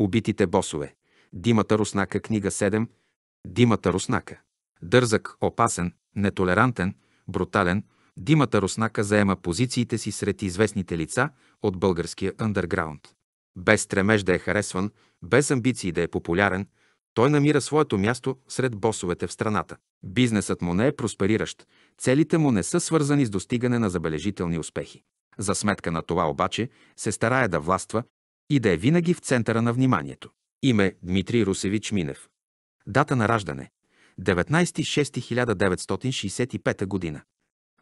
Убитите босове. Димата Руснака, книга 7. Димата Руснака. Дързък, опасен, нетолерантен, брутален, Димата Руснака заема позициите си сред известните лица от българския андерграунд. Без стремеж да е харесван, без амбиции да е популярен, той намира своето място сред босовете в страната. Бизнесът му не е проспериращ, целите му не са свързани с достигане на забележителни успехи. За сметка на това обаче се старае да властва, и да е винаги в центъра на вниманието. Име е Дмитрий Русевич Минев. Дата на раждане 19.6.1965 година.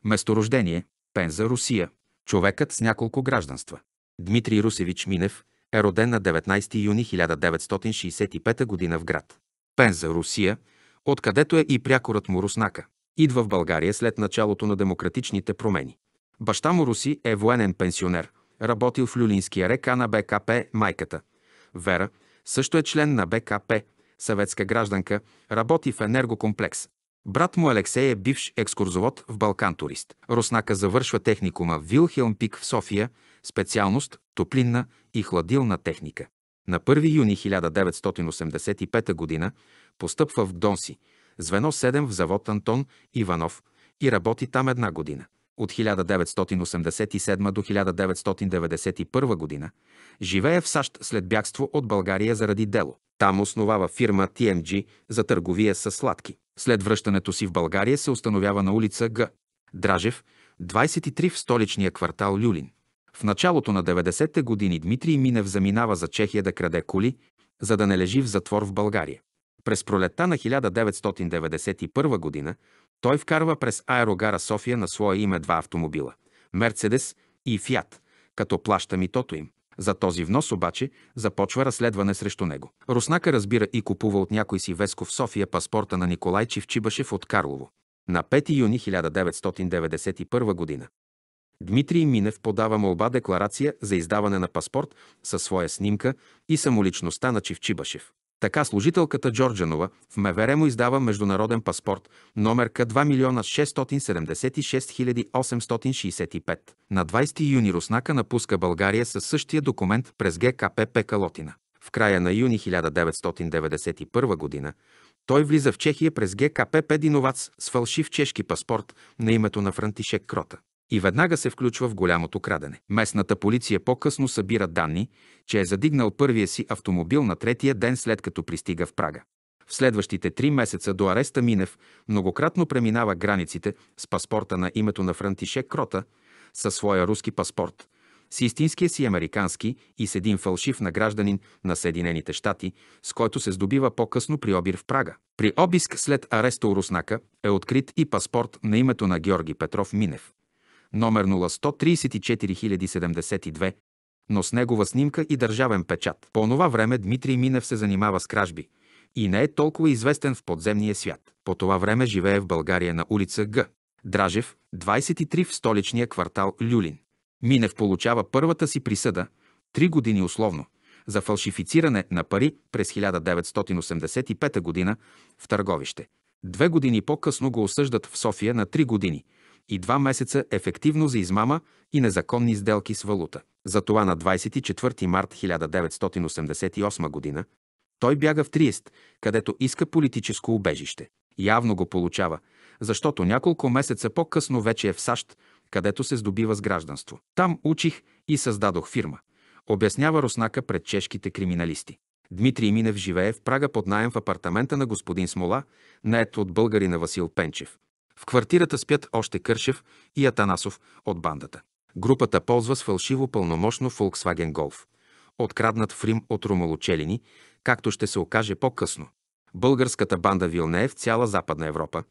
Месторождение Пенза, Русия. Човекът с няколко гражданства. Дмитрий Русевич Минев е роден на 19 юни 1965 година в град Пенза, Русия, откъдето е и прякорът му Руснака. Идва в България след началото на демократичните промени. Баща му Руси е военен пенсионер – Работил в Люлинския река на БКП майката. Вера също е член на БКП, съветска гражданка, работи в енергокомплекс. Брат му Алексей е бивш екскурзовод в Балкан турист. Руснака завършва техникума Вилхелм Пик в София, специалност топлинна и хладилна техника. На 1 юни 1985 г. постъпва в Донси, звено 7 в завод Антон Иванов и работи там една година. От 1987 до 1991 година живее в САЩ след бягство от България заради дело. Там основава фирма TMG за търговия с сладки. След връщането си в България се установява на улица Г. Дражев, 23 в столичния квартал Люлин. В началото на 90-те години Дмитрий Минев заминава за Чехия да краде коли, за да не лежи в затвор в България. През пролетта на 1991 година той вкарва през аерогара София на свое име два автомобила – Мерцедес и Фиат, като плаща митото им. За този внос обаче започва разследване срещу него. Руснака разбира и купува от някой си Веско в София паспорта на Николай Чивчибашев от Карлово. На 5 юни 1991 година Дмитрий Минев подава молба декларация за издаване на паспорт със своя снимка и самоличността на Чивчибашев. Така служителката Джорджанова в Мевере му издава международен паспорт номер К 2 милиона 676 865. На 20 юни Руснака напуска България със същия документ през ГКПП Калотина. В края на юни 1991 година той влиза в Чехия през ГКПП Диновац с фалшив чешки паспорт на името на Франтишек Крота и веднага се включва в голямото крадене. Местната полиция по-късно събира данни, че е задигнал първия си автомобил на третия ден след като пристига в Прага. В следващите три месеца до ареста Минев многократно преминава границите с паспорта на името на Франтишек Крота със своя руски паспорт, с истинския си американски и с един фалшив на гражданин на Съединените щати, с който се здобива по-късно при обир в Прага. При обиск след ареста у Руснака е открит и паспорт на името на Георги Петров Минев номер 0134072, но с негова снимка и държавен печат. По това време Дмитрий Минев се занимава с кражби и не е толкова известен в подземния свят. По това време живее в България на улица Г. Дражев, 23 в столичния квартал Люлин. Минев получава първата си присъда, 3 години условно, за фалшифициране на пари през 1985 г. в Търговище. Две години по-късно го осъждат в София на 3 години, и два месеца ефективно за измама и незаконни сделки с валута. Затова на 24 март 1988 г. той бяга в Триест, където иска политическо убежище. Явно го получава, защото няколко месеца по-късно вече е в САЩ, където се здобива с гражданство. Там учих и създадох фирма, обяснява Роснака пред чешките криминалисти. Дмитрий Минев живее в Прага под найем в апартамента на господин Смола, нает от българина Васил Пенчев. В квартирата спят още Кършев и Атанасов от бандата. Групата ползва с фалшиво пълномощно Volkswagen Golf, откраднат в Рим от Румолочелини, както ще се окаже по-късно. Българската банда вилнее в цяла Западна Европа,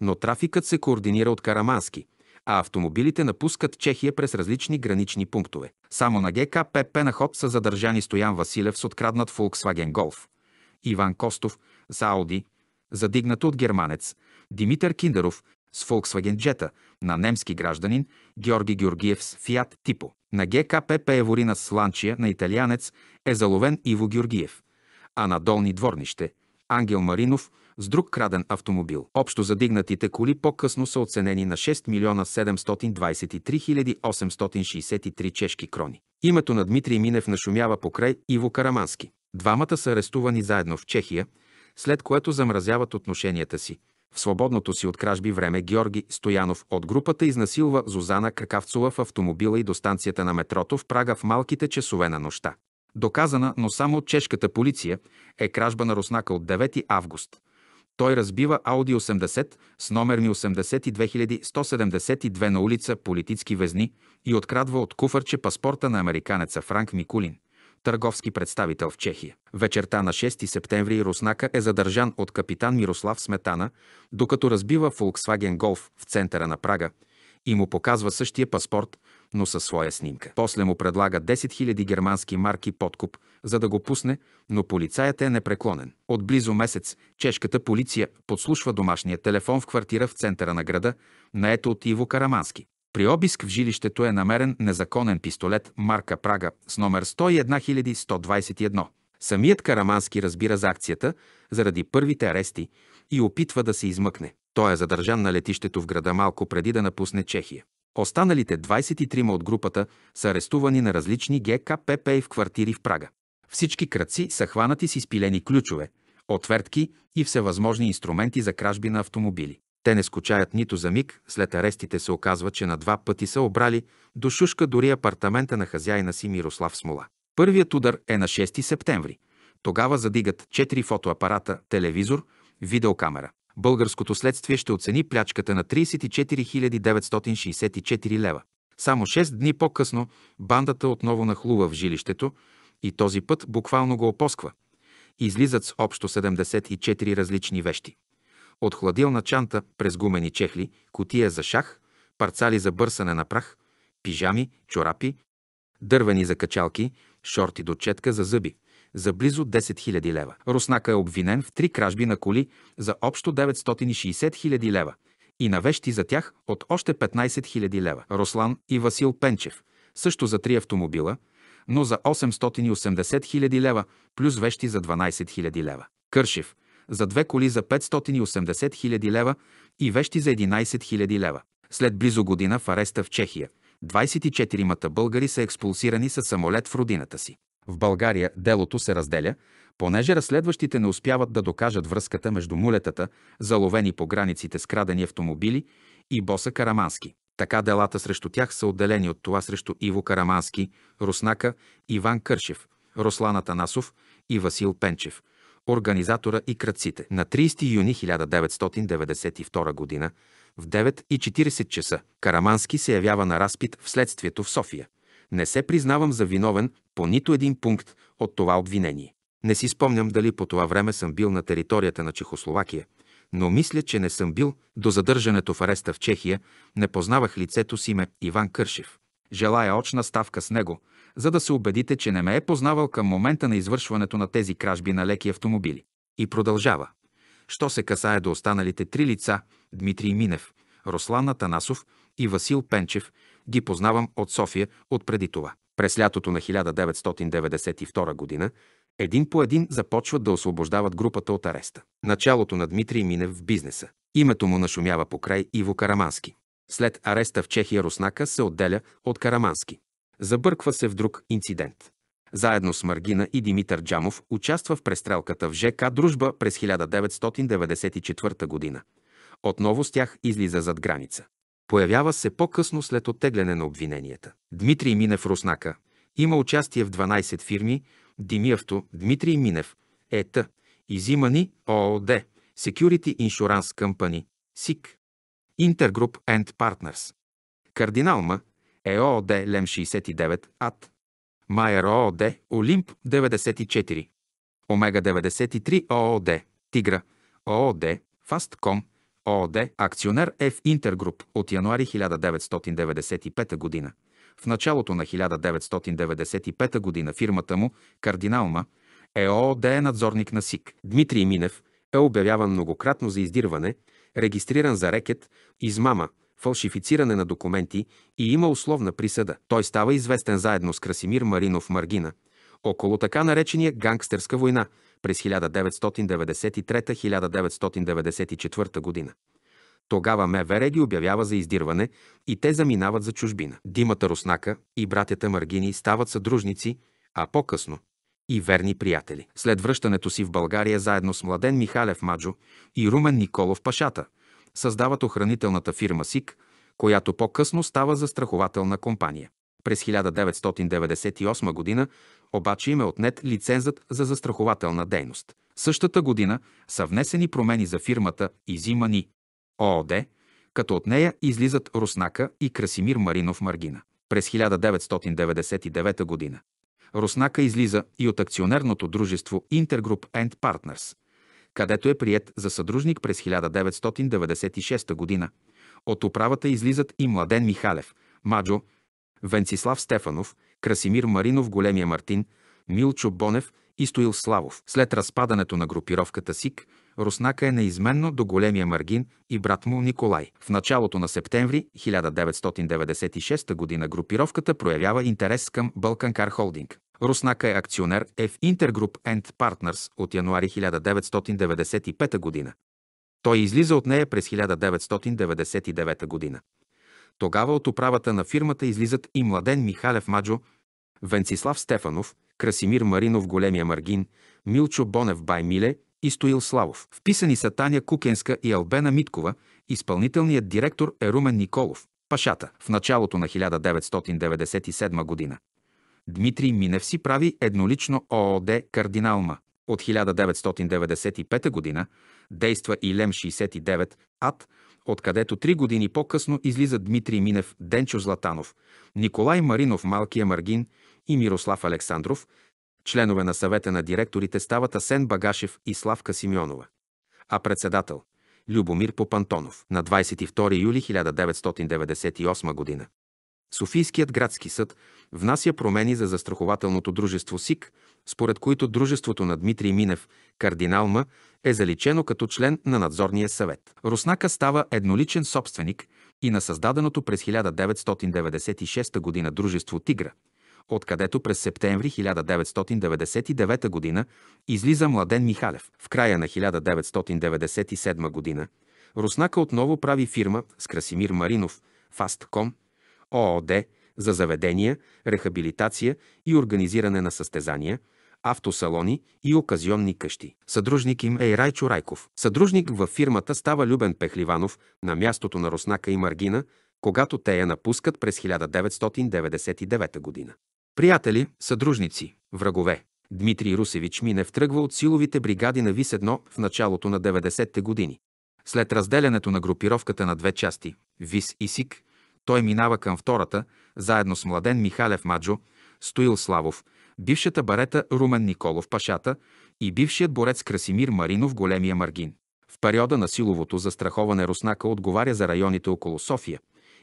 но трафикът се координира от Карамански, а автомобилите напускат Чехия през различни гранични пунктове. Само на ГКПП на ход са задържани Стоян Василев с откраднат Volkswagen Golf, Иван Костов за Ауди, задигнат от германец, Димитър Киндаров с Volkswagen Jetta на немски гражданин Георги Георгиев с Фиат Типо. На ГКП П-еворина с Ланчия на италианец е заловен Иво Георгиев, а на долни дворнище Ангел Маринов с друг краден автомобил. Общо задигнатите коли по-късно са оценени на 6 милиона 723 863 чешки крони. Името на Дмитрий Минев нашумява покрай Иво Карамански. Двамата са арестувани заедно в Чехия, след което замразяват отношенията си – в свободното си от кражби време Георги Стоянов от групата изнасилва Зузана Кракавцова в автомобила и до станцията на метрото в Прага в малките часове на нощта. Доказана, но само от чешката полиция, е кражба на Руснака от 9 август. Той разбива Ауди 80 с номер ми 82172 на улица Политицки Везни и открадва от куфърче паспорта на американеца Франк Микулин търговски представител в Чехия. Вечерта на 6 септември Руснака е задържан от капитан Мирослав Сметана, докато разбива Volkswagen Golf в центъра на Прага и му показва същия паспорт, но със своя снимка. После му предлага 10 000 германски марки подкуп, за да го пусне, но полицаят е непреклонен. От близо месец чешката полиция подслушва домашния телефон в квартира в центъра на града, наето от Иво Карамански. При обиск в жилището е намерен незаконен пистолет марка Прага с номер 101121. Самият Карамански разбира за акцията заради първите арести и опитва да се измъкне. Той е задържан на летището в града малко преди да напусне Чехия. Останалите 23 от групата са арестувани на различни ГКПП и в квартири в Прага. Всички кръци са хванати с изпилени ключове, отвертки и всевъзможни инструменти за кражби на автомобили. Те не скучаят нито за миг, след арестите се оказва, че на два пъти са обрали до шушка дори апартамента на хазяина си Мирослав Смола. Първият удар е на 6 септември. Тогава задигат 4 фотоапарата, телевизор, видеокамера. Българското следствие ще оцени плячката на 34 964 лева. Само 6 дни по-късно бандата отново нахлува в жилището и този път буквално го опосква. Излизат с общо 74 различни вещи. От хладилна чанта през гумени чехли, котия за шах, парцали за бърсане на прах, пижами, чорапи, дървени за качалки, шорти до четка за зъби, за близо 10 000 лева. Руснака е обвинен в три кражби на коли за общо 960 000 лева и на вещи за тях от още 15 000 лева. Руслан и Васил Пенчев също за три автомобила, но за 880 000 лева плюс вещи за 12 000 лева. Кършев за две коли за 580 000 лева и вещи за 11 000 лева. След близо година в ареста в Чехия 24-мата българи са експулсирани със самолет в родината си. В България делото се разделя, понеже разследващите не успяват да докажат връзката между мулетата, заловени по границите с крадени автомобили, и боса Карамански. Така делата срещу тях са отделени от това срещу Иво Карамански, Руснака, Иван Кършев, Руслан Атанасов и Васил Пенчев – организатора и кръците. На 30 юни 1992 г. в 9.40 часа Карамански се явява на разпит в следствието в София. Не се признавам за виновен по нито един пункт от това обвинение. Не си спомням дали по това време съм бил на територията на Чехословакия, но мисля, че не съм бил. До задържането в ареста в Чехия не познавах лицето си име Иван Кършев. Желая очна ставка с него, за да се убедите, че не ме е познавал към момента на извършването на тези кражби на леки автомобили. И продължава. Що се касае до останалите три лица – Дмитрий Минев, Руслан Атанасов и Васил Пенчев, ги познавам от София от преди това. През лятото на 1992 година един по един започват да освобождават групата от ареста. Началото на Дмитрий Минев в бизнеса. Името му нашумява покрай Иво Карамански. След ареста в Чехия Руснака се отделя от Карамански. Забърква се в друг инцидент. Заедно с Маргина и Димитър Джамов участва в престрелката в ЖК Дружба през 1994 година. Отново с тях излиза зад граница. Появява се по-късно след оттегляне на обвиненията. Дмитрий Минев Руснака има участие в 12 фирми, Дими Дмитрий Минев, ЕТ, Изимани, ООД, Security Insurance Company, СИК, Интергруп and Partners. Кардиналма ЕОД Лем 69 АТ, Майер ООД Олимп 94, Омега 93 ООД, Тигра ООД, Фастком ООД, акционер F Интергруп от януари 1995 година. В началото на 1995 година фирмата му, Кардиналма, ЕООД е надзорник на СИК. Дмитрий Минев е обявяван многократно за издирване, регистриран за рекет, измама – фалшифициране на документи и има условна присъда. Той става известен заедно с Красимир Маринов Маргина около така наречения гангстерска война през 1993-1994 година. Тогава МВР ги обявява за издирване и те заминават за чужбина. Димата Руснака и братята Маргини стават съдружници, а по-късно и верни приятели. След връщането си в България заедно с Младен Михалев Маджо и Румен Николов Пашата – създават охранителната фирма СИК, която по-късно става застрахователна компания. През 1998 г. обаче им е отнет лицензът за застрахователна дейност. Същата година са внесени промени за фирмата Изимани ООД, като от нея излизат Руснака и Красимир Маринов Маргина. През 1999 г. Руснака излиза и от акционерното дружество Intergroup and Partners където е прият за съдружник през 1996 г. От управата излизат и Младен Михалев, Маджо, Венцислав Стефанов, Красимир Маринов, Големия Мартин, Милчо Бонев и Стоил Славов. След разпадането на групировката СИК, Руснака е неизменно до големия Маргин и брат му Николай. В началото на септември 1996 г. групировката проявява интерес към Балканкар Холдинг. Руснака е акционер е в Intergroup and Partners от януари 1995 година. Той излиза от нея през 1999 година. Тогава от управата на фирмата излизат и Младен Михалев Маджо, Венцислав Стефанов, Красимир Маринов Големия Маргин, Милчо Бонев Бай Миле и Стоил Славов. Вписани са Таня Кукенска и Албена Миткова, изпълнителният директор е Румен Николов, Пашата, в началото на 1997 година. Дмитрий Минев си прави еднолично ООД «Кардиналма». От 1995 г. действа и Лем 69 ад, откъдето три години по-късно излиза Дмитрий Минев, Денчо Златанов, Николай Маринов Малкия Маргин и Мирослав Александров, членове на съвета на директорите стават Асен Багашев и Славка Симеонова, а председател – Любомир Попантонов на 22 юли 1998 година. Софийският градски съд внася промени за застрахователното дружество СИК, според които дружеството на Дмитрий Минев, кардинал М, е заличено като член на надзорния съвет. Руснака става едноличен собственик и на създаденото през 1996 г. дружество Тигра, откъдето през септември 1999 г. излиза Младен Михалев. В края на 1997 година Руснака отново прави фирма с Красимир Маринов, Fastcom, ООД за заведения, рехабилитация и организиране на състезания, автосалони и оказионни къщи. Съдружник им е и Райчо Райков. Съдружник във фирмата става Любен Пехливанов на мястото на Роснака и Маргина, когато те я напускат през 1999 година. Приятели, съдружници, врагове. Дмитрий Русевич Минев тръгва от силовите бригади на ВИС-1 в началото на 90-те години. След разделянето на групировката на две части – ВИС и СИК, той минава към втората, заедно с Младен Михалев Маджо, Стоил Славов, бившата барета Румен Николов Пашата и бившият борец Красимир Маринов Големия Маргин. В периода на силовото застраховане Руснака отговаря за районите около София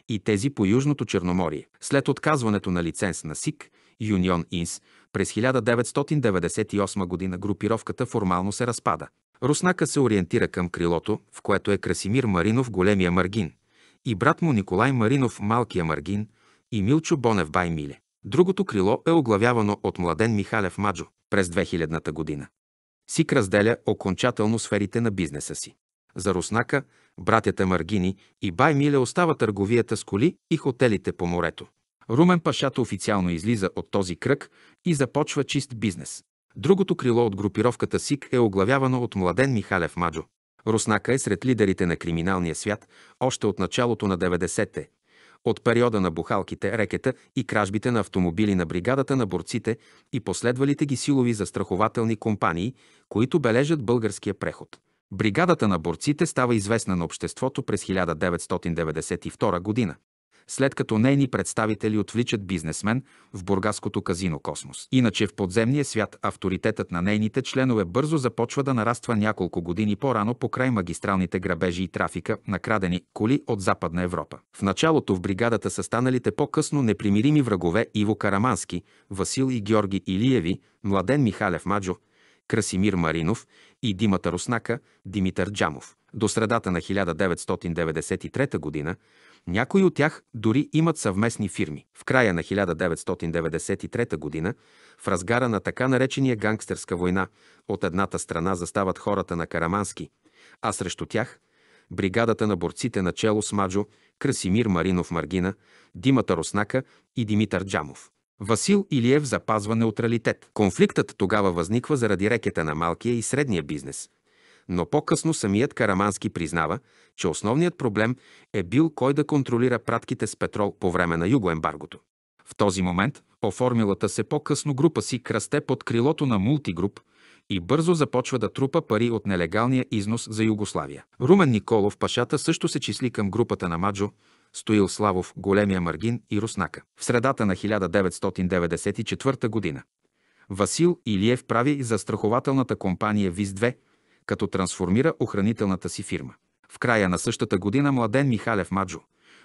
и тези по Южното Черноморие. След отказването на лиценз на СИК, Юнион Инс, през 1998 година групировката формално се разпада. Руснака се ориентира към крилото, в което е Красимир Маринов Големия Маргин – и брат му Николай Маринов Малкия Маргин и Милчо Бонев Бай Миле. Другото крило е оглавявано от Младен Михалев Маджо през 2000-та година. СИК разделя окончателно сферите на бизнеса си. За Руснака, братята Маргини и Бай Миле остава търговията с коли и хотелите по морето. Румен Пашата официално излиза от този кръг и започва чист бизнес. Другото крило от групировката СИК е оглавявано от Младен Михалев Маджо. Руснака е сред лидерите на криминалния свят още от началото на 90-те, от периода на бухалките, рекета и кражбите на автомобили на бригадата на борците и последвалите ги силови застрахователни компании, които бележат българския преход. Бригадата на борците става известна на обществото през 1992 година след като нейни представители отвличат бизнесмен в бургаското казино Космос. Иначе в подземния свят авторитетът на нейните членове бързо започва да нараства няколко години по-рано покрай магистралните грабежи и трафика на крадени коли от Западна Европа. В началото в бригадата са станалите по-късно непримирими врагове Иво Карамански, Васил и Георги Илиеви, Младен Михалев Маджо, Красимир Маринов и Димата Руснака Димитър Джамов. До средата на 1993 г. Някои от тях дори имат съвместни фирми. В края на 1993 г., в разгара на така наречения гангстерска война, от едната страна застават хората на Карамански, а срещу тях – бригадата на борците на чело с Маджо, Красимир Маринов Маргина, Димата Роснака и Димитър Джамов. Васил Илиев запазва неутралитет. Конфликтът тогава възниква заради рекета на малкия и средния бизнес – но по-късно самият Карамански признава, че основният проблем е бил кой да контролира пратките с петрол по време на югоембаргото. В този момент оформилата се по-късно група си кръсте под крилото на мултигруп и бързо започва да трупа пари от нелегалния износ за Югославия. Румен Николов Пашата също се числи към групата на Маджо, Стоил Славов, Големия Маргин и Руснака. В средата на 1994 г. Васил Илиев прави застрахователната компания ВИЗ-2, като трансформира охранителната си фирма. В края на същата година Младен Михалев Маджо,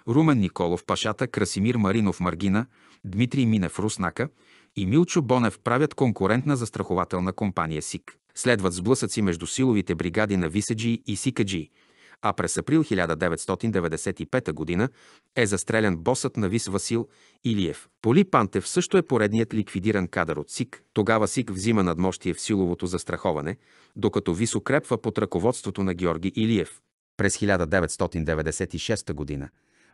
Румен Николов Пашата, Красимир Маринов Маргина, Дмитрий Минев Руснака и Милчо Бонев правят конкурентна застрахователна компания СИК. Следват сблъсъци между силовите бригади на Висаджи и Сикаджи, а през април 1995 г. е застрелян босът на Вис Васил Илиев. Поли Пантев също е поредният ликвидиран кадър от СИК. Тогава СИК взима надмощие в силовото застраховане, докато Вис укрепва под ръководството на Георги Илиев. През 1996 г.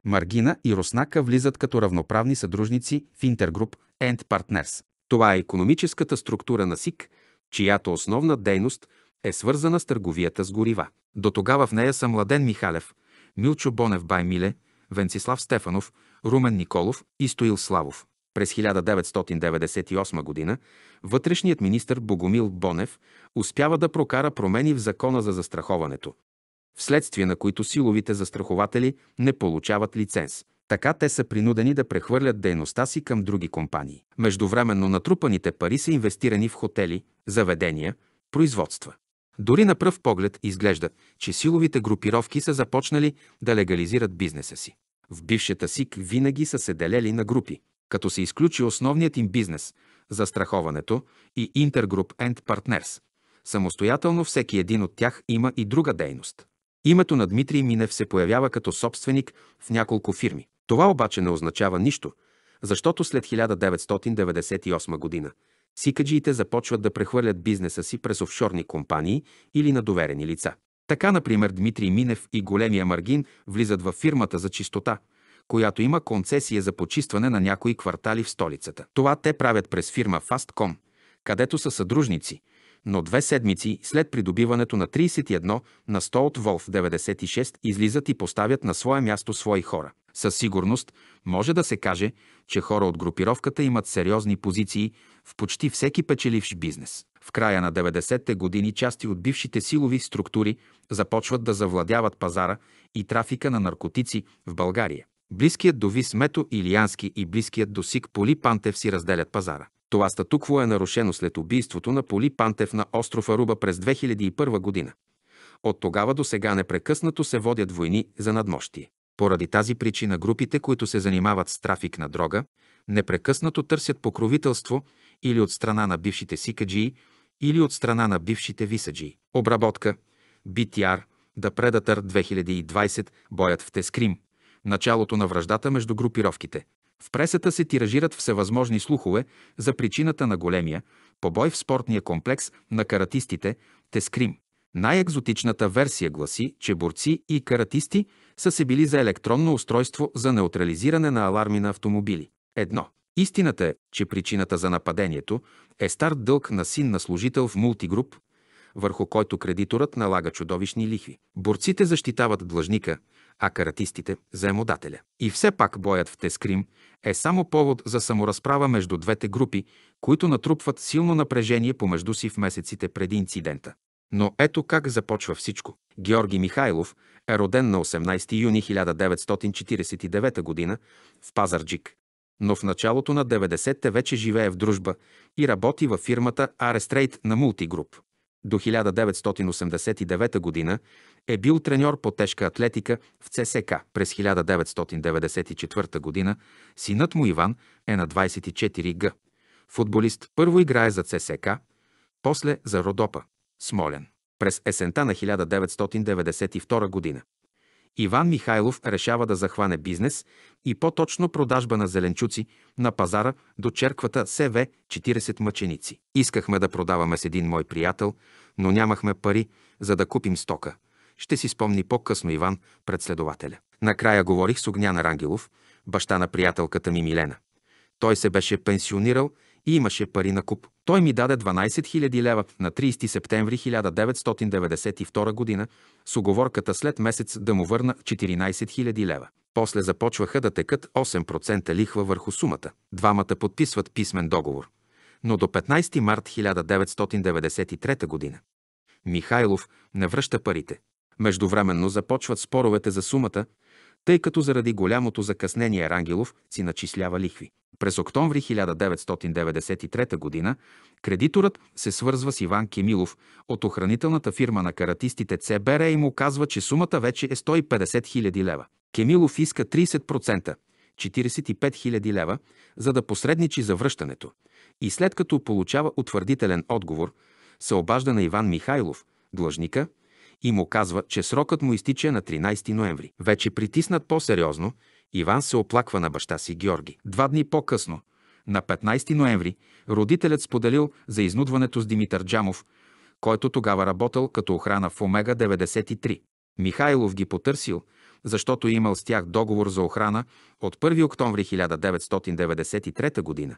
Маргина и Роснака влизат като равноправни съдружници в Интергруп End Partners. Това е економическата структура на СИК, чиято основна дейност е свързана с търговията с горива. До тогава в нея са Младен Михалев, Милчо Бонев Баймиле, Венцислав Стефанов, Румен Николов и Стоил Славов. През 1998 г. вътрешният министр Богомил Бонев успява да прокара промени в закона за застраховането, вследствие на които силовите застрахователи не получават лиценз. Така те са принудени да прехвърлят дейността си към други компании. Междувременно натрупаните пари са инвестирани в хотели, заведения, производства. Дори на пръв поглед изглежда, че силовите групировки са започнали да легализират бизнеса си. В бившата СИК винаги са се делели на групи. Като се изключи основният им бизнес – застраховането и Intergroup and Partners, самостоятелно всеки един от тях има и друга дейност. Името на Дмитрий Минев се появява като собственик в няколко фирми. Това обаче не означава нищо, защото след 1998 година сикаджиите започват да прехвърлят бизнеса си през офшорни компании или на доверени лица. Така, например, Дмитрий Минев и големия Маргин влизат във фирмата за чистота, която има концесия за почистване на някои квартали в столицата. Това те правят през фирма Fastcom, където са съдружници, но две седмици след придобиването на 31 на 100 от Волф 96 излизат и поставят на свое място свои хора. Със сигурност може да се каже, че хора от групировката имат сериозни позиции в почти всеки печеливш бизнес. В края на 90-те години части от бившите силови структури започват да завладяват пазара и трафика на наркотици в България. Близкият до Вис Мето Илиянски и близкият до Сик Поли Пантев си разделят пазара. Това статукво е нарушено след убийството на Поли Пантев на остров Аруба през 2001 година. От тогава до сега непрекъснато се водят войни за надмощие. Поради тази причина групите, които се занимават с трафик на дрога, непрекъснато търсят покровителство или от страна на бившите сикаджии, или от страна на бившите висаджии. Обработка BTR The Predator 2020 Боят в Тескрим Началото на връждата между групировките. В пресата се тиражират всевъзможни слухове за причината на големия побой в спортния комплекс на каратистите Тескрим. Най-екзотичната версия гласи, че борци и каратисти са се били за електронно устройство за неутрализиране на аларми на автомобили. Едно. Истината е, че причината за нападението е стар дълг на син на служител в мултигруп, върху който кредиторът налага чудовищни лихви. Борците защитават длъжника, а каратистите – заемодателя. И все пак боят в Тескрим е само повод за саморазправа между двете групи, които натрупват силно напрежение помежду си в месеците преди инцидента. Но ето как започва всичко. Георги Михайлов е роден на 18 юни 1949 г. в Пазарджик но в началото на 90-те вече живее в дружба и работи във фирмата Арестрейт на Мултигруп. До 1989 г. е бил треньор по тежка атлетика в ЦСК. През 1994 година синът му Иван е на 24 г. Футболист първо играе за ЦСК, после за Родопа, Смолен. През есента на 1992 година Иван Михайлов решава да захване бизнес и по-точно продажба на зеленчуци на пазара до черквата СВ 40 мъченици. Искахме да продаваме с един мой приятел, но нямахме пари, за да купим стока. Ще си спомни по-късно Иван, предследователя. Накрая говорих с Огнян Рангелов, баща на приятелката ми Милена. Той се беше пенсионирал и имаше пари на куп. Той ми даде 12 000 лева на 30 септември 1992 година с оговорката след месец да му върна 14 000 лева. После започваха да текат 8% лихва върху сумата. Двамата подписват писмен договор. Но до 15 март 1993 г. Михайлов не връща парите. Междувременно започват споровете за сумата, тъй като заради голямото закъснение Рангелов си начислява лихви. През октомври 1993 г. кредиторът се свързва с Иван Кемилов от охранителната фирма на каратистите ЦБР и му казва, че сумата вече е 150 000 лева. Кемилов иска 30%, 45 000 лева, за да посредничи за връщането. И след като получава утвърдителен отговор, се обажда на Иван Михайлов, длъжника, и му казва, че срокът му изтича на 13 ноември. Вече притиснат по-сериозно, Иван се оплаква на баща си Георги. Два дни по-късно, на 15 ноември, родителят споделил за изнудването с Димитър Джамов, който тогава работил като охрана в Омега 93. Михайлов ги потърсил, защото е имал с тях договор за охрана от 1 октомври 1993 г.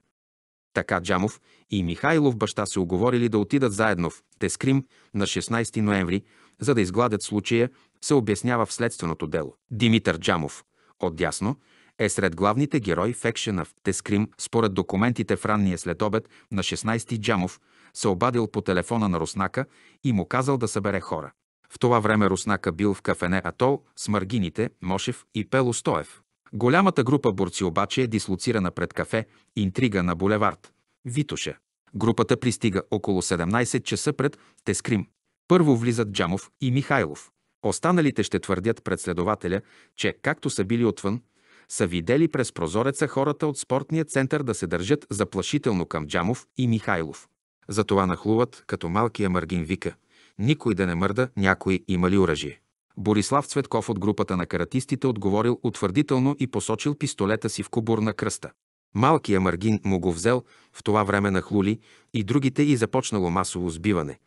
Така Джамов и Михайлов баща се оговорили да отидат заедно в Тескрим на 16 ноември, за да изгладят случая, се обяснява в следственото дело. Димитър Джамов отдясно, е сред главните герои в екшена в Тескрим. Според документите в ранния следобед на 16-ти Джамов се обадил по телефона на Руснака и му казал да събере хора. В това време Руснака бил в кафене Атол с Маргините, Мошев и Пело Стоев. Голямата група борци обаче е дислоцирана пред кафе Интрига на булевард Витоша. Групата пристига около 17 часа пред Тескрим. Първо влизат Джамов и Михайлов. Останалите ще твърдят пред следователя, че както са били отвън, са видели през прозореца хората от спортния център да се държат заплашително към Джамов и Михайлов. Затова нахлуват, като малкия маргин вика «Никой да не мърда, някой има ли оръжие». Борислав Цветков от групата на каратистите отговорил утвърдително и посочил пистолета си в кобур на кръста. Малкия маргин му го взел, в това време нахлули и другите и започнало масово сбиване,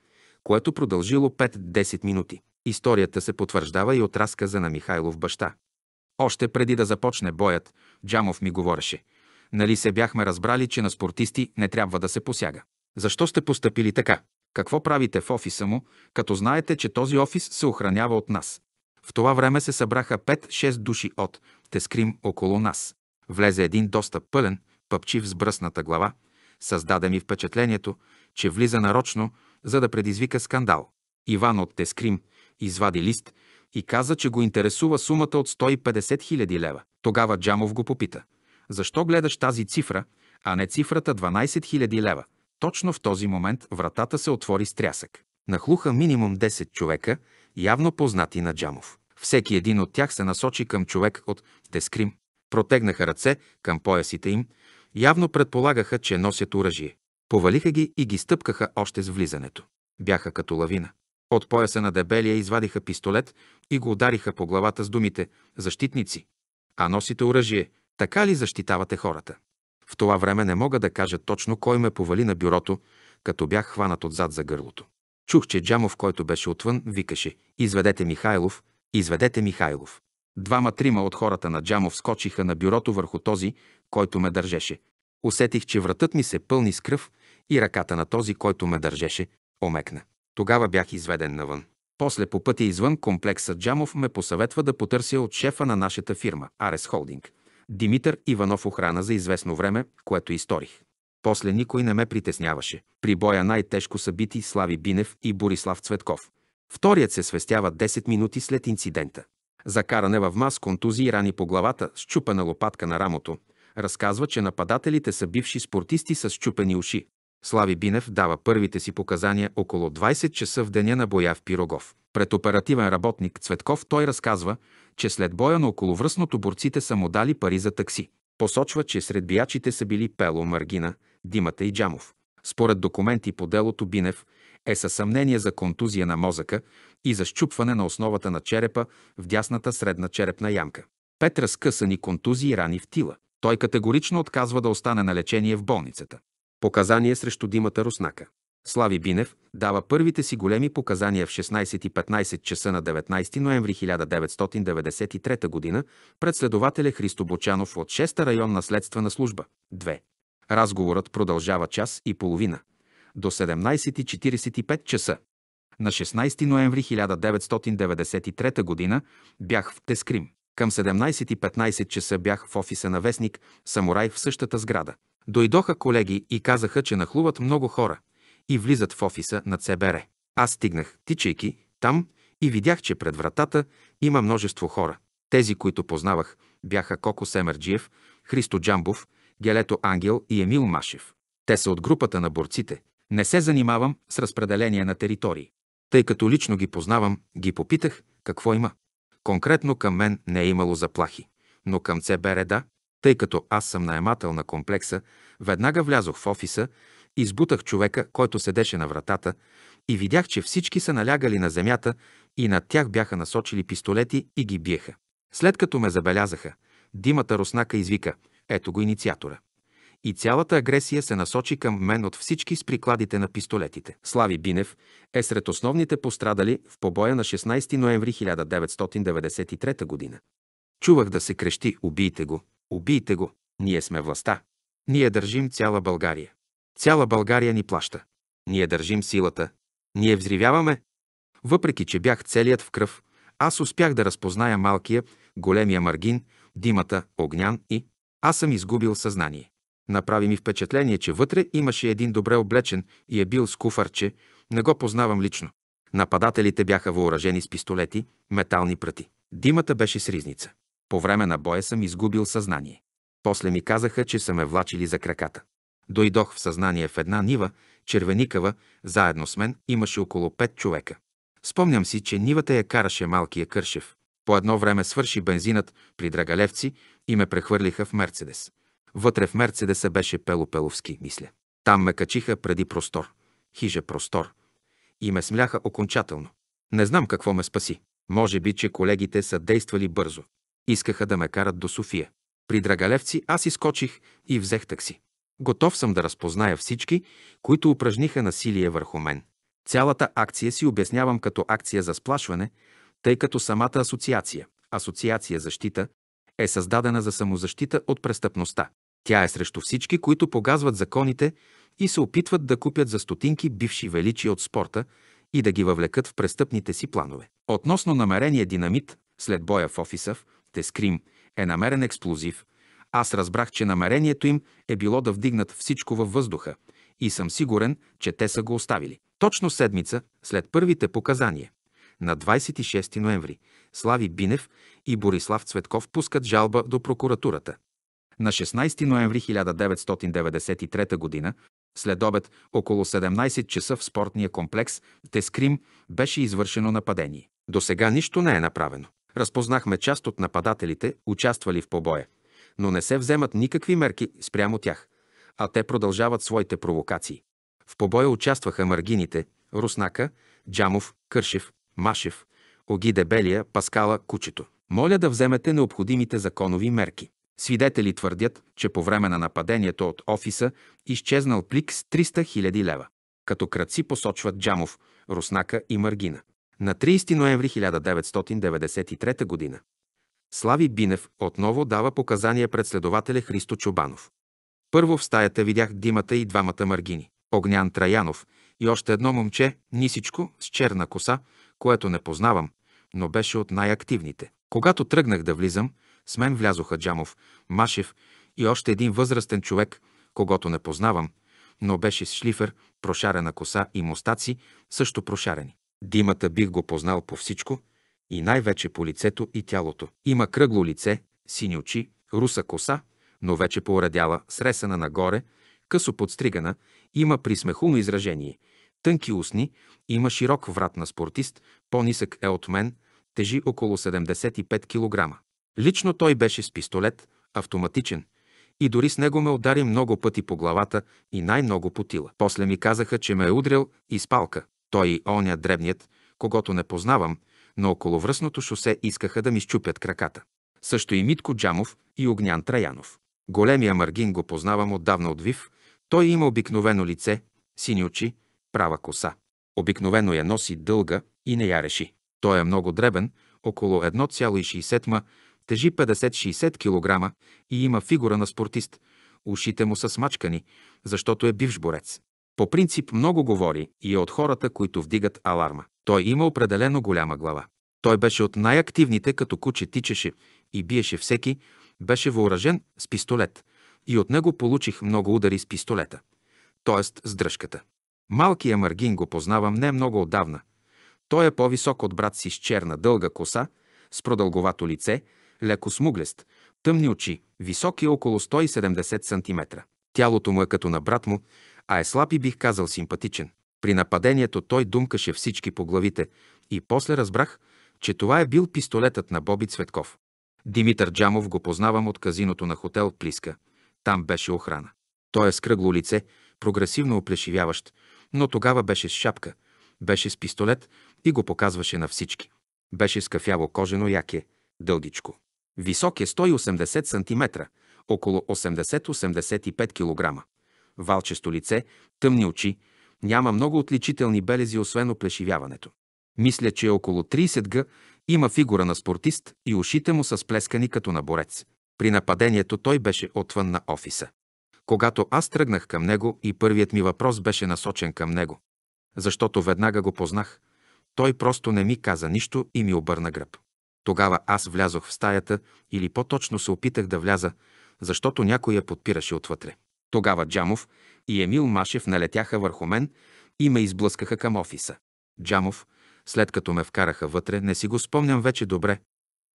което продължило 5-10 минути. Историята се потвърждава и от разказа на Михайлов баща. Още преди да започне боят, Джамов ми говореше. Нали се бяхме разбрали, че на спортисти не трябва да се посяга. Защо сте постъпили така? Какво правите в офиса му, като знаете, че този офис се охранява от нас? В това време се събраха 5-6 души от Тескрим около нас. Влезе един доста пълен, пъпчив с бръсната глава, създаде ми впечатлението, че влиза нарочно, за да предизвика скандал. Иван от Тескрим извади лист и каза, че го интересува сумата от 150 000 лева. Тогава Джамов го попита. Защо гледаш тази цифра, а не цифрата 12 000 лева? Точно в този момент вратата се отвори с трясък. Нахлуха минимум 10 човека, явно познати на Джамов. Всеки един от тях се насочи към човек от Тескрим. Протегнаха ръце към поясите им, явно предполагаха, че носят оръжие. Повалиха ги и ги стъпкаха още с влизането. Бяха като лавина. От пояса на дебелия извадиха пистолет и го удариха по главата с думите «Защитници!» А носите оръжие. Така ли защитавате хората? В това време не мога да кажа точно кой ме повали на бюрото, като бях хванат отзад за гърлото. Чух, че Джамов, който беше отвън, викаше «Изведете Михайлов! Изведете Михайлов!» Двама-трима от хората на Джамов скочиха на бюрото върху този, който ме държеше. Усетих, че вратът ми се пълни с кръв и ръката на този, който ме държеше, омекна. Тогава бях изведен навън. После по пътя извън комплекса Джамов ме посъветва да потърся от шефа на нашата фирма, Арес Холдинг, Димитър Иванов охрана за известно време, което изторих. После никой не ме притесняваше. При боя най-тежко са бити Слави Бинев и Борислав Цветков. Вторият се свестява 10 минути след инцидента. Закаране в мас контузии, рани по главата, щупена лопатка на рамото. Разказва, че нападателите са бивши спортисти с щупени уши. Слави Бинев дава първите си показания около 20 часа в деня на боя в Пирогов. Пред оперативен работник Цветков той разказва, че след боя на околовръстното борците са му дали пари за такси. Посочва, че сред биячите са били Пело Маргина, Димата и Джамов. Според документи по делото Бинев е със съмнение за контузия на мозъка и за щупване на основата на черепа в дясната средна черепна ямка. Пет разкъсани контузии рани в тила. Той категорично отказва да остане на лечение в болницата. Показание срещу димата Руснака. Слави Бинев дава първите си големи показания в 16.15 часа на 19 ноември 1993 г. пред следователя Христо Бочанов от 6-та районна следствена служба. 2. Разговорът продължава час и половина. До 17.45 часа. На 16 ноември 1993 г. бях в Тескрим. Към 17.15 часа бях в офиса на Вестник Самурай в същата сграда. Дойдоха колеги и казаха, че нахлуват много хора и влизат в офиса на ЦБР. Аз стигнах, тичайки, там и видях, че пред вратата има множество хора. Тези, които познавах, бяха Коко Семерджиев, Христо Джамбов, Гелето Ангел и Емил Машев. Те са от групата на борците. Не се занимавам с разпределение на територии. Тъй като лично ги познавам, ги попитах какво има. Конкретно към мен не е имало заплахи, но към ЦБР да, тъй като аз съм наемател на комплекса, веднага влязох в офиса, избутах човека, който седеше на вратата, и видях, че всички са налягали на земята и над тях бяха насочили пистолети и ги биеха. След като ме забелязаха, димата Руснака извика «Ето го инициатора» и цялата агресия се насочи към мен от всички с прикладите на пистолетите. Слави Бинев е сред основните пострадали в побоя на 16 ноември 1993 г. Чувах да се крещи «Убийте го!» Убийте го! Ние сме властта. Ние държим цяла България. Цяла България ни плаща. Ние държим силата. Ние взривяваме. Въпреки, че бях целият в кръв, аз успях да разпозная малкия, големия маргин, димата, огнян и... Аз съм изгубил съзнание. Направи ми впечатление, че вътре имаше един добре облечен и е бил с куфарче, не го познавам лично. Нападателите бяха въоръжени с пистолети, метални пръти. Димата беше с ризница. По време на боя съм изгубил съзнание. После ми казаха, че са ме влачили за краката. Дойдох в съзнание в една нива, червеникава, заедно с мен имаше около пет човека. Спомням си, че нивата я караше малкия Кършев. По едно време свърши бензинът при Драгалевци и ме прехвърлиха в Мерцедес. Вътре в Мерцедеса беше Пелопеловски, мисля. Там ме качиха преди простор. Хижа простор. И ме смляха окончателно. Не знам какво ме спаси. Може би, че колегите са действали бързо. Искаха да ме карат до София. При Драгалевци аз изкочих и взех такси. Готов съм да разпозная всички, които упражниха насилие върху мен. Цялата акция си обяснявам като акция за сплашване, тъй като самата асоциация, Асоциация защита, е създадена за самозащита от престъпността. Тя е срещу всички, които погазват законите и се опитват да купят за стотинки бивши величи от спорта и да ги въвлекат в престъпните си планове. Относно намерение динамит след боя в офисъв. Тескрим е намерен експлозив, аз разбрах, че намерението им е било да вдигнат всичко във въздуха и съм сигурен, че те са го оставили. Точно седмица след първите показания, на 26 ноември, Слави Бинев и Борислав Цветков пускат жалба до прокуратурата. На 16 ноември 1993 г. след обед около 17 часа в спортния комплекс Тескрим беше извършено нападение. До сега нищо не е направено. Разпознахме част от нападателите, участвали в побоя, но не се вземат никакви мерки спрямо тях, а те продължават своите провокации. В побоя участваха маргините Руснака, Джамов, Кършев, Машев, Огиде Белия, Паскала, Кучето. Моля да вземете необходимите законови мерки. Свидетели твърдят, че по време на нападението от офиса изчезнал плик с 300 000 лева. Като кръци посочват Джамов, Руснака и Маргина на 30 ноември 1993 г. Слави Бинев отново дава показания пред следователя Христо Чубанов. Първо в стаята видях Димата и двамата маргини – Огнян Траянов и още едно момче, нисичко, с черна коса, което не познавам, но беше от най-активните. Когато тръгнах да влизам, с мен влязоха Джамов, Машев и още един възрастен човек, когато не познавам, но беше с шлифер, прошарена коса и мустаци, също прошарени. Димата бих го познал по всичко и най-вече по лицето и тялото. Има кръгло лице, сини очи, руса коса, но вече поуредяла, сресана нагоре, късо подстригана, има присмехулно изражение, тънки устни, има широк врат на спортист, по-нисък е от мен, тежи около 75 кг. Лично той беше с пистолет, автоматичен, и дори с него ме удари много пъти по главата и най-много по тила. После ми казаха, че ме е удрял и с палка. Той и оня дребният, когато не познавам, но около връсното шосе искаха да ми щупят краката. Също и Митко Джамов и Огнян Траянов. Големия Маргин го познавам отдавна от Вив. Той има обикновено лице, сини очи, права коса. Обикновено я носи дълга и не я реши. Той е много дребен, около 1,60 м, тежи 50-60 кг и има фигура на спортист. Ушите му са смачкани, защото е бивш борец. По принцип много говори и е от хората, които вдигат аларма. Той има определено голяма глава. Той беше от най-активните, като куче тичеше и биеше всеки, беше въоръжен с пистолет и от него получих много удари с пистолета, т.е. с дръжката. Малкия Маргин го познавам не много отдавна. Той е по-висок от брат си с черна дълга коса, с продълговато лице, леко смуглест, тъмни очи, висок е около 170 см. Тялото му е като на брат му, а е слаб и бих казал симпатичен. При нападението той думкаше всички по главите и после разбрах, че това е бил пистолетът на Боби Цветков. Димитър Джамов го познавам от казиното на хотел Плиска. Там беше охрана. Той е с кръгло лице, прогресивно оплешивяващ, но тогава беше с шапка, беше с пистолет и го показваше на всички. Беше с кафяво кожено яке, дългичко. Висок е 180 см, около 80-85 кг. Валчесто лице, тъмни очи, няма много отличителни белези, освен оплешивяването. Мисля, че е около 30 г, има фигура на спортист и ушите му са сплескани като на борец. При нападението той беше отвън на офиса. Когато аз тръгнах към него и първият ми въпрос беше насочен към него, защото веднага го познах, той просто не ми каза нищо и ми обърна гръб. Тогава аз влязох в стаята или по-точно се опитах да вляза, защото някой я подпираше отвътре. Тогава Джамов и Емил Машев налетяха върху мен и ме изблъскаха към офиса. Джамов, след като ме вкараха вътре, не си го спомням вече добре,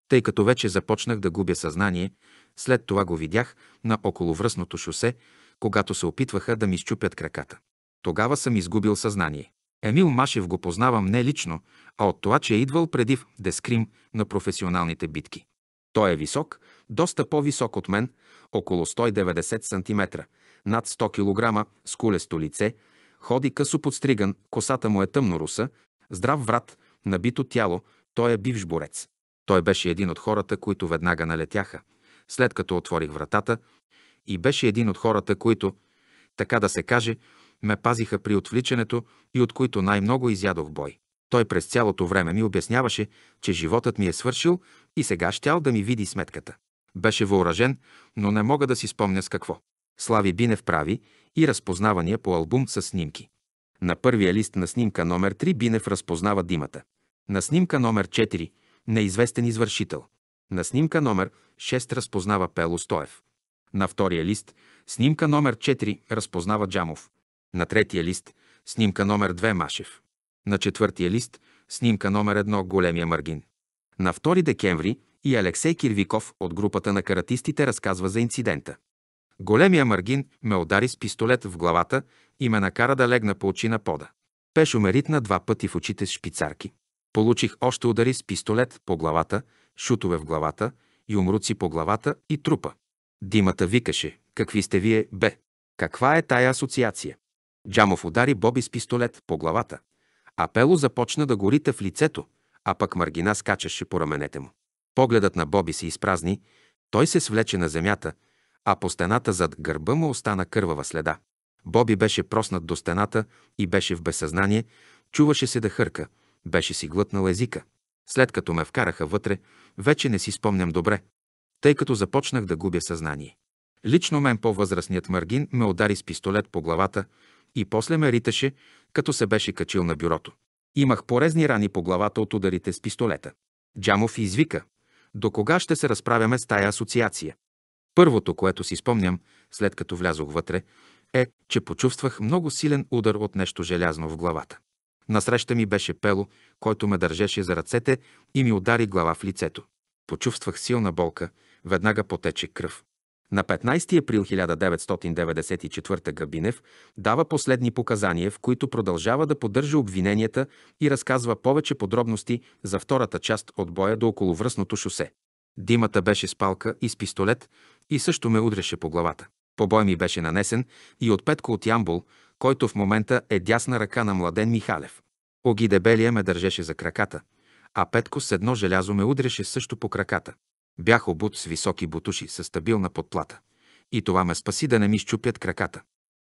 тъй като вече започнах да губя съзнание, след това го видях на околовръстното шосе, когато се опитваха да ми щупят краката. Тогава съм изгубил съзнание. Емил Машев го познавам не лично, а от това, че е идвал преди в Дескрим на професионалните битки. Той е висок, доста по-висок от мен, около 190 см, над 100 кг, с кулесто лице, ходи късо подстриган, косата му е тъмноруса, здрав врат, набито тяло, той е бивш борец. Той беше един от хората, които веднага налетяха, след като отворих вратата, и беше един от хората, които, така да се каже, ме пазиха при отвличането и от които най-много изядох бой. Той през цялото време ми обясняваше, че животът ми е свършил и сега щял да ми види сметката. Беше въоръжен, но не мога да си спомня с какво. Слави Бинев прави и разпознавания по албум с снимки. На първия лист на снимка номер 3 Бинев разпознава димата. На снимка номер 4 – неизвестен извършител. На снимка номер 6 разпознава Пело Стоев. На втория лист – снимка номер 4 разпознава Джамов. На третия лист – снимка номер 2 Машев. На четвъртия лист – снимка номер 1 Големия Маргин. На 2 декември и Алексей Кирвиков от групата на каратистите разказва за инцидента. Големия маргин ме удари с пистолет в главата и ме накара да легна по очи на пода. Пешо ме ритна два пъти в очите с шпицарки. Получих още удари с пистолет по главата, шутове в главата, юмруци по главата и трупа. Димата викаше, какви сте вие, бе? Каква е тая асоциация? Джамов удари Боби с пистолет по главата, а Пело започна да горите в лицето, а пък Маргина скачаше по раменете му. Погледът на Боби се изпразни, той се свлече на земята – а по стената зад гърба му остана кървава следа. Боби беше проснат до стената и беше в безсъзнание, чуваше се да хърка, беше си глътнал езика. След като ме вкараха вътре, вече не си спомням добре, тъй като започнах да губя съзнание. Лично мен по-възрастният Маргин ме удари с пистолет по главата и после ме риташе, като се беше качил на бюрото. Имах порезни рани по главата от ударите с пистолета. Джамов извика. До кога ще се разправяме с тая асоциация? Първото, което си спомням, след като влязох вътре, е, че почувствах много силен удар от нещо желязно в главата. Насреща ми беше Пело, който ме държеше за ръцете и ми удари глава в лицето. Почувствах силна болка, веднага потече кръв. На 15 април 1994 Габинев дава последни показания, в които продължава да поддържа обвиненията и разказва повече подробности за втората част от боя до околовръстното шосе. Димата беше с палка и с пистолет, и също ме удреше по главата. Побой ми беше нанесен и от Петко от Ямбол, който в момента е дясна ръка на младен Михалев. Оги Дебелия ме държеше за краката, а Петко с едно желязо ме удреше също по краката. Бях обут с високи бутуши, със стабилна подплата. И това ме спаси да не ми щупят краката.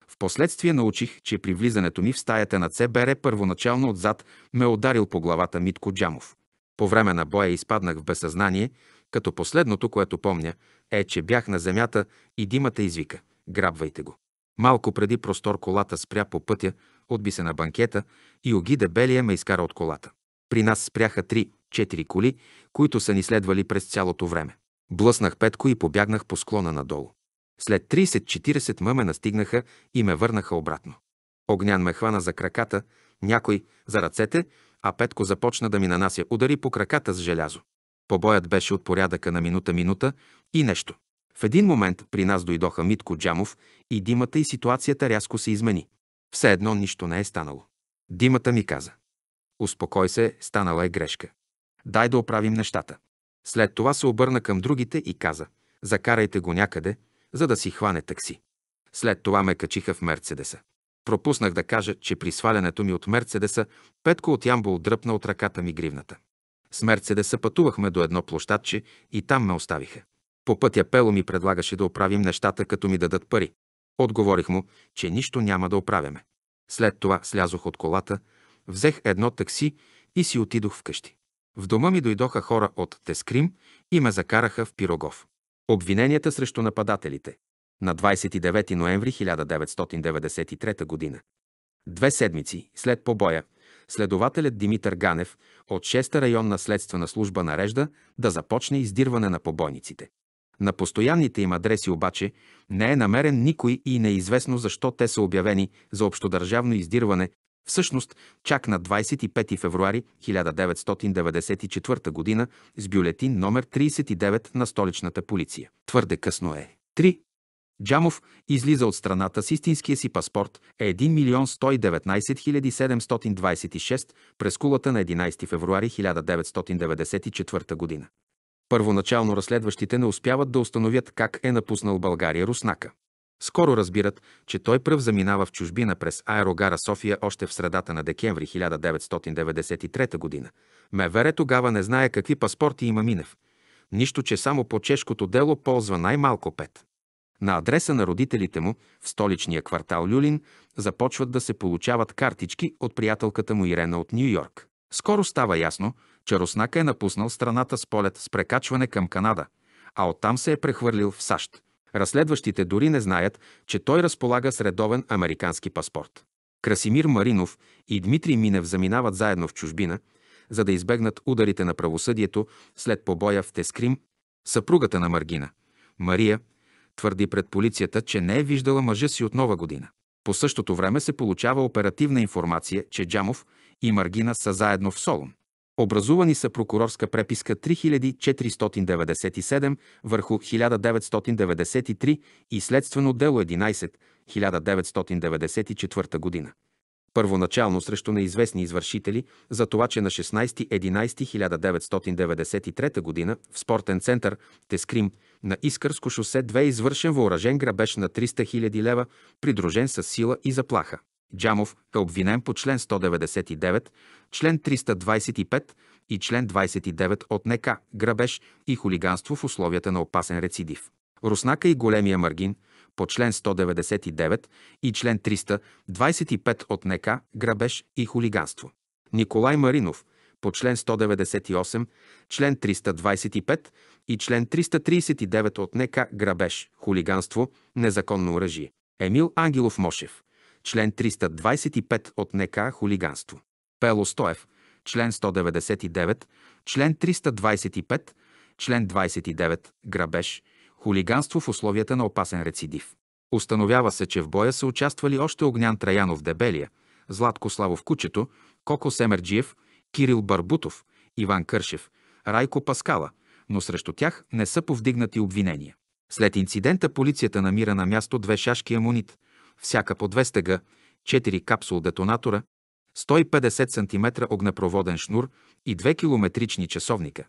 Впоследствие научих, че при влизането ми в стаята на ЦБР първоначално отзад ме ударил по главата Митко Джамов. По време на боя изпаднах в безсъзнание, като последното, което помня, е, че бях на земята и димата извика «Грабвайте го». Малко преди простор колата спря по пътя, отби се на банкета и Огида Белия ме изкара от колата. При нас спряха три-четири коли, които са ни следвали през цялото време. Блъснах петко и побягнах по склона надолу. След 30-40 мъме настигнаха и ме върнаха обратно. Огнян ме хвана за краката, някой за ръцете, а Петко започна да ми нанася удари по краката с желязо. Побоят беше от порядъка на минута-минута и нещо. В един момент при нас дойдоха Митко Джамов и Димата и ситуацията рязко се измени. Все едно нищо не е станало. Димата ми каза. Успокой се, станала е грешка. Дай да оправим нещата. След това се обърна към другите и каза. Закарайте го някъде, за да си хване такси. След това ме качиха в Мерцедеса. Пропуснах да кажа, че при свалянето ми от Мерцедеса Петко от Ямбол дръпна от ръката ми гривната. С Мерцедеса пътувахме до едно площадче и там ме оставиха. По пътя Пело ми предлагаше да оправим нещата, като ми дадат пари. Отговорих му, че нищо няма да оправяме. След това слязох от колата, взех едно такси и си отидох вкъщи. В дома ми дойдоха хора от Тескрим и ме закараха в Пирогов. Обвиненията срещу нападателите. На 29 ноември 1993 г. Две седмици след побоя следователят Димитър Ганев от 6-та районна следствена служба нарежда да започне издирване на побойниците. На постоянните им адреси обаче не е намерен никой и неизвестно е защо те са обявени за общодържавно издирване, всъщност чак на 25 февруари 1994 г. с бюлетин номер 39 на столичната полиция. Твърде късно е. Джамов излиза от страната с истинския си паспорт е 1 милион 119 726 през кулата на 11 февруари 1994 година. Първоначално разследващите не успяват да установят как е напуснал България Руснака. Скоро разбират, че той пръв заминава в чужбина през аерогара София още в средата на декември 1993 година. Мевере тогава не знае какви паспорти има Минев. Нищо, че само по чешкото дело ползва най-малко пет. На адреса на родителите му в столичния квартал Люлин започват да се получават картички от приятелката му Ирена от Нью Йорк. Скоро става ясно, че Руснака е напуснал страната с полет с прекачване към Канада, а оттам се е прехвърлил в САЩ. Разследващите дори не знаят, че той разполага с редовен американски паспорт. Красимир Маринов и Дмитрий Минев заминават заедно в чужбина, за да избегнат ударите на правосъдието след побоя в Тескрим. Съпругата на Маргина, Мария, Твърди пред полицията, че не е виждала мъжа си от нова година. По същото време се получава оперативна информация, че Джамов и Маргина са заедно в Солун. Образувани са прокурорска преписка 3497 върху 1993 и следствено дело 11 1994 година. Първоначално срещу неизвестни извършители, за това, че на 16.11.1993 г. в спортен център Тескрим на Искърско шосе 2 е извършен въоръжен грабеж на 300 000 лева, придружен с сила и заплаха. Джамов е обвинен по член 199, член 325 и член 29 от НК, грабеж и хулиганство в условията на опасен рецидив. Руснака е и големия маргин – по член 199 и член 325 от НК грабеж и хулиганство. Николай Маринов по член 198, член 325 и член 339 от НК грабеж, хулиганство, незаконно оръжие. Емил Ангелов Мошев, член 325 от НК хулиганство. Пело Стоев, член 199, член 325, член 29 грабеж, Хулиганство в условията на опасен рецидив. Установява се, че в боя са участвали още Огнян Траянов Дебелия, Златко Славов Кучето, Коко Семерджиев, Кирил Барбутов, Иван Кършев, Райко Паскала, но срещу тях не са повдигнати обвинения. След инцидента полицията намира на място две шашки амунит, всяка по 200 г, 4 капсул детонатора, 150 см огнепроводен шнур и 2 километрични часовника.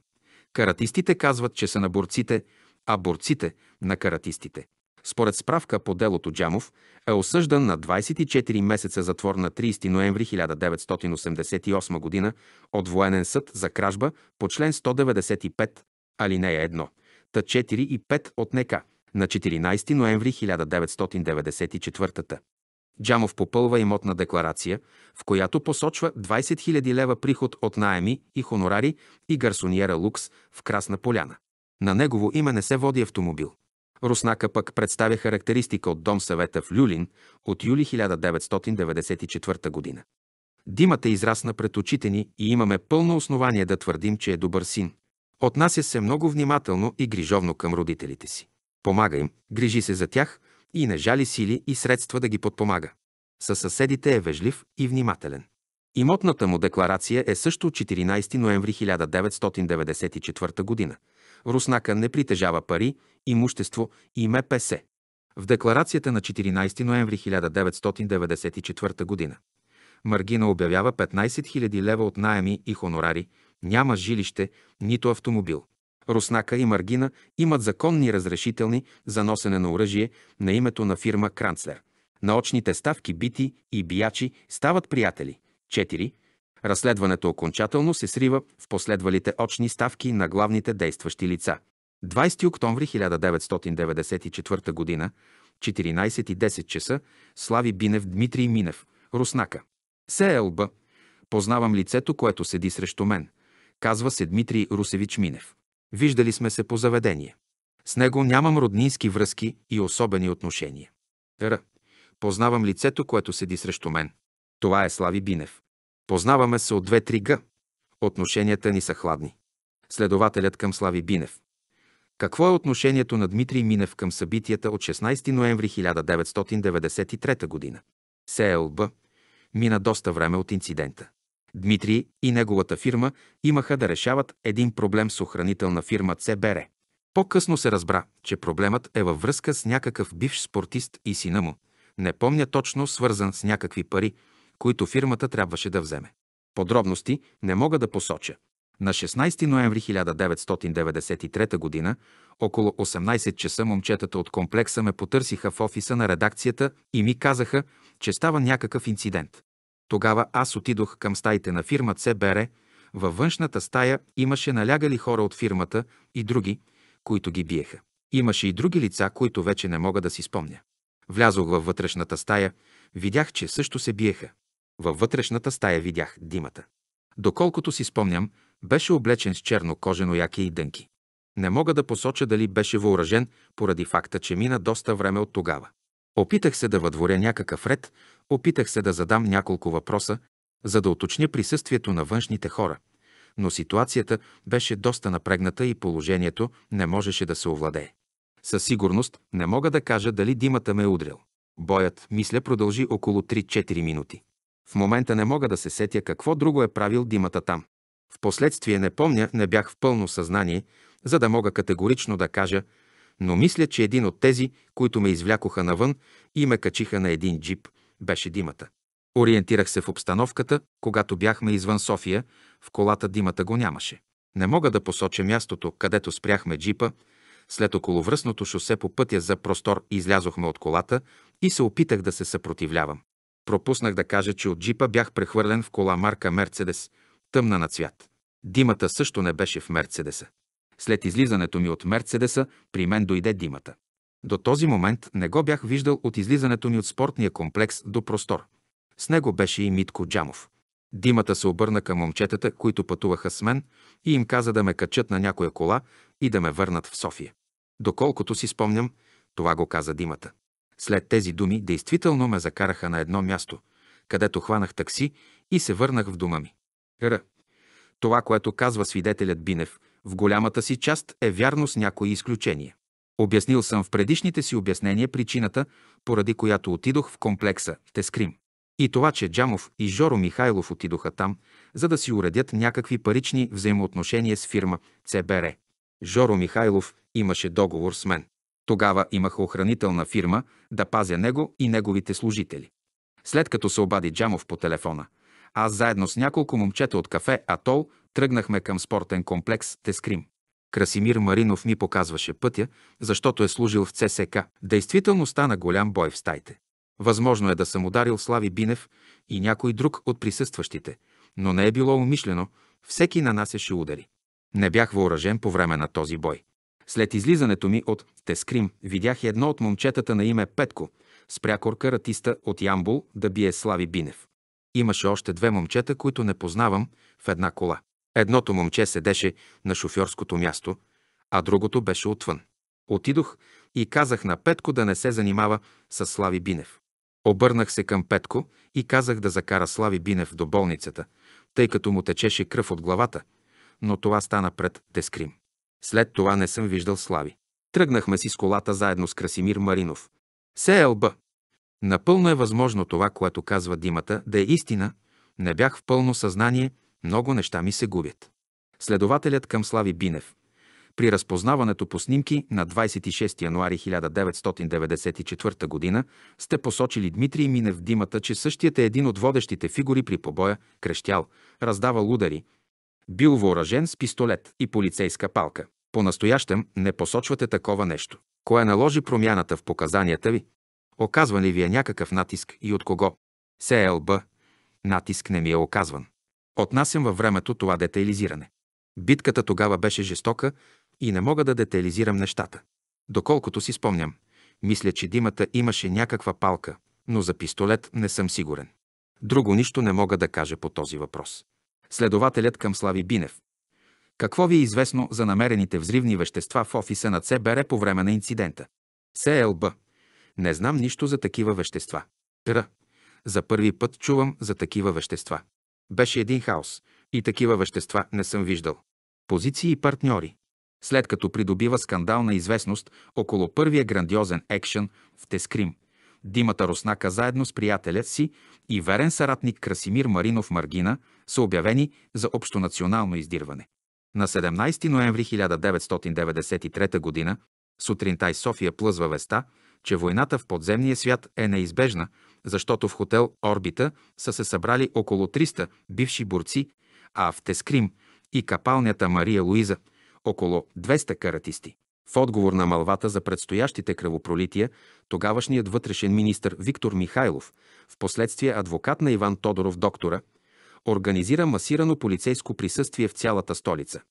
Каратистите казват, че са на борците, а борците – на каратистите. Според справка по делото Джамов е осъждан на 24 месеца затвор на 30 ноември 1988 г. от военен съд за кражба по член 195, алинея 1, та 4 и 5 от НК на 14 ноември 1994 Джамов попълва имотна декларация, в която посочва 20 000 лева приход от найеми и хонорари и гарсониера лукс в Красна Поляна. На негово име не се води автомобил. Руснака пък представя характеристика от Дом съвета в Люлин от юли 1994 година. Димата е израсна пред очите ни и имаме пълно основание да твърдим, че е добър син. Отнася се много внимателно и грижовно към родителите си. Помага им, грижи се за тях и не жали сили и средства да ги подпомага. Със съседите е вежлив и внимателен. Имотната му декларация е също от 14 ноември 1994 година – Руснака не притежава пари, имущество и МПС. В декларацията на 14 ноември 1994 г. Маргина обявява 15 000 лева от найеми и хонорари, няма жилище, нито автомобил. Руснака и Маргина имат законни разрешителни за носене на оръжие на името на фирма Кранцлер. Наочните ставки бити и биячи стават приятели. 4. Разследването окончателно се срива в последвалите очни ставки на главните действащи лица. 20 октомври 1994 г. 14.10 часа Слави Бинев Дмитрий Минев, Руснака. СЕЛБ. Познавам лицето, което седи срещу мен. Казва се Дмитрий Русевич Минев. Виждали сме се по заведение. С него нямам роднински връзки и особени отношения. Р. Познавам лицето, което седи срещу мен. Това е Слави Бинев. Познаваме се от две-три г. Отношенията ни са хладни. Следователят към Слави Бинев. Какво е отношението на Дмитрий Минев към събитията от 16 ноември 1993 г.? СЛБ мина доста време от инцидента. Дмитрий и неговата фирма имаха да решават един проблем с охранителна фирма ЦБР. По-късно се разбра, че проблемът е във връзка с някакъв бивш спортист и сина му. Не помня точно, свързан с някакви пари, които фирмата трябваше да вземе. Подробности не мога да посоча. На 16 ноември 1993 г. около 18 часа момчетата от комплекса ме потърсиха в офиса на редакцията и ми казаха, че става някакъв инцидент. Тогава аз отидох към стаите на фирма ЦБР. Във външната стая имаше налягали хора от фирмата и други, които ги биеха. Имаше и други лица, които вече не мога да си спомня. Влязох във вътрешната стая, видях, че също се биеха. Във вътрешната стая видях димата. Доколкото си спомням, беше облечен с черно кожено яке и дънки. Не мога да посоча дали беше въоръжен, поради факта, че мина доста време от тогава. Опитах се да въдворя някакъв ред, опитах се да задам няколко въпроса, за да уточня присъствието на външните хора, но ситуацията беше доста напрегната и положението не можеше да се овладее. Със сигурност не мога да кажа дали димата ме е удрил. Боят, мисля, продължи около 3-4 минути. В момента не мога да се сетя какво друго е правил Димата там. Впоследствие не помня, не бях в пълно съзнание, за да мога категорично да кажа, но мисля, че един от тези, които ме извлякоха навън и ме качиха на един джип, беше Димата. Ориентирах се в обстановката, когато бяхме извън София, в колата Димата го нямаше. Не мога да посоча мястото, където спряхме джипа. След околовръсното шосе по пътя за простор излязохме от колата и се опитах да се съпротивлявам. Пропуснах да кажа, че от джипа бях прехвърлен в кола марка Мерцедес, тъмна на цвят. Димата също не беше в Мерцедеса. След излизането ми от Мерцедеса, при мен дойде димата. До този момент не го бях виждал от излизането ми от спортния комплекс до простор. С него беше и Митко Джамов. Димата се обърна към момчетата, които пътуваха с мен, и им каза да ме качат на някоя кола и да ме върнат в София. Доколкото си спомням, това го каза Димата. След тези думи действително ме закараха на едно място, където хванах такси и се върнах в дома ми. Р. Това, което казва свидетелят Бинев, в голямата си част е вярно с някои изключения. Обяснил съм в предишните си обяснения причината, поради която отидох в комплекса Тескрим. И това, че Джамов и Жоро Михайлов отидоха там, за да си уредят някакви парични взаимоотношения с фирма ЦБР. Жоро Михайлов имаше договор с мен. Тогава имаха охранителна фирма да пазя него и неговите служители. След като се обади Джамов по телефона, аз заедно с няколко момчета от кафе Атол тръгнахме към спортен комплекс Тескрим. Красимир Маринов ми показваше пътя, защото е служил в ЦСК. Действително стана голям бой в стаите. Възможно е да съм ударил Слави Бинев и някой друг от присъстващите, но не е било умишлено, всеки нанасяше удари. Не бях въоръжен по време на този бой. След излизането ми от Тескрим видях едно от момчетата на име Петко, спрякор каратиста ратиста от Ямбул да бие Слави Бинев. Имаше още две момчета, които не познавам, в една кола. Едното момче седеше на шофьорското място, а другото беше отвън. Отидох и казах на Петко да не се занимава с Слави Бинев. Обърнах се към Петко и казах да закара Слави Бинев до болницата, тъй като му течеше кръв от главата, но това стана пред Тескрим. След това не съм виждал Слави. Тръгнахме си с колата заедно с Красимир Маринов. СЛБ. Е, Напълно е възможно това, което казва Димата, да е истина. Не бях в пълно съзнание, много неща ми се губят. Следователят към Слави Бинев. При разпознаването по снимки на 26 януари 1994 г. сте посочили Дмитрий Минев Димата, че същият е един от водещите фигури при побоя, крещял, раздавал удари, бил въоръжен с пистолет и полицейска палка. По-настоящем не посочвате такова нещо. Кое наложи промяната в показанията ви? Оказва ли ви е някакъв натиск и от кого? СЛБ. Натиск не ми е оказван. Отнасям във времето това детайлизиране. Битката тогава беше жестока и не мога да детайлизирам нещата. Доколкото си спомням, мисля, че Димата имаше някаква палка, но за пистолет не съм сигурен. Друго нищо не мога да кажа по този въпрос. Следователят към Слави Бинев. Какво ви е известно за намерените взривни вещества в офиса на ЦБР по време на инцидента? СЛБ. Не знам нищо за такива вещества. Р. За първи път чувам за такива вещества. Беше един хаос и такива вещества не съм виждал. Позиции и партньори. След като придобива скандална известност около първия грандиозен екшен в Тескрим, Димата Руснака заедно с приятеля си и верен съратник Красимир Маринов Маргина са обявени за общонационално издирване. На 17 ноември 1993 г. сутринта и София плъзва веста, че войната в подземния свят е неизбежна, защото в хотел Орбита са се събрали около 300 бивши борци, а в Тескрим и капалнята Мария Луиза около 200 каратисти. В отговор на малвата за предстоящите кръвопролития, тогавашният вътрешен министр Виктор Михайлов, в последствие адвокат на Иван Тодоров доктора, организира масирано полицейско присъствие в цялата столица.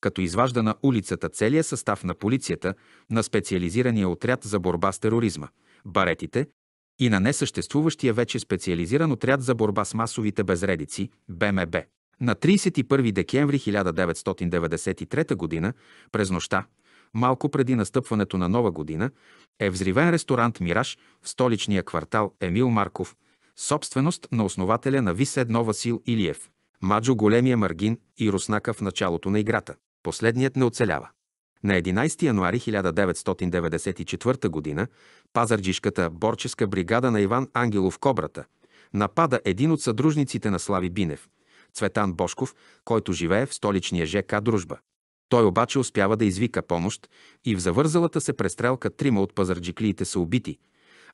Като изважда на улицата целия състав на полицията, на специализирания отряд за борба с тероризма, баретите и на несъществуващия вече специализиран отряд за борба с масовите безредици, БМБ. На 31 декември 1993 г. през нощта, малко преди настъпването на нова година, е взривен ресторант «Мираж» в столичния квартал Емил Марков, собственост на основателя на ВИС 1 Васил Илиев, Маджо Големия Маргин и Руснака в началото на играта. Последният не оцелява. На 11 януари 1994 г. пазарджишката борческа бригада на Иван Ангелов Кобрата напада един от съдружниците на Слави Бинев, Цветан Бошков, който живее в столичния ЖК Дружба. Той обаче успява да извика помощ и в завързалата се престрелка трима от пазарджиклиите са убити –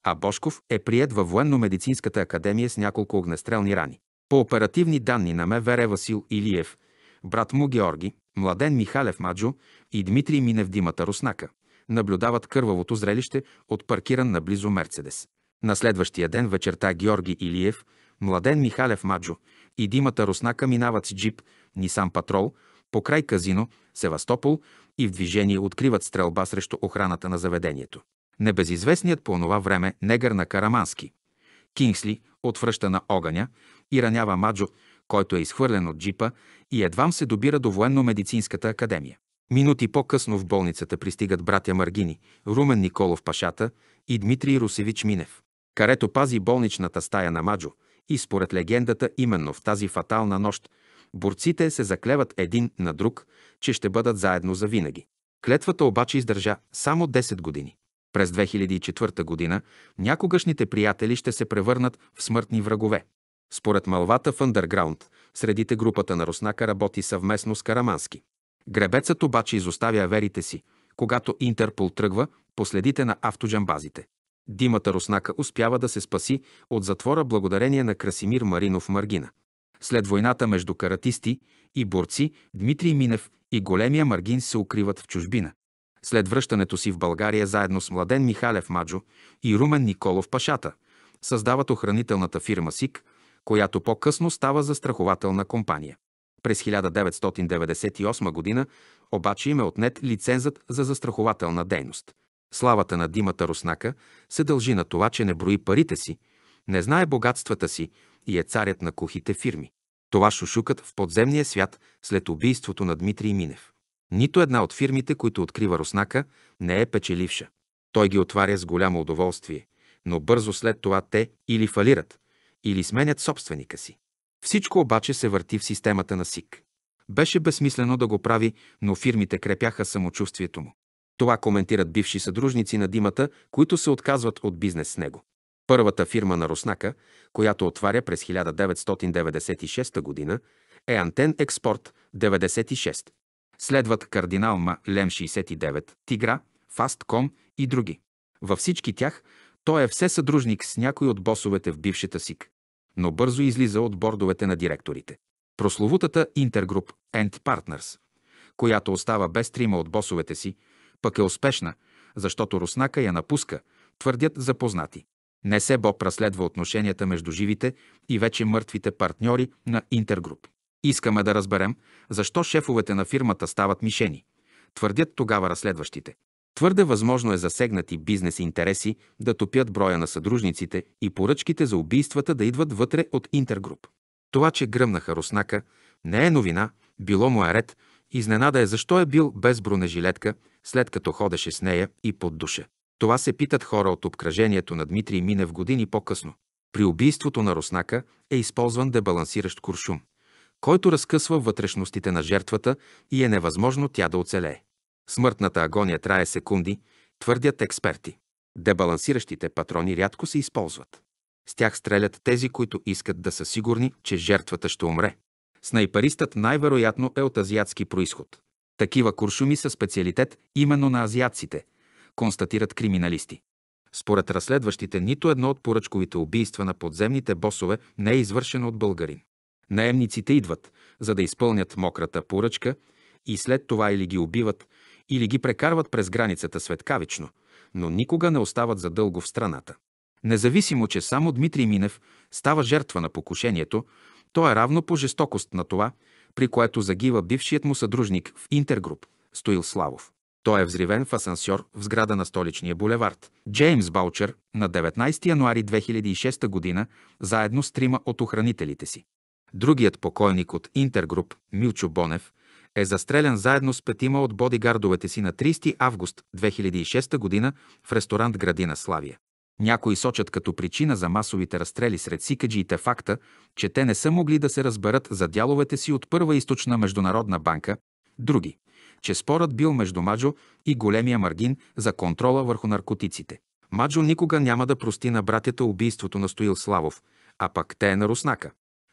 а Бошков е прият във военно-медицинската академия с няколко огнестрелни рани. По оперативни данни на МВР Васил Илиев, брат му Георги, Младен Михалев Маджо и Дмитрий Минев Димата Руснака наблюдават кървавото зрелище от паркиран наблизо Мерцедес. На следващия ден вечерта Георги Илиев, Младен Михалев Маджо и Димата Руснака минават с джип Нисан Патрол по край казино Севастопол и в движение откриват стрелба срещу охраната на заведението небезизвестният по онова време негър на Карамански. Кингсли отвръща на огъня и ранява Маджо, който е изхвърлен от джипа и едвам се добира до военно-медицинската академия. Минути по-късно в болницата пристигат братя Маргини, Румен Николов Пашата и Дмитрий Русевич Минев. Карето пази болничната стая на Маджо и според легендата именно в тази фатална нощ борците се заклеват един на друг, че ще бъдат заедно за винаги. Клетвата обаче издържа само 10 години. През 2004 година някогашните приятели ще се превърнат в смъртни врагове. Според малвата в Underground, средите групата на Руснака работи съвместно с Карамански. Гребецът обаче изоставя аверите си, когато Интерпол тръгва по следите на автоджамбазите. Димата Руснака успява да се спаси от затвора благодарение на Красимир Маринов Маргина. След войната между каратисти и борци, Дмитрий Минев и големия Маргин се укриват в чужбина. След връщането си в България заедно с Младен Михалев Маджо и Румен Николов Пашата създават охранителната фирма СИК, която по-късно става застрахователна компания. През 1998 г. обаче им е отнет лицензът за застрахователна дейност. Славата на Димата Руснака се дължи на това, че не брои парите си, не знае богатствата си и е царят на кухите фирми. Това Шушукът в подземния свят след убийството на Дмитрий Минев. Нито една от фирмите, които открива Руснака, не е печеливша. Той ги отваря с голямо удоволствие, но бързо след това те или фалират, или сменят собственика си. Всичко обаче се върти в системата на СИК. Беше безсмислено да го прави, но фирмите крепяха самочувствието му. Това коментират бивши съдружници на Димата, които се отказват от бизнес с него. Първата фирма на Руснака, която отваря през 1996 година, е Антен Експорт 96, Следват кардинал Ма, Лем 69, Тигра, Фастком и други. Във всички тях той е все съдружник с някой от босовете в бившата СИК, но бързо излиза от бордовете на директорите. Прословутата Интергруп End Partners, която остава без трима от босовете си, пък е успешна, защото Руснака я напуска, твърдят запознати. Не се Боб разследва отношенията между живите и вече мъртвите партньори на Интергруп. Искаме да разберем защо шефовете на фирмата стават мишени, твърдят тогава разследващите. Твърде възможно е засегнати бизнес интереси да топят броя на съдружниците и поръчките за убийствата да идват вътре от Интергруп. Това, че гръмнаха Руснака, не е новина, било му е ред, изненада е защо е бил без бронежилетка, след като ходеше с нея и под душа. Това се питат хора от обкръжението на Дмитрий Минев години по-късно. При убийството на Руснака е използван дебалансиращ куршум който разкъсва вътрешностите на жертвата и е невъзможно тя да оцелее. Смъртната агония трае секунди, твърдят експерти. Дебалансиращите патрони рядко се използват. С тях стрелят тези, които искат да са сигурни, че жертвата ще умре. Снайпаристът най-вероятно е от азиатски происход. Такива куршуми са специалитет именно на азиатците, констатират криминалисти. Според разследващите, нито едно от поръчковите убийства на подземните босове не е извършено от българин. Наемниците идват, за да изпълнят мократа поръчка и след това или ги убиват, или ги прекарват през границата светкавично, но никога не остават задълго в страната. Независимо, че само Дмитрий Минев става жертва на покушението, то е равно по жестокост на това, при което загива бившият му съдружник в Интергруп, Стоил Славов. Той е взривен в асансьор в сграда на столичния булевард. Джеймс Баучер на 19 януари 2006 година, заедно с трима от охранителите си. Другият покойник от Интергруп, Милчо Бонев, е застрелян заедно с петима от бодигардовете си на 30 август 2006 г. в ресторант Градина Славия. Някои сочат като причина за масовите разстрели сред сикаджиите факта, че те не са могли да се разберат за дяловете си от Първа източна международна банка, други, че спорът бил между Маджо и големия Маргин за контрола върху наркотиците. Маджо никога няма да прости на братята убийството на Стоил Славов, а пък те е на Руснака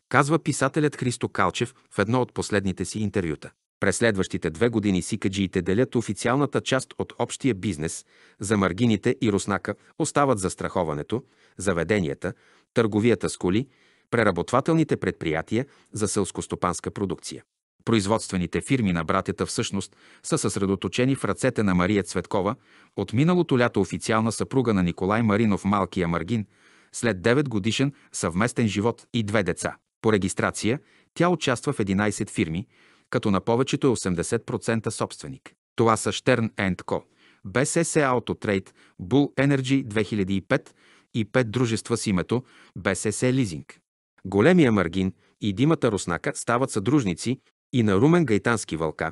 казва писателят Христо Калчев в едно от последните си интервюта. През следващите две години сикаджиите делят официалната част от общия бизнес, за маргините и руснака остават за страховането, заведенията, търговията с коли, преработвателните предприятия за селскостопанска продукция. Производствените фирми на братята всъщност са съсредоточени в ръцете на Мария Цветкова, от миналото лято официална съпруга на Николай Маринов Малкия Маргин, след 9 годишен съвместен живот и две деца. По регистрация тя участва в 11 фирми, като на повечето е 80% собственик. Това са Енд Ко, БСС-Ауто Трейд, Бул Energy 2005 и 5 дружества с името БСС лизинг Големия Маргин и Димата Руснака стават съдружници и на Румен Гайтански Вълка,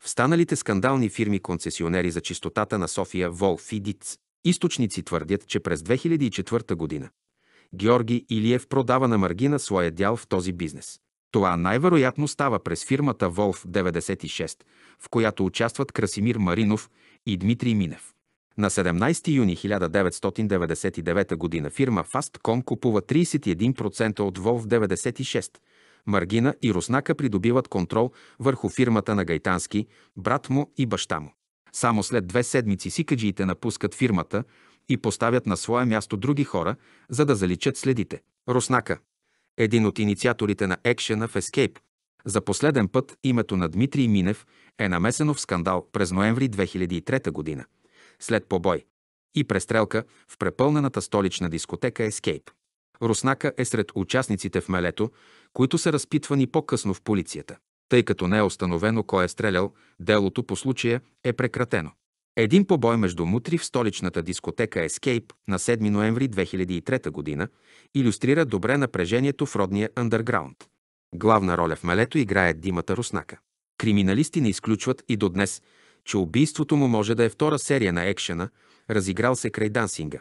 в станалите скандални фирми концесионери за чистотата на София Волф и Диц. Източници твърдят, че през 2004 година Георги Илиев продава на маргина своя дял в този бизнес. Това най-вероятно става през фирмата Волф 96, в която участват Красимир Маринов и Дмитрий Минев. На 17 юни 1999 г. фирма Fastcom купува 31% от Волф 96. Маргина и Руснака придобиват контрол върху фирмата на Гайтански, брат му и баща му. Само след две седмици сикаджиите напускат фирмата, и поставят на свое място други хора, за да заличат следите. Руснака – един от инициаторите на екшена в Escape. За последен път името на Дмитрий Минев е намесено в скандал през ноември 2003 година, след побой и престрелка в препълнената столична дискотека Escape. Руснака е сред участниците в мелето, които са разпитвани по-късно в полицията. Тъй като не е установено кой е стрелял, делото по случая е прекратено. Един побой между мутри в столичната дискотека Escape на 7 ноември 2003 г. иллюстрира добре напрежението в родния андерграунд. Главна роля в мелето играе Димата Руснака. Криминалисти не изключват и до днес, че убийството му може да е втора серия на екшена, разиграл се край дансинга.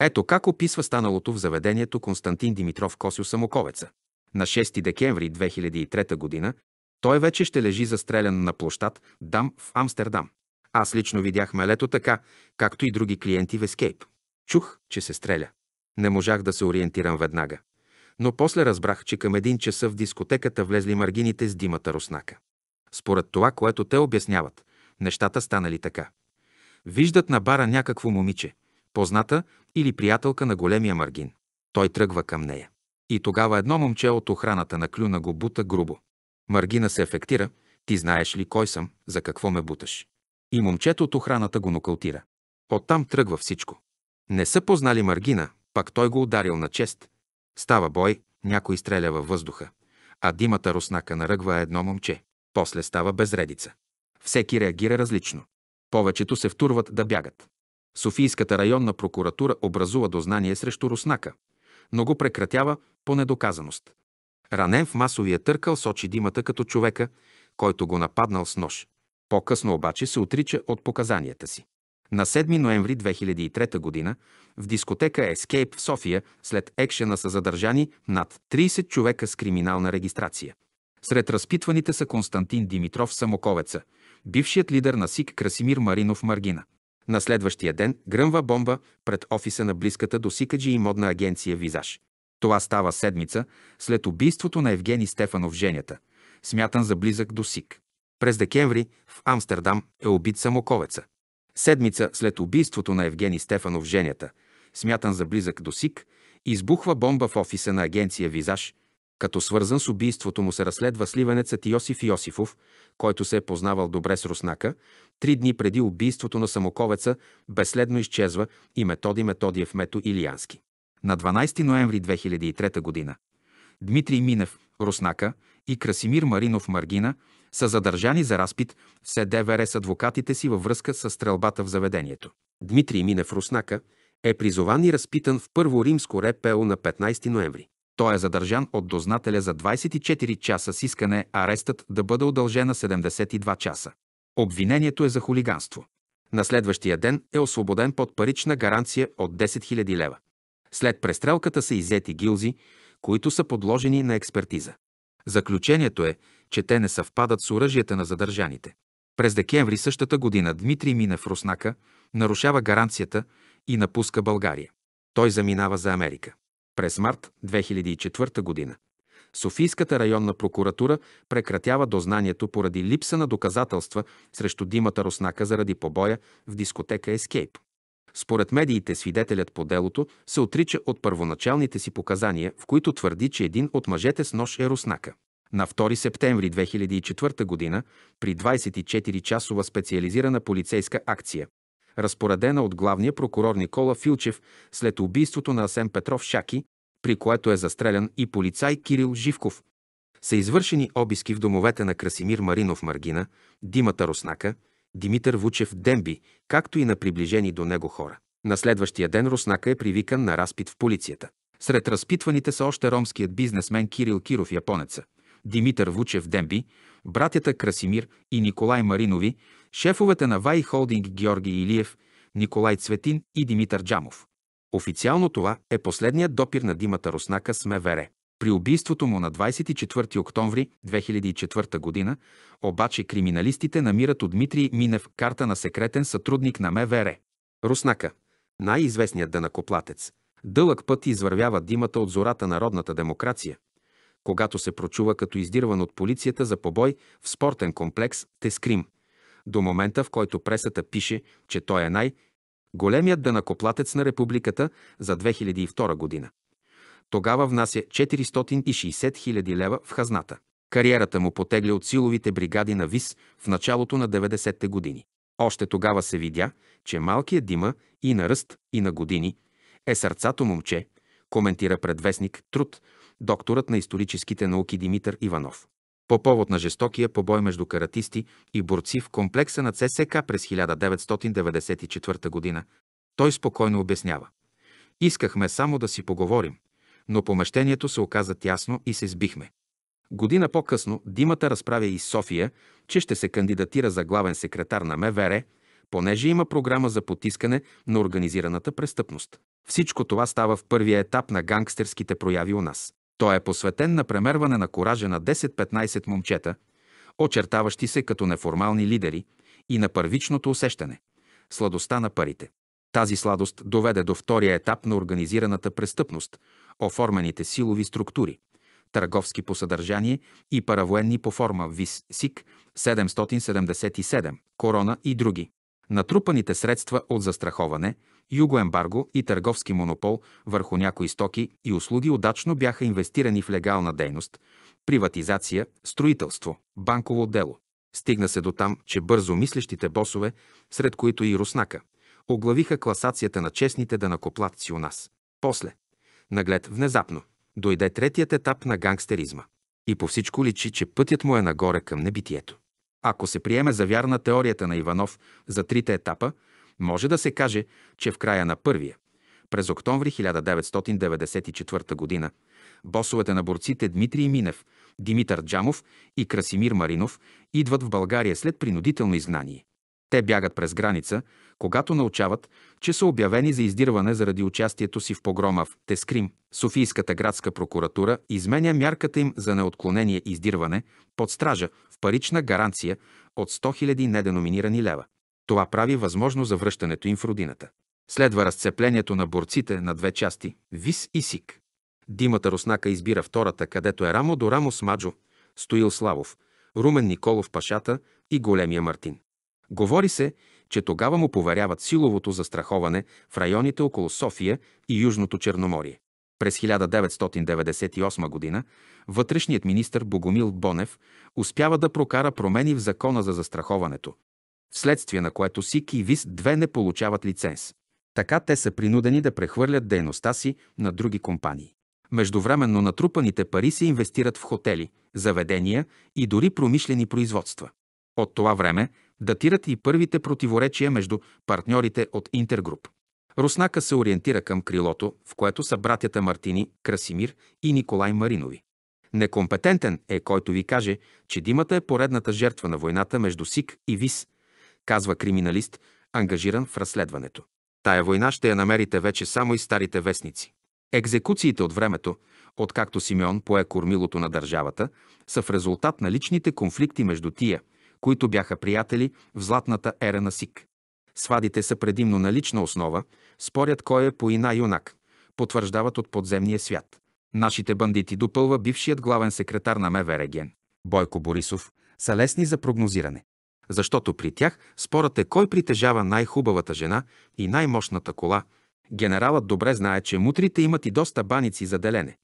Ето как описва станалото в заведението Константин Димитров Косио Самоковеца. На 6 декември 2003 г. той вече ще лежи застрелян на площад Дам в Амстердам. Аз лично видях мелето така, както и други клиенти в Ескейп. Чух, че се стреля. Не можах да се ориентирам веднага. Но после разбрах, че към един часа в дискотеката влезли маргините с димата Руснака. Според това, което те обясняват, нещата станали така. Виждат на бара някакво момиче, позната или приятелка на големия маргин. Той тръгва към нея. И тогава едно момче от охраната на клюна го бута грубо. Маргина се ефектира. Ти знаеш ли кой съм, за какво ме буташ? и момчето от охраната го нокаутира. Оттам тръгва всичко. Не са познали Маргина, пак той го ударил на чест. Става бой, някой стреля във въздуха, а димата руснака наръгва едно момче. После става безредица. Всеки реагира различно. Повечето се втурват да бягат. Софийската районна прокуратура образува дознание срещу руснака, но го прекратява по недоказаност. Ранен в масовия търкал сочи димата като човека, който го нападнал с нож. По-късно обаче се отрича от показанията си. На 7 ноември 2003 г. в дискотека Escape в София след екшена са задържани над 30 човека с криминална регистрация. Сред разпитваните са Константин Димитров Самоковеца, бившият лидер на СИК Красимир Маринов Маргина. На следващия ден гръмва бомба пред офиса на близката до Сикаджи и модна агенция Визаж. Това става седмица след убийството на Евгений Стефанов Женята, смятан за близък до СИК. През декември в Амстердам е убит самоковеца. Седмица след убийството на Евгений Стефанов женята, смятан за близък до СИК, избухва бомба в офиса на агенция Визаж, като свързан с убийството му се разследва сливенецът Йосиф Йосифов, който се е познавал добре с Руснака, три дни преди убийството на самоковеца безследно изчезва и Методи Методиев Мето Илиянски. На 12 ноември 2003 г. Дмитрий Минев, Руснака и Красимир Маринов Маргина са задържани за разпит в СДВР с адвокатите си във връзка с стрелбата в заведението. Дмитрий Минев Руснака е призован и разпитан в първо римско РПО на 15 ноември. Той е задържан от дознателя за 24 часа с искане арестът да бъде удължен на 72 часа. Обвинението е за хулиганство. На следващия ден е освободен под парична гаранция от 10 000 лева. След престрелката са иззети гилзи, които са подложени на експертиза. Заключението е, че те не съвпадат с оръжията на задържаните. През декември същата година Дмитрий Минев Руснака нарушава гаранцията и напуска България. Той заминава за Америка. През март 2004 година Софийската районна прокуратура прекратява дознанието поради липса на доказателства срещу Димата Руснака заради побоя в дискотека Escape. Според медиите свидетелят по делото се отрича от първоначалните си показания, в които твърди, че един от мъжете с нож е Руснака. На 2 септември 2004 г. при 24-часова специализирана полицейска акция, разпоредена от главния прокурор Никола Филчев след убийството на Асен Петров Шаки, при което е застрелян и полицай Кирил Живков, са извършени обиски в домовете на Красимир Маринов Маргина, Димата Руснака, Димитър Вучев Демби, както и на приближени до него хора. На следващия ден Руснака е привикан на разпит в полицията. Сред разпитваните са още ромският бизнесмен Кирил Киров Японеца, Димитър Вучев Демби, братята Красимир и Николай Маринови, шефовете на Вай Холдинг Георги Илиев, Николай Цветин и Димитър Джамов. Официално това е последният допир на Димата Руснака с МВР. При убийството му на 24 октомври 2004 г. обаче криминалистите намират от Дмитрий Минев карта на секретен сътрудник на МВР. Руснака, най-известният дънакоплатец, дълъг път извървява димата от зората народната демокрация когато се прочува като издирван от полицията за побой в спортен комплекс Тескрим, до момента в който пресата пише, че той е най- големият дънакоплатец на републиката за 2002 година. Тогава внася 460 000 лева в хазната. Кариерата му потегля от силовите бригади на ВИС в началото на 90-те години. Още тогава се видя, че малкият Дима и на ръст, и на години е сърцато момче, коментира предвестник Труд докторът на историческите науки Димитър Иванов. По повод на жестокия побой между каратисти и борци в комплекса на ЦСК през 1994 г. той спокойно обяснява. Искахме само да си поговорим, но помещението се оказа тясно и се сбихме. Година по-късно Димата разправя и София, че ще се кандидатира за главен секретар на МВР, понеже има програма за потискане на организираната престъпност. Всичко това става в първия етап на гангстерските прояви у нас. Той е посветен на премерване на коража на 10-15 момчета, очертаващи се като неформални лидери и на първичното усещане – сладостта на парите. Тази сладост доведе до втория етап на организираната престъпност, оформените силови структури, търговски по съдържание и паравоенни по форма ВИС, СИК 777, Корона и други. Натрупаните средства от застраховане, югоембарго и търговски монопол върху някои стоки и услуги удачно бяха инвестирани в легална дейност, приватизация, строителство, банково дело. Стигна се до там, че бързо мислещите босове, сред които и Руснака, оглавиха класацията на честните данакоплатци у нас. После, наглед внезапно, дойде третият етап на гангстеризма. И по всичко личи, че пътят му е нагоре към небитието. Ако се приеме за вярна теорията на Иванов за трите етапа, може да се каже, че в края на първия, през октомври 1994 г., босовете на борците Дмитрий Минев, Димитър Джамов и Красимир Маринов идват в България след принудително изгнание. Те бягат през граница, когато научават, че са обявени за издирване заради участието си в погрома в Тескрим. Софийската градска прокуратура изменя мярката им за неотклонение издирване под стража парична гаранция от 100 000 неденоминирани лева. Това прави възможно за връщането им в родината. Следва разцеплението на борците на две части – ВИС и СИК. Димата Руснака избира втората, където е рамо до рамо с Маджо, Стоил Славов, Румен Николов Пашата и Големия Мартин. Говори се, че тогава му поверяват силовото застраховане в районите около София и Южното Черноморие. През 1998 г. вътрешният министр Богомил Бонев успява да прокара промени в закона за застраховането, вследствие на което СИК и ВИС 2 не получават лиценз. Така те са принудени да прехвърлят дейността си на други компании. Междувременно натрупаните пари се инвестират в хотели, заведения и дори промишлени производства. От това време датират и първите противоречия между партньорите от Интергруп. Руснака се ориентира към крилото, в което са братята Мартини, Красимир и Николай Маринови. Некомпетентен е, който ви каже, че Димата е поредната жертва на войната между СИК и ВИС, казва криминалист, ангажиран в разследването. Тая война ще я намерите вече само и старите вестници. Екзекуциите от времето, откакто Симеон пое кормилото на държавата, са в резултат на личните конфликти между тия, които бяха приятели в златната ера на СИК. Свадите са предимно на лична основа, спорят кой е поина юнак, потвърждават от подземния свят. Нашите бандити допълва бившият главен секретар на МВР Ген, Бойко Борисов, са лесни за прогнозиране. Защото при тях спорът е кой притежава най-хубавата жена и най-мощната кола. Генералът добре знае, че мутрите имат и доста баници за делене,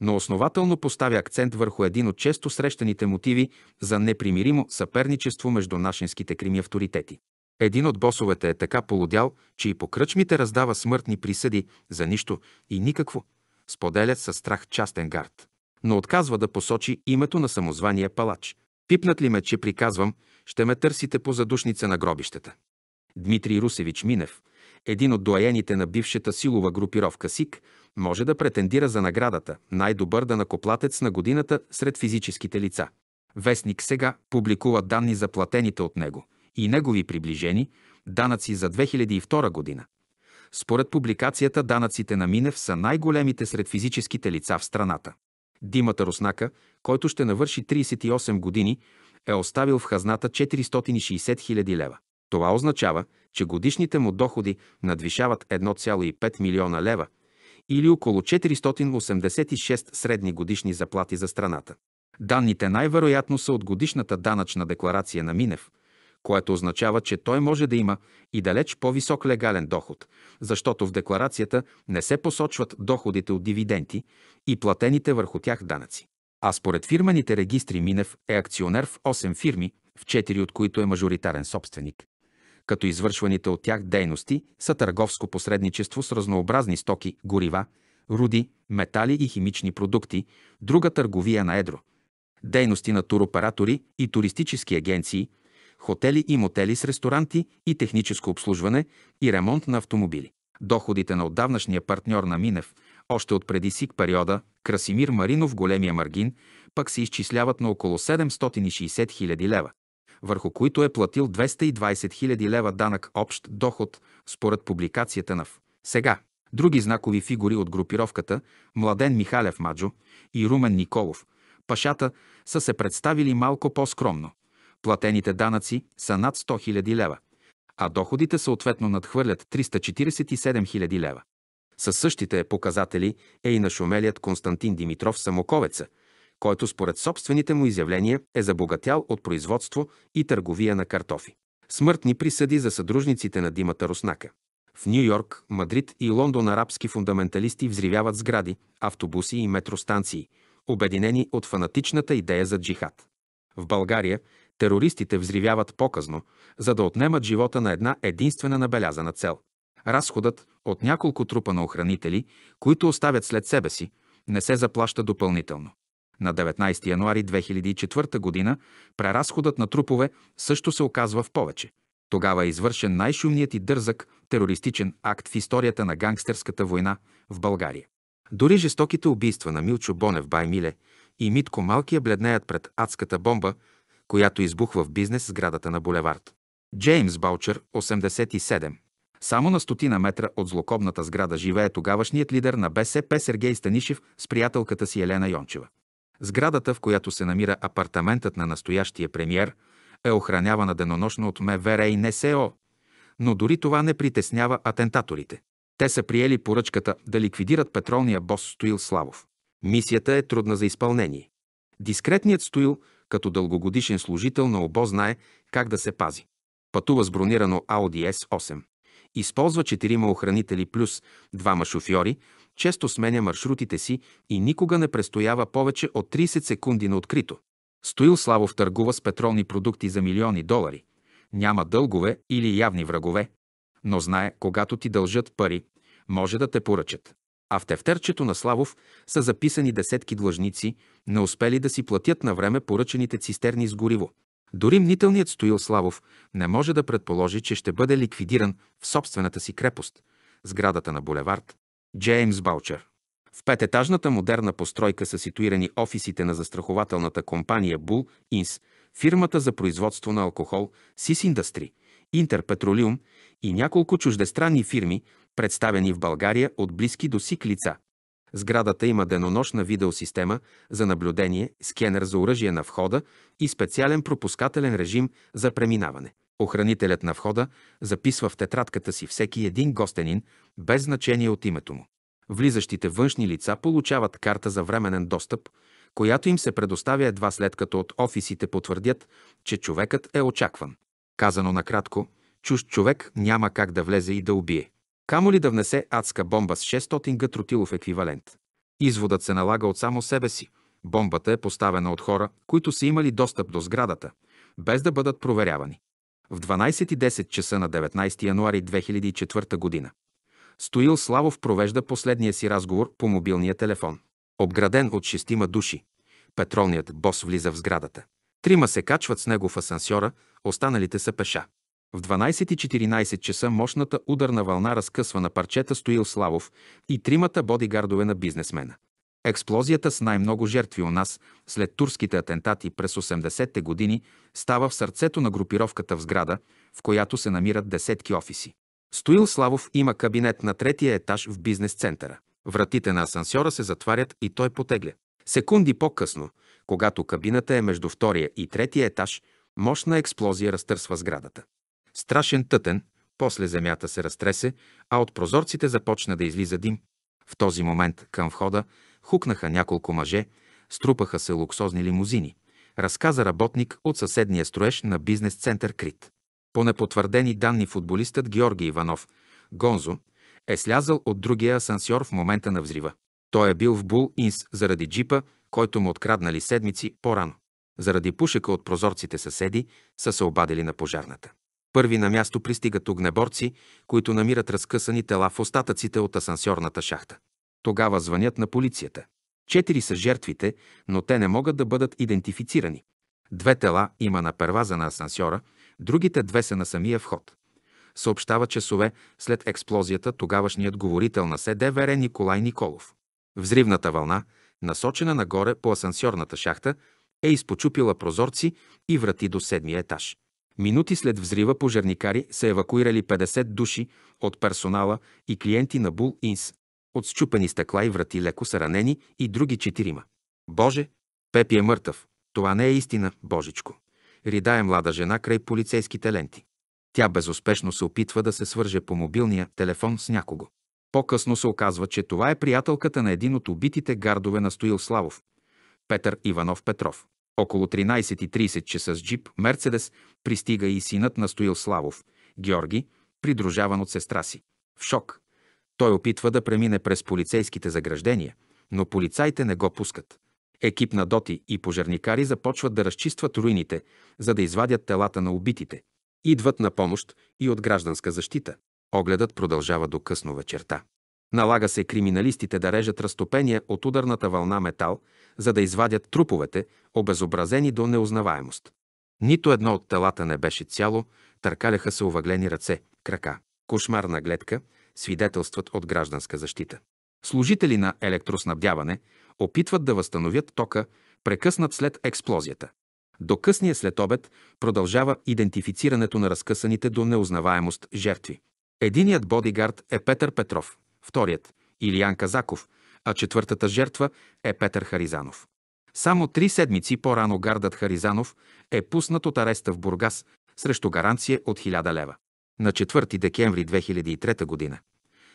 но основателно поставя акцент върху един от често срещаните мотиви за непримиримо съперничество между нашинските крими авторитети. Един от босовете е така полудял, че и по кръчмите раздава смъртни присъди за нищо и никакво. Споделят със страх частен гард. Но отказва да посочи името на самозвания палач. Пипнат ли ме, че приказвам, ще ме търсите по задушница на гробищата. Дмитрий Русевич Минев, един от доаените на бившата силова групировка СИК, може да претендира за наградата най-добър данакоплатец на годината сред физическите лица. Вестник сега публикува данни за платените от него – и негови приближени данъци за 2002 година. Според публикацията данъците на Минев са най-големите сред физическите лица в страната. Димата Руснака, който ще навърши 38 години, е оставил в хазната 460 000 лева. Това означава, че годишните му доходи надвишават 1,5 милиона лева или около 486 средни годишни заплати за страната. Данните най-вероятно са от годишната данъчна декларация на Минев, което означава, че той може да има и далеч по-висок легален доход, защото в декларацията не се посочват доходите от дивиденти и платените върху тях данъци. А според фирмените регистри Минев е акционер в 8 фирми, в 4 от които е мажоритарен собственик. Като извършваните от тях дейности са търговско посредничество с разнообразни стоки, горива, руди, метали и химични продукти, друга търговия на едро, дейности на туроператори и туристически агенции, хотели и мотели с ресторанти и техническо обслужване и ремонт на автомобили. Доходите на отдавнашния партньор на Минев, още от преди СИК периода, Красимир Маринов големия маргин, пък се изчисляват на около 760 хиляди лева, върху които е платил 220 хиляди лева данък общ доход, според публикацията на В. Сега, други знакови фигури от групировката Младен Михалев Маджо и Румен Николов, пашата, са се представили малко по-скромно платените данъци са над 100 000 лева, а доходите съответно надхвърлят 347 000 лева. Със същите показатели е и нашумелият Константин Димитров Самоковеца, който според собствените му изявления е забогатял от производство и търговия на картофи. Смъртни присъди за съдружниците на Димата Руснака. В Нью Йорк, Мадрид и Лондон арабски фундаменталисти взривяват сгради, автобуси и метростанции, обединени от фанатичната идея за джихад. В България Терористите взривяват показно, за да отнемат живота на една единствена набелязана цел. Разходът от няколко трупа на охранители, които оставят след себе си, не се заплаща допълнително. На 19 януари 2004 година преразходът на трупове също се оказва в повече. Тогава е извършен най-шумният и дързък терористичен акт в историята на гангстерската война в България. Дори жестоките убийства на Милчо Бонев Баймиле и Митко Малкия бледнеят пред адската бомба, която избухва в бизнес сградата на булевард. Джеймс Баучер, 87. Само на стотина метра от злокобната сграда живее тогавашният лидер на БСП Сергей Станишев с приятелката си Елена Йончева. Сградата, в която се намира апартаментът на настоящия премьер, е охранявана денонощно от МВР и НСО, но дори това не притеснява атентаторите. Те са приели поръчката да ликвидират петролния бос Стоил Славов. Мисията е трудна за изпълнение. Дискретният Стоил като дългогодишен служител на ОБО знае как да се пази. Пътува с бронирано Audi S8. Използва четирима охранители плюс двама шофьори, често сменя маршрутите си и никога не престоява повече от 30 секунди на открито. Стоил Славов търгува с петролни продукти за милиони долари. Няма дългове или явни врагове, но знае, когато ти дължат пари, може да те поръчат а в тефтерчето на Славов са записани десетки длъжници, не успели да си платят на време поръчените цистерни с гориво. Дори мнителният Стоил Славов не може да предположи, че ще бъде ликвидиран в собствената си крепост, сградата на булевард Джеймс Баучер. В пететажната модерна постройка са ситуирани офисите на застрахователната компания Bull Ins, фирмата за производство на алкохол Sys Industry, Интерпетролиум и няколко чуждестранни фирми представени в България от близки до СИК лица. Сградата има денонощна видеосистема за наблюдение, скенер за оръжие на входа и специален пропускателен режим за преминаване. Охранителят на входа записва в тетрадката си всеки един гостенин, без значение от името му. Влизащите външни лица получават карта за временен достъп, която им се предоставя едва след като от офисите потвърдят, че човекът е очакван. Казано накратко, чуж човек няма как да влезе и да убие. Камо ли да внесе адска бомба с 600 гатротилов еквивалент. Изводът се налага от само себе си. Бомбата е поставена от хора, които са имали достъп до сградата, без да бъдат проверявани. В 12.10 часа на 19 януари 2004 година. Стоил Славов провежда последния си разговор по мобилния телефон. Обграден от шестима души, петролният бос влиза в сградата. Трима се качват с него в асансьора, останалите са пеша. В 12.14 часа мощната ударна вълна разкъсва на парчета Стоил Славов и тримата бодигардове на бизнесмена. Експлозията с най-много жертви у нас след турските атентати през 80-те години става в сърцето на групировката в сграда, в която се намират десетки офиси. Стоил Славов има кабинет на третия етаж в бизнес центъра. Вратите на асансьора се затварят и той потегля. Секунди по-късно, когато кабината е между втория и третия етаж, мощна експлозия разтърсва сградата страшен тътен, после земята се разтресе, а от прозорците започна да излиза дим. В този момент към входа хукнаха няколко мъже, струпаха се луксозни лимузини, разказа работник от съседния строеж на бизнес-център Крит. По непотвърдени данни футболистът Георги Иванов, Гонзо, е слязал от другия асансьор в момента на взрива. Той е бил в Бул Инс заради джипа, който му откраднали седмици по-рано. Заради пушека от прозорците съседи са се обадили на пожарната. Първи на място пристигат огнеборци, които намират разкъсани тела в остатъците от асансьорната шахта. Тогава звънят на полицията. Четири са жертвите, но те не могат да бъдат идентифицирани. Две тела има на перваза на асансьора, другите две са на самия вход. Съобщава часове след експлозията тогавашният говорител на СДВР Николай Николов. Взривната вълна, насочена нагоре по асансьорната шахта, е изпочупила прозорци и врати до седмия етаж. Минути след взрива пожарникари са евакуирали 50 души от персонала и клиенти на Бул Инс. От счупени стъкла и врати леко са ранени и други четирима. Боже, Пепи е мъртъв. Това не е истина, Божичко. Ридае млада жена край полицейските ленти. Тя безуспешно се опитва да се свърже по мобилния телефон с някого. По-късно се оказва, че това е приятелката на един от убитите гардове на Стоил Славов – Петър Иванов Петров. Около 13.30 часа с джип Мерцедес пристига и синът на Стоил Славов, Георги, придружаван от сестра си. В шок. Той опитва да премине през полицейските заграждения, но полицайите не го пускат. Екип на доти и пожарникари започват да разчистват руините, за да извадят телата на убитите. Идват на помощ и от гражданска защита. Огледът продължава до късно вечерта. Налага се криминалистите да режат разтопения от ударната вълна метал, за да извадят труповете, обезобразени до неузнаваемост. Нито едно от телата не беше цяло, търкаляха се увъглени ръце, крака. Кошмарна гледка свидетелстват от гражданска защита. Служители на електроснабдяване опитват да възстановят тока, прекъснат след експлозията. До късния след обед продължава идентифицирането на разкъсаните до неузнаваемост жертви. Единият бодигард е Петър Петров вторият – Илиян Казаков, а четвъртата жертва е Петър Харизанов. Само три седмици по-рано гардът Харизанов е пуснат от ареста в Бургас срещу гаранция от 1000 лева. На 4 декември 2003 г.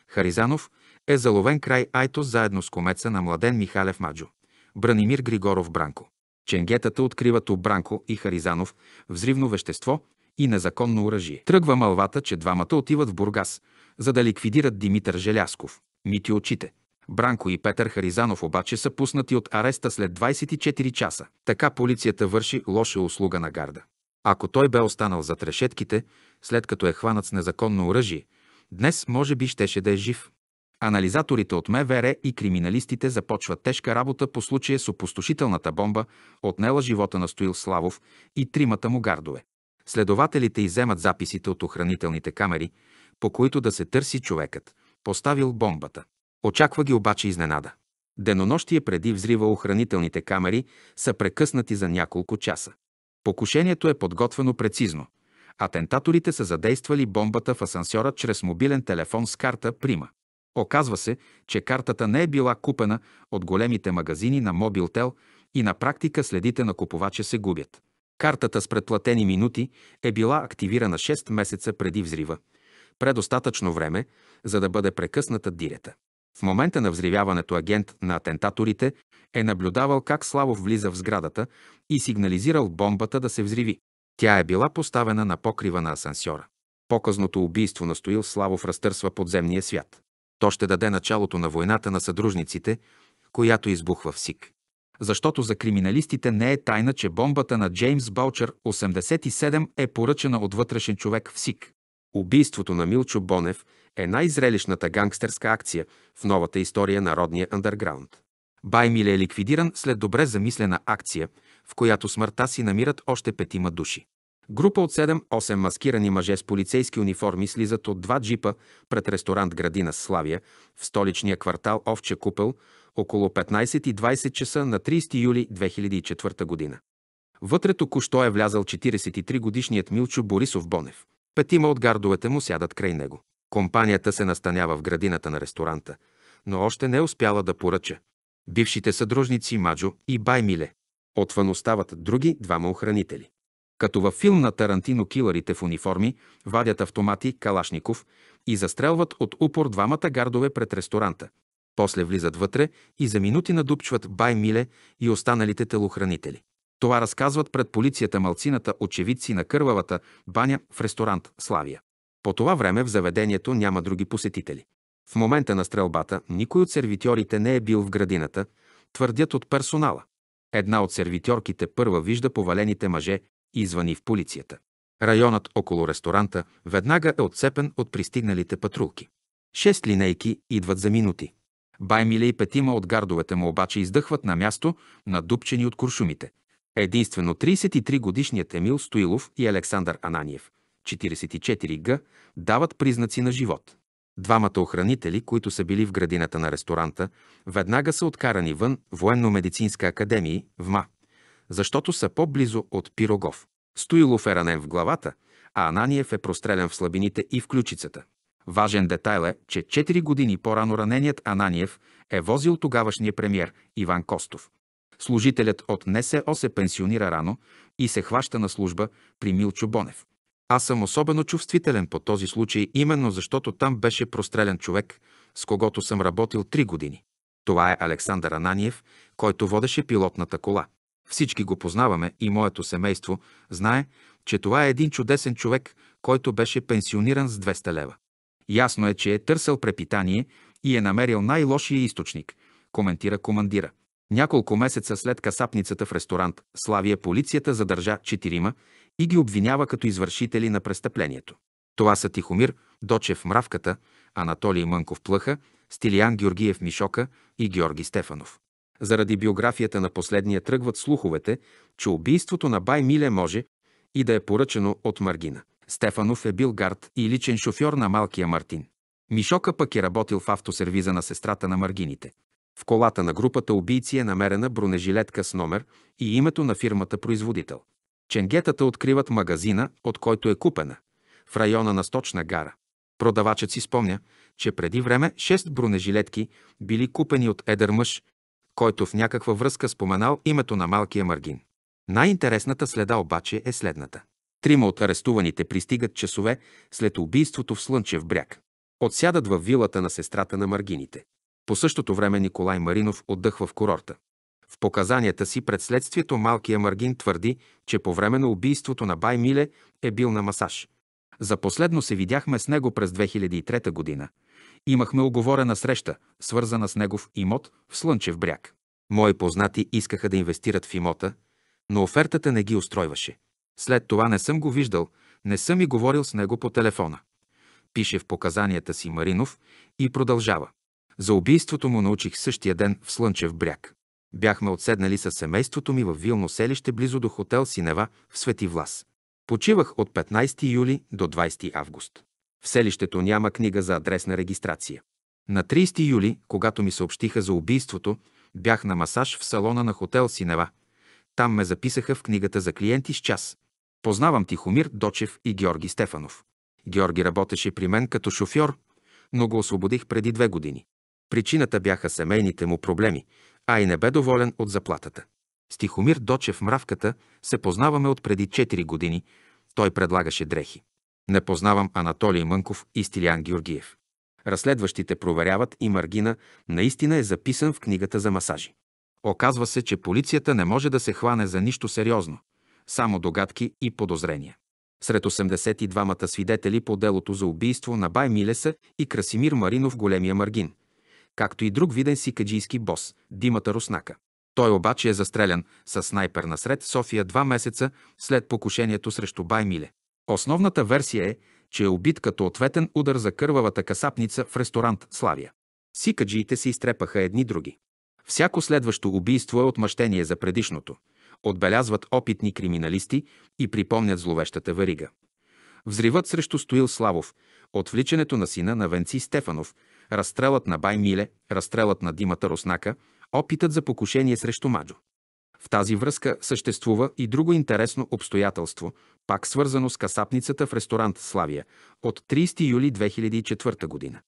Харизанов е заловен край Айтос заедно с комеца на Младен Михалев Маджо, Бранимир Григоров Бранко. Ченгетата откриват у Бранко и Харизанов взривно вещество и незаконно оръжие. Тръгва малвата, че двамата отиват в Бургас – за да ликвидират Димитър Желясков. Мити очите. Бранко и Петър Харизанов обаче са пуснати от ареста след 24 часа. Така полицията върши лоша услуга на гарда. Ако той бе останал зад решетките, след като е хванат с незаконно оръжие, днес може би щеше да е жив. Анализаторите от МВР и криминалистите започват тежка работа по случая с опустошителната бомба, отнела живота на Стоил Славов и тримата му гардове. Следователите иземат записите от охранителните камери, по които да се търси човекът, поставил бомбата. Очаква ги обаче изненада. Денонощие преди взрива охранителните камери са прекъснати за няколко часа. Покушението е подготвено прецизно. Атентаторите са задействали бомбата в асансьора чрез мобилен телефон с карта Прима. Оказва се, че картата не е била купена от големите магазини на Мобилтел и на практика следите на купувача се губят. Картата с предплатени минути е била активирана 6 месеца преди взрива предостатъчно време, за да бъде прекъсната дирета. В момента на взривяването агент на атентаторите е наблюдавал как Славов влиза в сградата и сигнализирал бомбата да се взриви. Тя е била поставена на покрива на асансьора. Показното убийство на Стоил Славов разтърсва подземния свят. То ще даде началото на войната на съдружниците, която избухва в СИК. Защото за криминалистите не е тайна, че бомбата на Джеймс Балчър 87 е поръчена от вътрешен човек в СИК. Убийството на Милчо Бонев е най-зрелищната гангстерска акция в новата история на родния андерграунд. Баймиле е ликвидиран след добре замислена акция, в която смъртта си намират още петима души. Група от 7-8 маскирани мъже с полицейски униформи слизат от два джипа пред ресторант Градина Славия в столичния квартал Овче Купел около 15.20 часа на 30 юли 2004 година. Вътре току-що е влязал 43-годишният Милчо Борисов Бонев. Петима от гардовете му сядат край него. Компанията се настанява в градината на ресторанта, но още не е успяла да поръча. Бившите съдружници Маджо и Баймиле. Отвън остават други двама охранители. Като във филм на Тарантино киларите в униформи вадят автомати Калашников и застрелват от упор двамата гардове пред ресторанта. После влизат вътре и за минути надупчват Баймиле и останалите телохранители. Това разказват пред полицията малцината очевидци на кървавата баня в ресторант Славия. По това време в заведението няма други посетители. В момента на стрелбата никой от сервитьорите не е бил в градината, твърдят от персонала. Една от сервитьорките първа вижда повалените мъже и звъни в полицията. Районът около ресторанта веднага е отцепен от пристигналите патрулки. Шест линейки идват за минути. Баймиле и петима от гардовете му обаче издъхват на място, надупчени от куршумите – Единствено 33-годишният Емил Стоилов и Александър Ананиев, 44 г, дават признаци на живот. Двамата охранители, които са били в градината на ресторанта, веднага са откарани вън военно-медицинска академия, в Ма, защото са по-близо от Пирогов. Стоилов е ранен в главата, а Ананиев е прострелян в слабините и в ключицата. Важен детайл е, че 4 години по-рано раненият Ананиев е возил тогавашния премьер Иван Костов. Служителят от НСО се пенсионира рано и се хваща на служба при Милчо Бонев. Аз съм особено чувствителен по този случай, именно защото там беше прострелен човек, с когото съм работил три години. Това е Александър Ананиев, който водеше пилотната кола. Всички го познаваме и моето семейство знае, че това е един чудесен човек, който беше пенсиониран с 200 лева. Ясно е, че е търсил препитание и е намерил най-лошия източник, коментира командира – няколко месеца след касапницата в ресторант Славия полицията задържа четирима и ги обвинява като извършители на престъплението. Това са Тихомир, Дочев Мравката, Анатолий Мънков Плъха, Стилиан Георгиев Мишока и Георги Стефанов. Заради биографията на последния тръгват слуховете, че убийството на Бай Миле може и да е поръчано от Маргина. Стефанов е бил гард и личен шофьор на малкия Мартин. Мишока пък е работил в автосервиза на сестрата на Маргините. В колата на групата убийци е намерена бронежилетка с номер и името на фирмата-производител. Ченгетата откриват магазина, от който е купена, в района на Сточна гара. Продавачът си спомня, че преди време шест бронежилетки били купени от едър мъж, който в някаква връзка споменал името на малкия маргин. Най-интересната следа обаче е следната. Трима от арестуваните пристигат часове след убийството в Слънчев бряг. Отсядат във вилата на сестрата на маргините. По същото време Николай Маринов отдъхва в курорта. В показанията си пред следствието малкия Маргин твърди, че по време на убийството на Бай Миле е бил на масаж. За последно се видяхме с него през 2003 година. Имахме оговорена среща, свързана с негов имот в Слънчев бряг. Мои познати искаха да инвестират в имота, но офертата не ги устройваше. След това не съм го виждал, не съм и говорил с него по телефона. Пише в показанията си Маринов и продължава. За убийството му научих същия ден в Слънчев бряг. Бяхме отседнали с семейството ми в Вилно селище близо до хотел Синева в Свети Влас. Почивах от 15 юли до 20 август. В селището няма книга за адресна регистрация. На 30 юли, когато ми съобщиха за убийството, бях на масаж в салона на хотел Синева. Там ме записаха в книгата за клиенти с час. Познавам Тихомир Дочев и Георги Стефанов. Георги работеше при мен като шофьор, но го освободих преди две години. Причината бяха семейните му проблеми, а и не бе доволен от заплатата. Стихомир Дочев Мравката се познаваме от преди 4 години. Той предлагаше дрехи. Не познавам Анатолий Мънков и Стилиан Георгиев. Разследващите проверяват и Маргина наистина е записан в книгата за масажи. Оказва се, че полицията не може да се хване за нищо сериозно, само догадки и подозрения. Сред 82-мата свидетели по делото за убийство на Бай Милеса и Красимир Маринов големия Маргин – както и друг виден си каджийски бос – Димата Руснака. Той обаче е застрелян с снайпер насред София два месеца след покушението срещу Баймиле. Основната версия е, че е убит като ответен удар за кървавата касапница в ресторант Славия. Сикаджиите се изтрепаха едни други. Всяко следващо убийство е отмъщение за предишното, отбелязват опитни криминалисти и припомнят зловещата варига. Взривът срещу Стоил Славов, отвличането на сина на Венци Стефанов – разстрелът на Бай Миле, разстрелът на Димата Роснака, опитът за покушение срещу Маджо. В тази връзка съществува и друго интересно обстоятелство, пак свързано с касапницата в ресторант Славия от 30 юли 2004 година.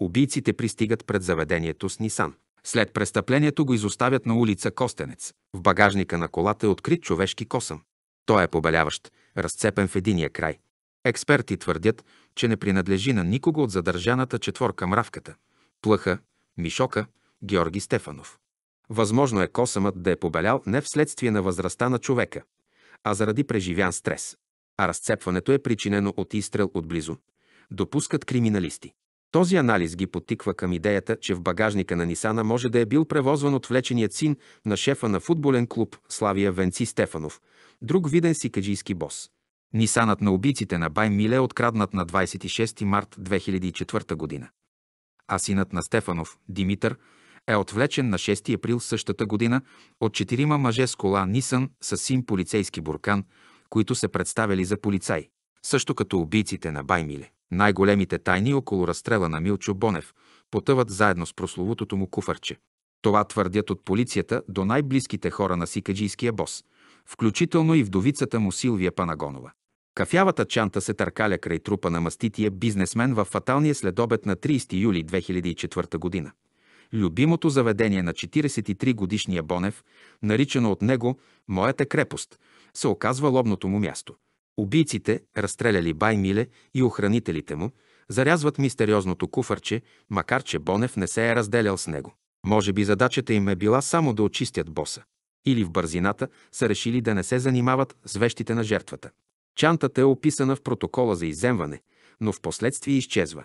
Убийците пристигат пред заведението с Нисан. След престъплението го изоставят на улица Костенец. В багажника на колата е открит човешки косъм. Той е побеляващ, разцепен в единия край – Експерти твърдят, че не принадлежи на никого от задържаната четворка мравката, плъха, мишока, Георги Стефанов. Възможно е косъмът да е побелял не вследствие на възрастта на човека, а заради преживян стрес. А разцепването е причинено от изстрел отблизо, допускат криминалисти. Този анализ ги потиква към идеята, че в багажника на Нисана може да е бил превозван отвлеченият син на шефа на футболен клуб Славия Венци Стефанов, друг виден сикаджийски бос. Нисанът на убийците на Бай Миле е откраднат на 26 март 2004 година. А синът на Стефанов, Димитър, е отвлечен на 6 април същата година от четирима мъже с кола Нисън с син полицейски буркан, които се представили за полицай, също като убийците на Бай Миле. Най-големите тайни около разстрела на Милчо Бонев потъват заедно с прословутото му куфарче. Това твърдят от полицията до най-близките хора на сикаджийския бос, включително и вдовицата му Силвия Панагонова. Кафявата чанта се търкаля край трупа на мастития бизнесмен в фаталния следобед на 30 юли 2004 година. Любимото заведение на 43-годишния Бонев, наричано от него «Моята крепост», се оказва лобното му място. Убийците, разстреляли Бай Миле и охранителите му, зарязват мистериозното куфарче, макар че Бонев не се е разделял с него. Може би задачата им е била само да очистят боса. Или в бързината са решили да не се занимават с вещите на жертвата. Чантата е описана в протокола за иземване, но в последствие изчезва.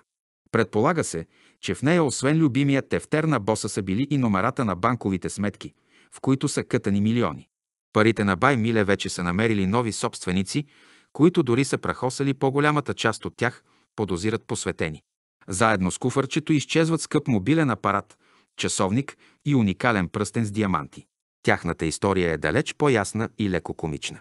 Предполага се, че в нея освен любимия тефтер на боса са били и номерата на банковите сметки, в които са кътани милиони. Парите на Бай Миле вече са намерили нови собственици, които дори са прахосали по-голямата част от тях, подозират посветени. Заедно с куфарчето изчезват скъп мобилен апарат, часовник и уникален пръстен с диаманти. Тяхната история е далеч по-ясна и леко комична.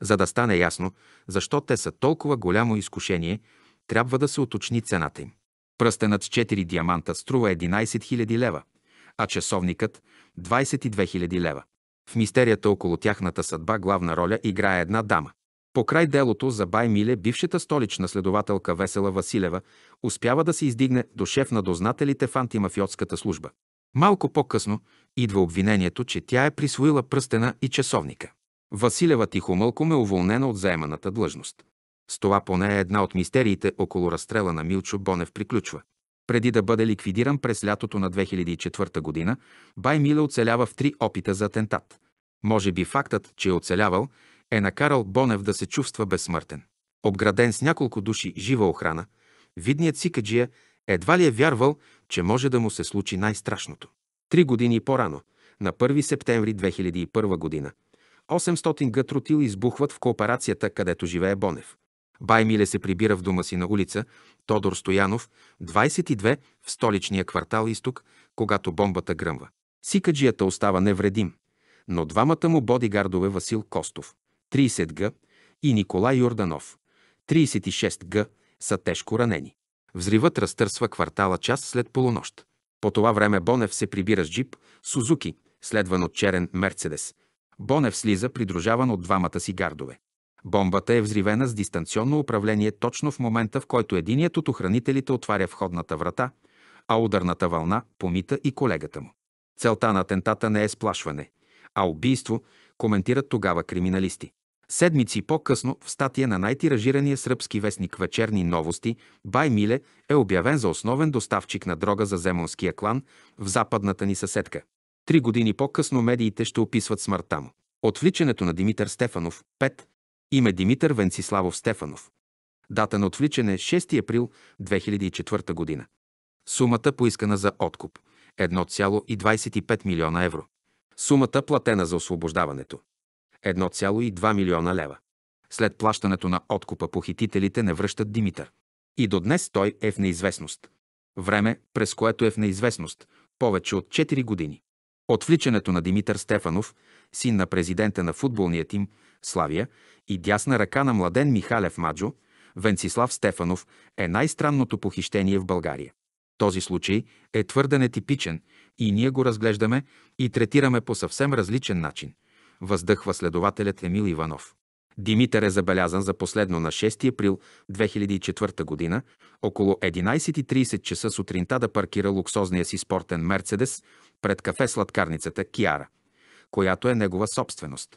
За да стане ясно защо те са толкова голямо изкушение, трябва да се уточни цената им. Пръстенът с 4 диаманта струва 11 000 лева, а часовникът – 22 000 лева. В мистерията около тяхната съдба главна роля играе една дама. По край делото за Бай Миле, бившата столична следователка Весела Василева успява да се издигне до шеф на дознателите в антимафиотската служба. Малко по-късно идва обвинението, че тя е присвоила пръстена и часовника. Василева Тихомълко ме уволнена от заеманата длъжност. С това поне една от мистериите около разстрела на Милчо Бонев приключва. Преди да бъде ликвидиран през лятото на 2004 година, Бай Миле оцелява в три опита за атентат. Може би фактът, че е оцелявал, е накарал Бонев да се чувства безсмъртен. Обграден с няколко души жива охрана, видният Сикаджия едва ли е вярвал, че може да му се случи най-страшното. Три години по-рано, на 1 септември 2001 година, 800 г тротил избухват в кооперацията, където живее Бонев. Баймиле се прибира в дома си на улица Тодор Стоянов, 22, в столичния квартал Изток, когато бомбата гръмва. Сикаджията остава невредим, но двамата му бодигардове Васил Костов, 30 г, и Николай Йорданов, 36 г, са тежко ранени. Взривът разтърсва квартала час след полунощ. По това време Бонев се прибира с джип Сузуки, следван от черен Мерцедес – Бонев слиза, придружаван от двамата си гардове. Бомбата е взривена с дистанционно управление точно в момента, в който единият от охранителите отваря входната врата, а ударната вълна помита и колегата му. Целта на атентата не е сплашване, а убийство, коментират тогава криминалисти. Седмици по-късно в статия на най-тиражирания сръбски вестник Вечерни новости Бай Миле е обявен за основен доставчик на дрога за земонския клан в западната ни съседка. Три години по-късно медиите ще описват смъртта му. Отвличането на Димитър Стефанов, 5. Име Димитър Венциславов Стефанов. Дата на отвличане 6 е април 2004 година. Сумата поискана за откуп 1,25 е милиона евро. Сумата платена за освобождаването 1,2 е милиона лева. След плащането на откупа похитителите не връщат Димитър. И до днес той е в неизвестност. Време, през което е в неизвестност, повече от 4 години. Отвличането на Димитър Стефанов, син на президента на футболния тим Славия и дясна ръка на Младен Михалев Маджо, Венцислав Стефанов е най-странното похищение в България. Този случай е твърде нетипичен и ние го разглеждаме и третираме по съвсем различен начин, въздъхва следователят Емил Иванов. Димитър е забелязан за последно на 6 април 2004 година около 11.30 часа сутринта да паркира луксозния си спортен Мерцедес пред кафе сладкарницата Киара, която е негова собственост.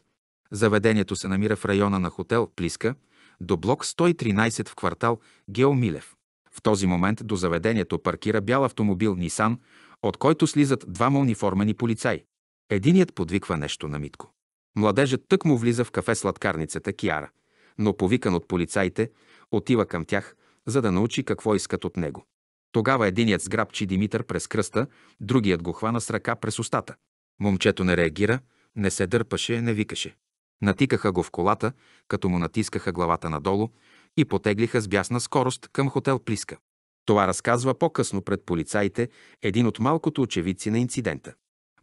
Заведението се намира в района на хотел Плиска, до блок 113 в квартал Геомилев. В този момент до заведението паркира бял автомобил Нисан, от който слизат двама униформени полицаи. Единият подвиква нещо на Митко. Младежът тък му влиза в кафе сладкарницата Киара, но повикан от полицаите, отива към тях, за да научи какво искат от него. Тогава единият сграбчи Димитър през кръста, другият го хвана с ръка през устата. Момчето не реагира, не се дърпаше, не викаше. Натикаха го в колата, като му натискаха главата надолу и потеглиха с бясна скорост към хотел Плиска. Това разказва по-късно пред полицаите един от малкото очевидци на инцидента.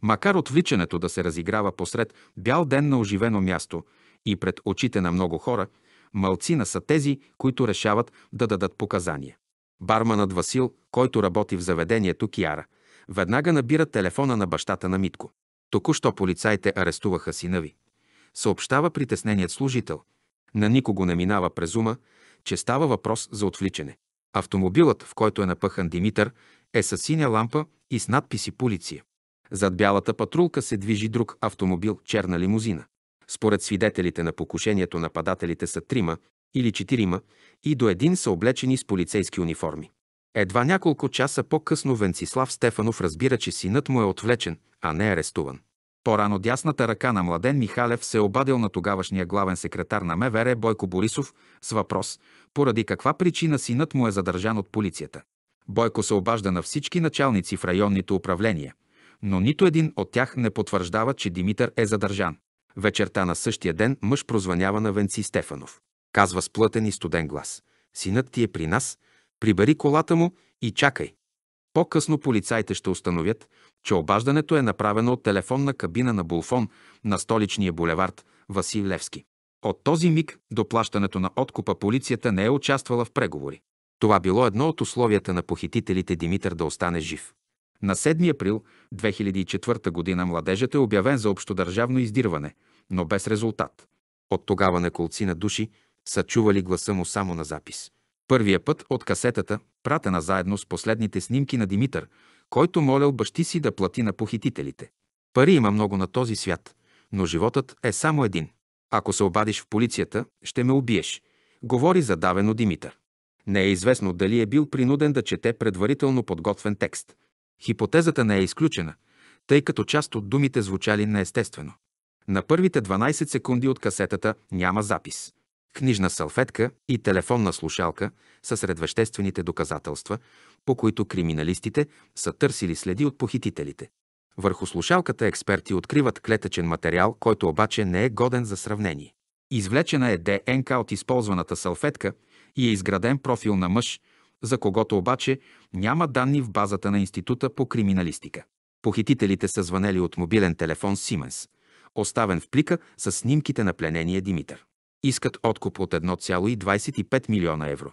Макар отвличането да се разиграва посред бял ден на оживено място и пред очите на много хора, малцина са тези, които решават да дадат показания. Барманът Васил, който работи в заведението Киара, веднага набира телефона на бащата на Митко. Току-що полицаите арестуваха сина ви. Съобщава притесненият служител. На никого не минава през ума, че става въпрос за отвличане. Автомобилът, в който е напъхан Димитър, е с синя лампа и с надписи «Полиция». Зад бялата патрулка се движи друг автомобил, черна лимузина. Според свидетелите на покушението нападателите са трима, или четирима, и до един са облечени с полицейски униформи. Едва няколко часа по-късно Венцислав Стефанов разбира, че синът му е отвлечен, а не арестуван. По-рано дясната ръка на Младен Михалев се е обадил на тогавашния главен секретар на МВР Бойко Борисов с въпрос, поради каква причина синът му е задържан от полицията. Бойко се обажда на всички началници в районните управления, но нито един от тях не потвърждава, че Димитър е задържан. Вечерта на същия ден мъж прозвънява на Венци Стефанов казва с плътен и студен глас. Синът ти е при нас, прибери колата му и чакай. По-късно полицаите ще установят, че обаждането е направено от телефонна кабина на Булфон на столичния булевард Васил Левски. От този миг до плащането на откупа полицията не е участвала в преговори. Това било едно от условията на похитителите Димитър да остане жив. На 7 април 2004 г. младежът е обявен за общодържавно издирване, но без резултат. От тогава неколци на души, са чували гласа му само на запис. Първия път от касетата, пратена заедно с последните снимки на Димитър, който молял бащи си да плати на похитителите. Пари има много на този свят, но животът е само един. Ако се обадиш в полицията, ще ме убиеш, говори задавено Димитър. Не е известно дали е бил принуден да чете предварително подготвен текст. Хипотезата не е изключена, тъй като част от думите звучали неестествено. На първите 12 секунди от касетата няма запис книжна салфетка и телефонна слушалка са сред веществените доказателства, по които криминалистите са търсили следи от похитителите. Върху слушалката експерти откриват клетъчен материал, който обаче не е годен за сравнение. Извлечена е ДНК от използваната салфетка и е изграден профил на мъж, за когото обаче няма данни в базата на Института по криминалистика. Похитителите са звънели от мобилен телефон Siemens, оставен в плика с снимките на пленения Димитър искат откуп от 1,25 милиона евро.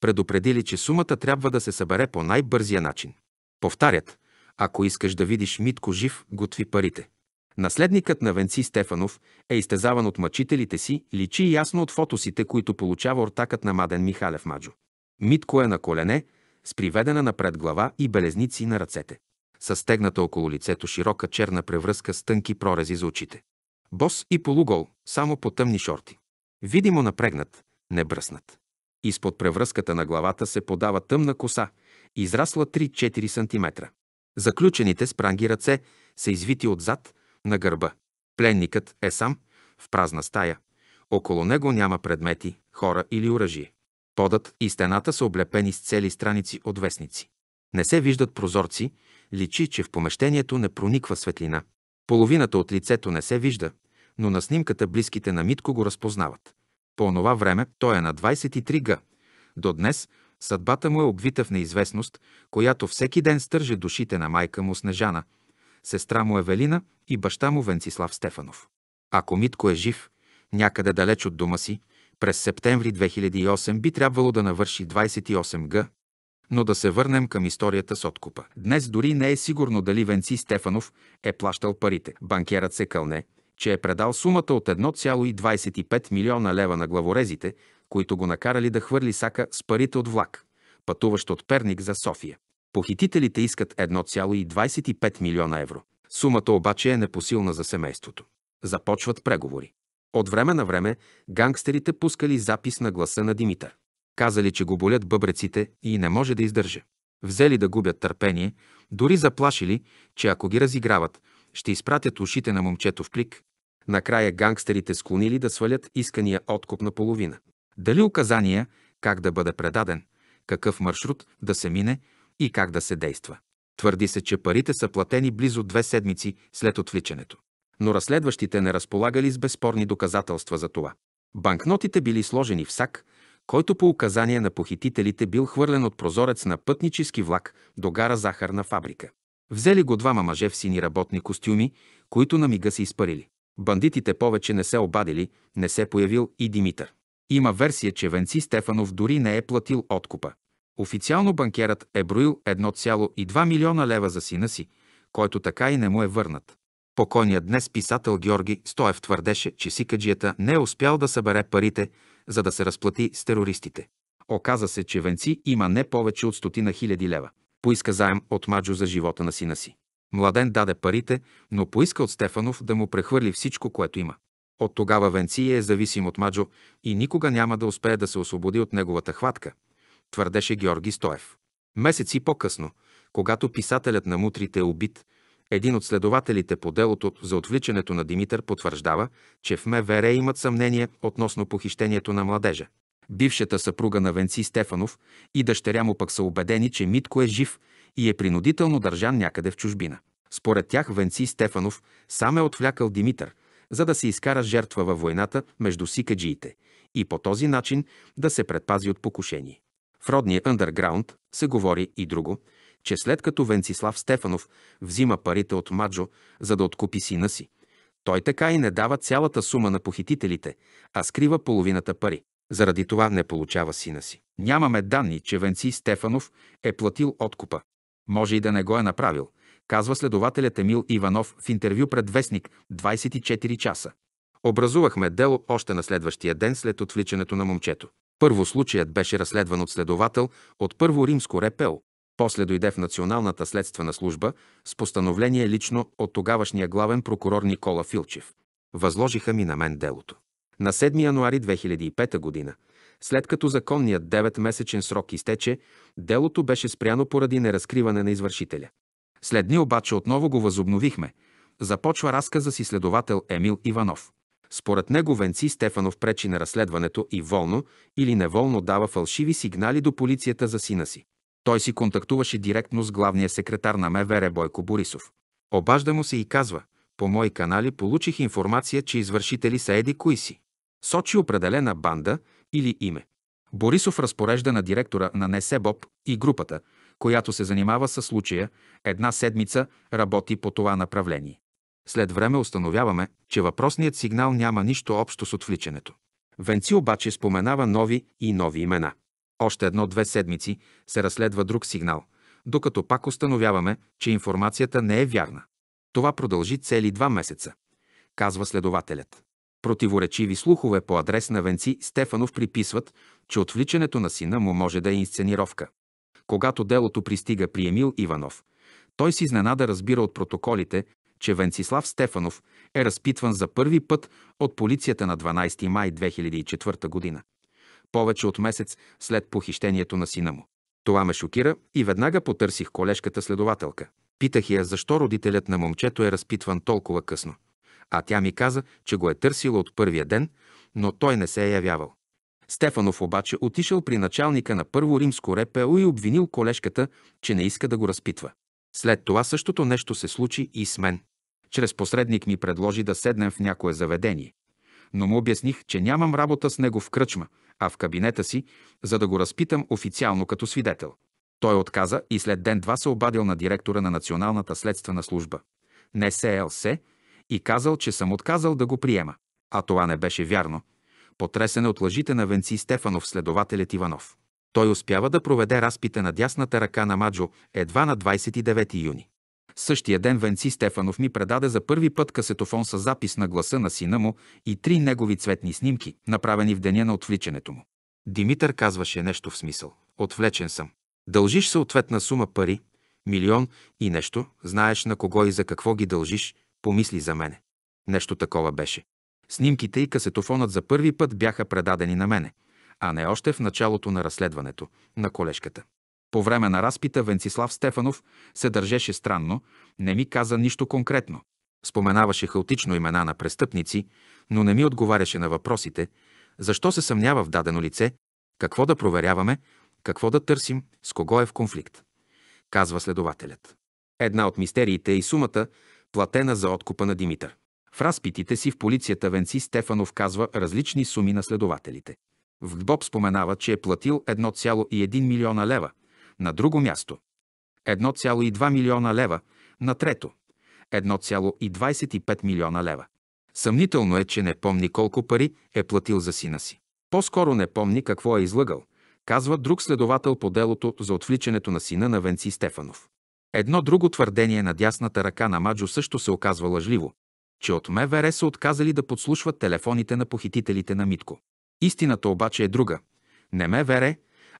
Предупредили, че сумата трябва да се събере по най-бързия начин. Повтарят, ако искаш да видиш Митко жив, готви парите. Наследникът на Венци Стефанов е изтезаван от мъчителите си, личи ясно от фотосите, които получава ортакът на Маден Михалев Маджо. Митко е на колене, с приведена напред глава и белезници на ръцете. Със стегната около лицето широка черна превръзка с тънки прорези за очите. Бос и полугол, само по тъмни шорти видимо напрегнат, не бръснат. Изпод превръзката на главата се подава тъмна коса, израсла 3-4 см. Заключените спранги ръце са извити отзад, на гърба. Пленникът е сам, в празна стая. Около него няма предмети, хора или оръжие. Подът и стената са облепени с цели страници от вестници. Не се виждат прозорци, личи, че в помещението не прониква светлина. Половината от лицето не се вижда, но на снимката близките на Митко го разпознават. По онова време той е на 23 г. До днес съдбата му е обвита в неизвестност, която всеки ден стърже душите на майка му Снежана, сестра му Евелина и баща му Венцислав Стефанов. Ако Митко е жив, някъде далеч от дома си, през септември 2008 би трябвало да навърши 28 г. Но да се върнем към историята с откупа. Днес дори не е сигурно дали Венци Стефанов е плащал парите. Банкерът се кълне, че е предал сумата от 1,25 милиона лева на главорезите, които го накарали да хвърли сака с парите от влак, пътуващ от Перник за София. Похитителите искат 1,25 милиона евро. Сумата обаче е непосилна за семейството. Започват преговори. От време на време гангстерите пускали запис на гласа на Димитър. Казали, че го болят бъбреците и не може да издържа. Взели да губят търпение, дори заплашили, че ако ги разиграват, ще изпратят ушите на момчето в плик. Накрая гангстерите склонили да свалят искания откуп на половина. Дали указания как да бъде предаден, какъв маршрут да се мине и как да се действа. Твърди се, че парите са платени близо две седмици след отвличането. Но разследващите не разполагали с безспорни доказателства за това. Банкнотите били сложени в сак, който по указание на похитителите бил хвърлен от прозорец на пътнически влак до гара захарна фабрика. Взели го двама мъже в сини работни костюми, които на мига се изпарили. Бандитите повече не се обадили, не се появил и Димитър. Има версия, че Венци Стефанов дори не е платил откупа. Официално банкерът е броил 1,2 милиона лева за сина си, който така и не му е върнат. Покойният днес писател Георги Стоев твърдеше, че сикаджията не е успял да събере парите, за да се разплати с терористите. Оказа се, че Венци има не повече от стотина хиляди лева поиска заем от Маджо за живота на сина си. Младен даде парите, но поиска от Стефанов да му прехвърли всичко, което има. От тогава Венция е зависим от Маджо и никога няма да успее да се освободи от неговата хватка, твърдеше Георги Стоев. Месеци по-късно, когато писателят на мутрите е убит, един от следователите по делото за отвличането на Димитър потвърждава, че в МВР имат съмнение относно похищението на младежа. Бившата съпруга на Венци Стефанов и дъщеря му пък са убедени, че Митко е жив и е принудително държан някъде в чужбина. Според тях Венци Стефанов сам е отвлякал Димитър, за да се изкара жертва във войната между сикаджиите и по този начин да се предпази от покушение. В родния андерграунд се говори и друго, че след като Венцислав Стефанов взима парите от Маджо, за да откупи сина си, той така и не дава цялата сума на похитителите, а скрива половината пари. Заради това не получава сина си. Нямаме данни, че Венци Стефанов е платил откупа. Може и да не го е направил, казва следователят Емил Иванов в интервю пред Вестник 24 часа. Образувахме дело още на следващия ден след отвличането на момчето. Първо случаят беше разследван от следовател от първо римско репел. После дойде в Националната следствена служба с постановление лично от тогавашния главен прокурор Никола Филчев. Възложиха ми на мен делото. На 7 януари 2005 г., след като законният 9-месечен срок изтече, делото беше спряно поради неразкриване на извършителя. След дни обаче отново го възобновихме. Започва разказа си следовател Емил Иванов. Според него Венци Стефанов пречи на разследването и волно или неволно дава фалшиви сигнали до полицията за сина си. Той си контактуваше директно с главния секретар на МВР Бойко Борисов. Обажда му се и казва, по мои канали получих информация, че извършители са еди кои си сочи определена банда или име. Борисов разпорежда на директора на НСБОП и групата, която се занимава с случая, една седмица работи по това направление. След време установяваме, че въпросният сигнал няма нищо общо с отвличането. Венци обаче споменава нови и нови имена. Още едно-две седмици се разследва друг сигнал, докато пак установяваме, че информацията не е вярна. Това продължи цели два месеца, казва следователят. Противоречиви слухове по адрес на Венци Стефанов приписват, че отвличането на сина му може да е инсценировка. Когато делото пристига при Емил Иванов, той си изненада разбира от протоколите, че Венцислав Стефанов е разпитван за първи път от полицията на 12 май 2004 година, повече от месец след похищението на сина му. Това ме шокира и веднага потърсих колежката следователка. Питах я защо родителят на момчето е разпитван толкова късно а тя ми каза, че го е търсила от първия ден, но той не се е явявал. Стефанов обаче отишъл при началника на първо римско РПО и обвинил колежката, че не иска да го разпитва. След това същото нещо се случи и с мен. Чрез посредник ми предложи да седнем в някое заведение. Но му обясних, че нямам работа с него в кръчма, а в кабинета си, за да го разпитам официално като свидетел. Той отказа и след ден-два се обадил на директора на Националната следствена служба. Не СЛС, и казал, че съм отказал да го приема. А това не беше вярно, потресен е от лъжите на Венци Стефанов следователят Иванов. Той успява да проведе разпита на дясната ръка на Маджо едва на 29 юни. Същия ден Венци Стефанов ми предаде за първи път касетофон с запис на гласа на сина му и три негови цветни снимки, направени в деня на отвличането му. Димитър казваше нещо в смисъл. Отвлечен съм. Дължиш съответна сума пари, милион и нещо, знаеш на кого и за какво ги дължиш, помисли за мене. Нещо такова беше. Снимките и касетофонът за първи път бяха предадени на мене, а не още в началото на разследването на колежката. По време на разпита Венцислав Стефанов се държеше странно, не ми каза нищо конкретно. Споменаваше хаотично имена на престъпници, но не ми отговаряше на въпросите, защо се съмнява в дадено лице, какво да проверяваме, какво да търсим, с кого е в конфликт, казва следователят. Една от мистериите е и сумата, платена за откупа на Димитър. В разпитите си в полицията Венци Стефанов казва различни суми на следователите. В ГБОБ споменава, че е платил 1,1 милиона лева, на друго място 1,2 милиона лева, на трето 1,25 милиона лева. Съмнително е, че не помни колко пари е платил за сина си. По-скоро не помни какво е излъгал, казва друг следовател по делото за отвличането на сина на Венци Стефанов. Едно друго твърдение на дясната ръка на Маджо също се оказва лъжливо, че от МВР са отказали да подслушват телефоните на похитителите на Митко. Истината обаче е друга. Не МВР,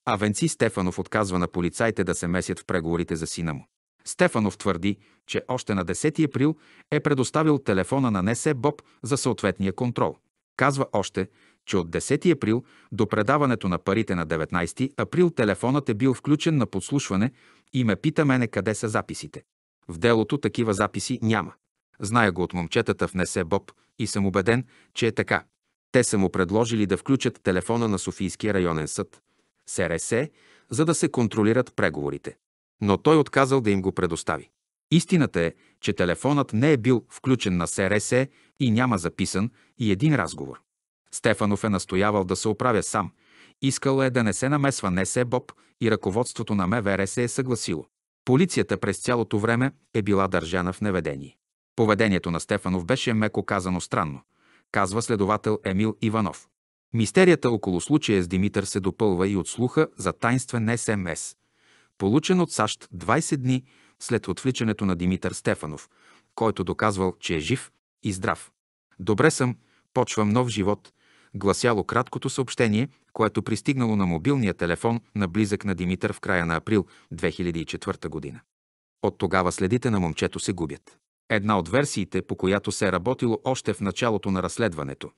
а Венци Стефанов отказва на полицайите да се месят в преговорите за сина му. Стефанов твърди, че още на 10 април е предоставил телефона на НСЕ Боб за съответния контрол. Казва още, че от 10 април до предаването на парите на 19 април телефонът е бил включен на подслушване и ме пита мене къде са записите. В делото такива записи няма. Зная го от момчетата в Несе Боб и съм убеден, че е така. Те са му предложили да включат телефона на Софийския районен съд, СРС, за да се контролират преговорите. Но той отказал да им го предостави. Истината е, че телефонът не е бил включен на СРС и няма записан и един разговор. Стефанов е настоявал да се оправя сам. Искал е да не се намесва се Боб и ръководството на МВР се е съгласило. Полицията през цялото време е била държана в неведение. Поведението на Стефанов беше меко казано странно, казва следовател Емил Иванов. Мистерията около случая с Димитър се допълва и от слуха за тайнствен СМС, получен от САЩ 20 дни след отвличането на Димитър Стефанов, който доказвал, че е жив и здрав. Добре съм, почвам нов живот, гласяло краткото съобщение, което пристигнало на мобилния телефон на близък на Димитър в края на април 2004 година. От тогава следите на момчето се губят. Една от версиите, по която се е работило още в началото на разследването,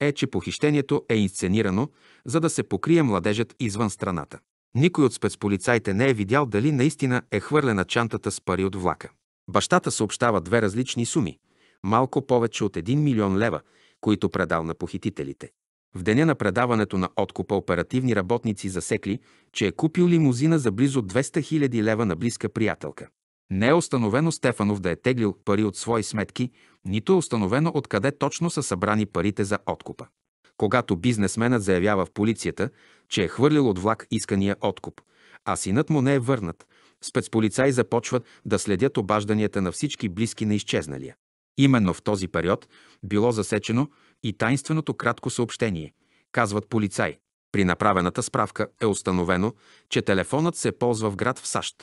е, че похищението е инсценирано, за да се покрие младежът извън страната. Никой от спецполицайите не е видял дали наистина е хвърлена чантата с пари от влака. Бащата съобщава две различни суми – малко повече от 1 милион лева които предал на похитителите. В деня на предаването на откупа оперативни работници засекли, че е купил лимузина за близо 200 000 лева на близка приятелка. Не е установено Стефанов да е теглил пари от свои сметки, нито е установено откъде точно са събрани парите за откупа. Когато бизнесменът заявява в полицията, че е хвърлил от влак искания откуп, а синът му не е върнат, спецполицаи започват да следят обажданията на всички близки на изчезналия. Именно в този период било засечено и тайнственото кратко съобщение, казват полицай. При направената справка е установено, че телефонът се ползва в град в САЩ.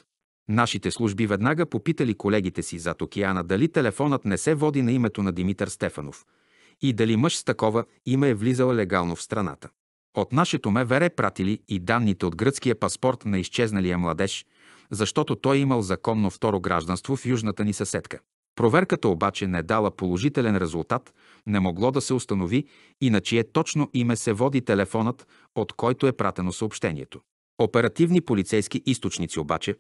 Нашите служби веднага попитали колегите си зад океана дали телефонът не се води на името на Димитър Стефанов и дали мъж с такова име е влизал легално в страната. От нашето МВР пратили и данните от гръцкия паспорт на изчезналия младеж, защото той имал законно второ гражданство в южната ни съседка. Проверката обаче не дала положителен резултат, не могло да се установи и на чие точно име се води телефонът, от който е пратено съобщението. Оперативни полицейски източници обаче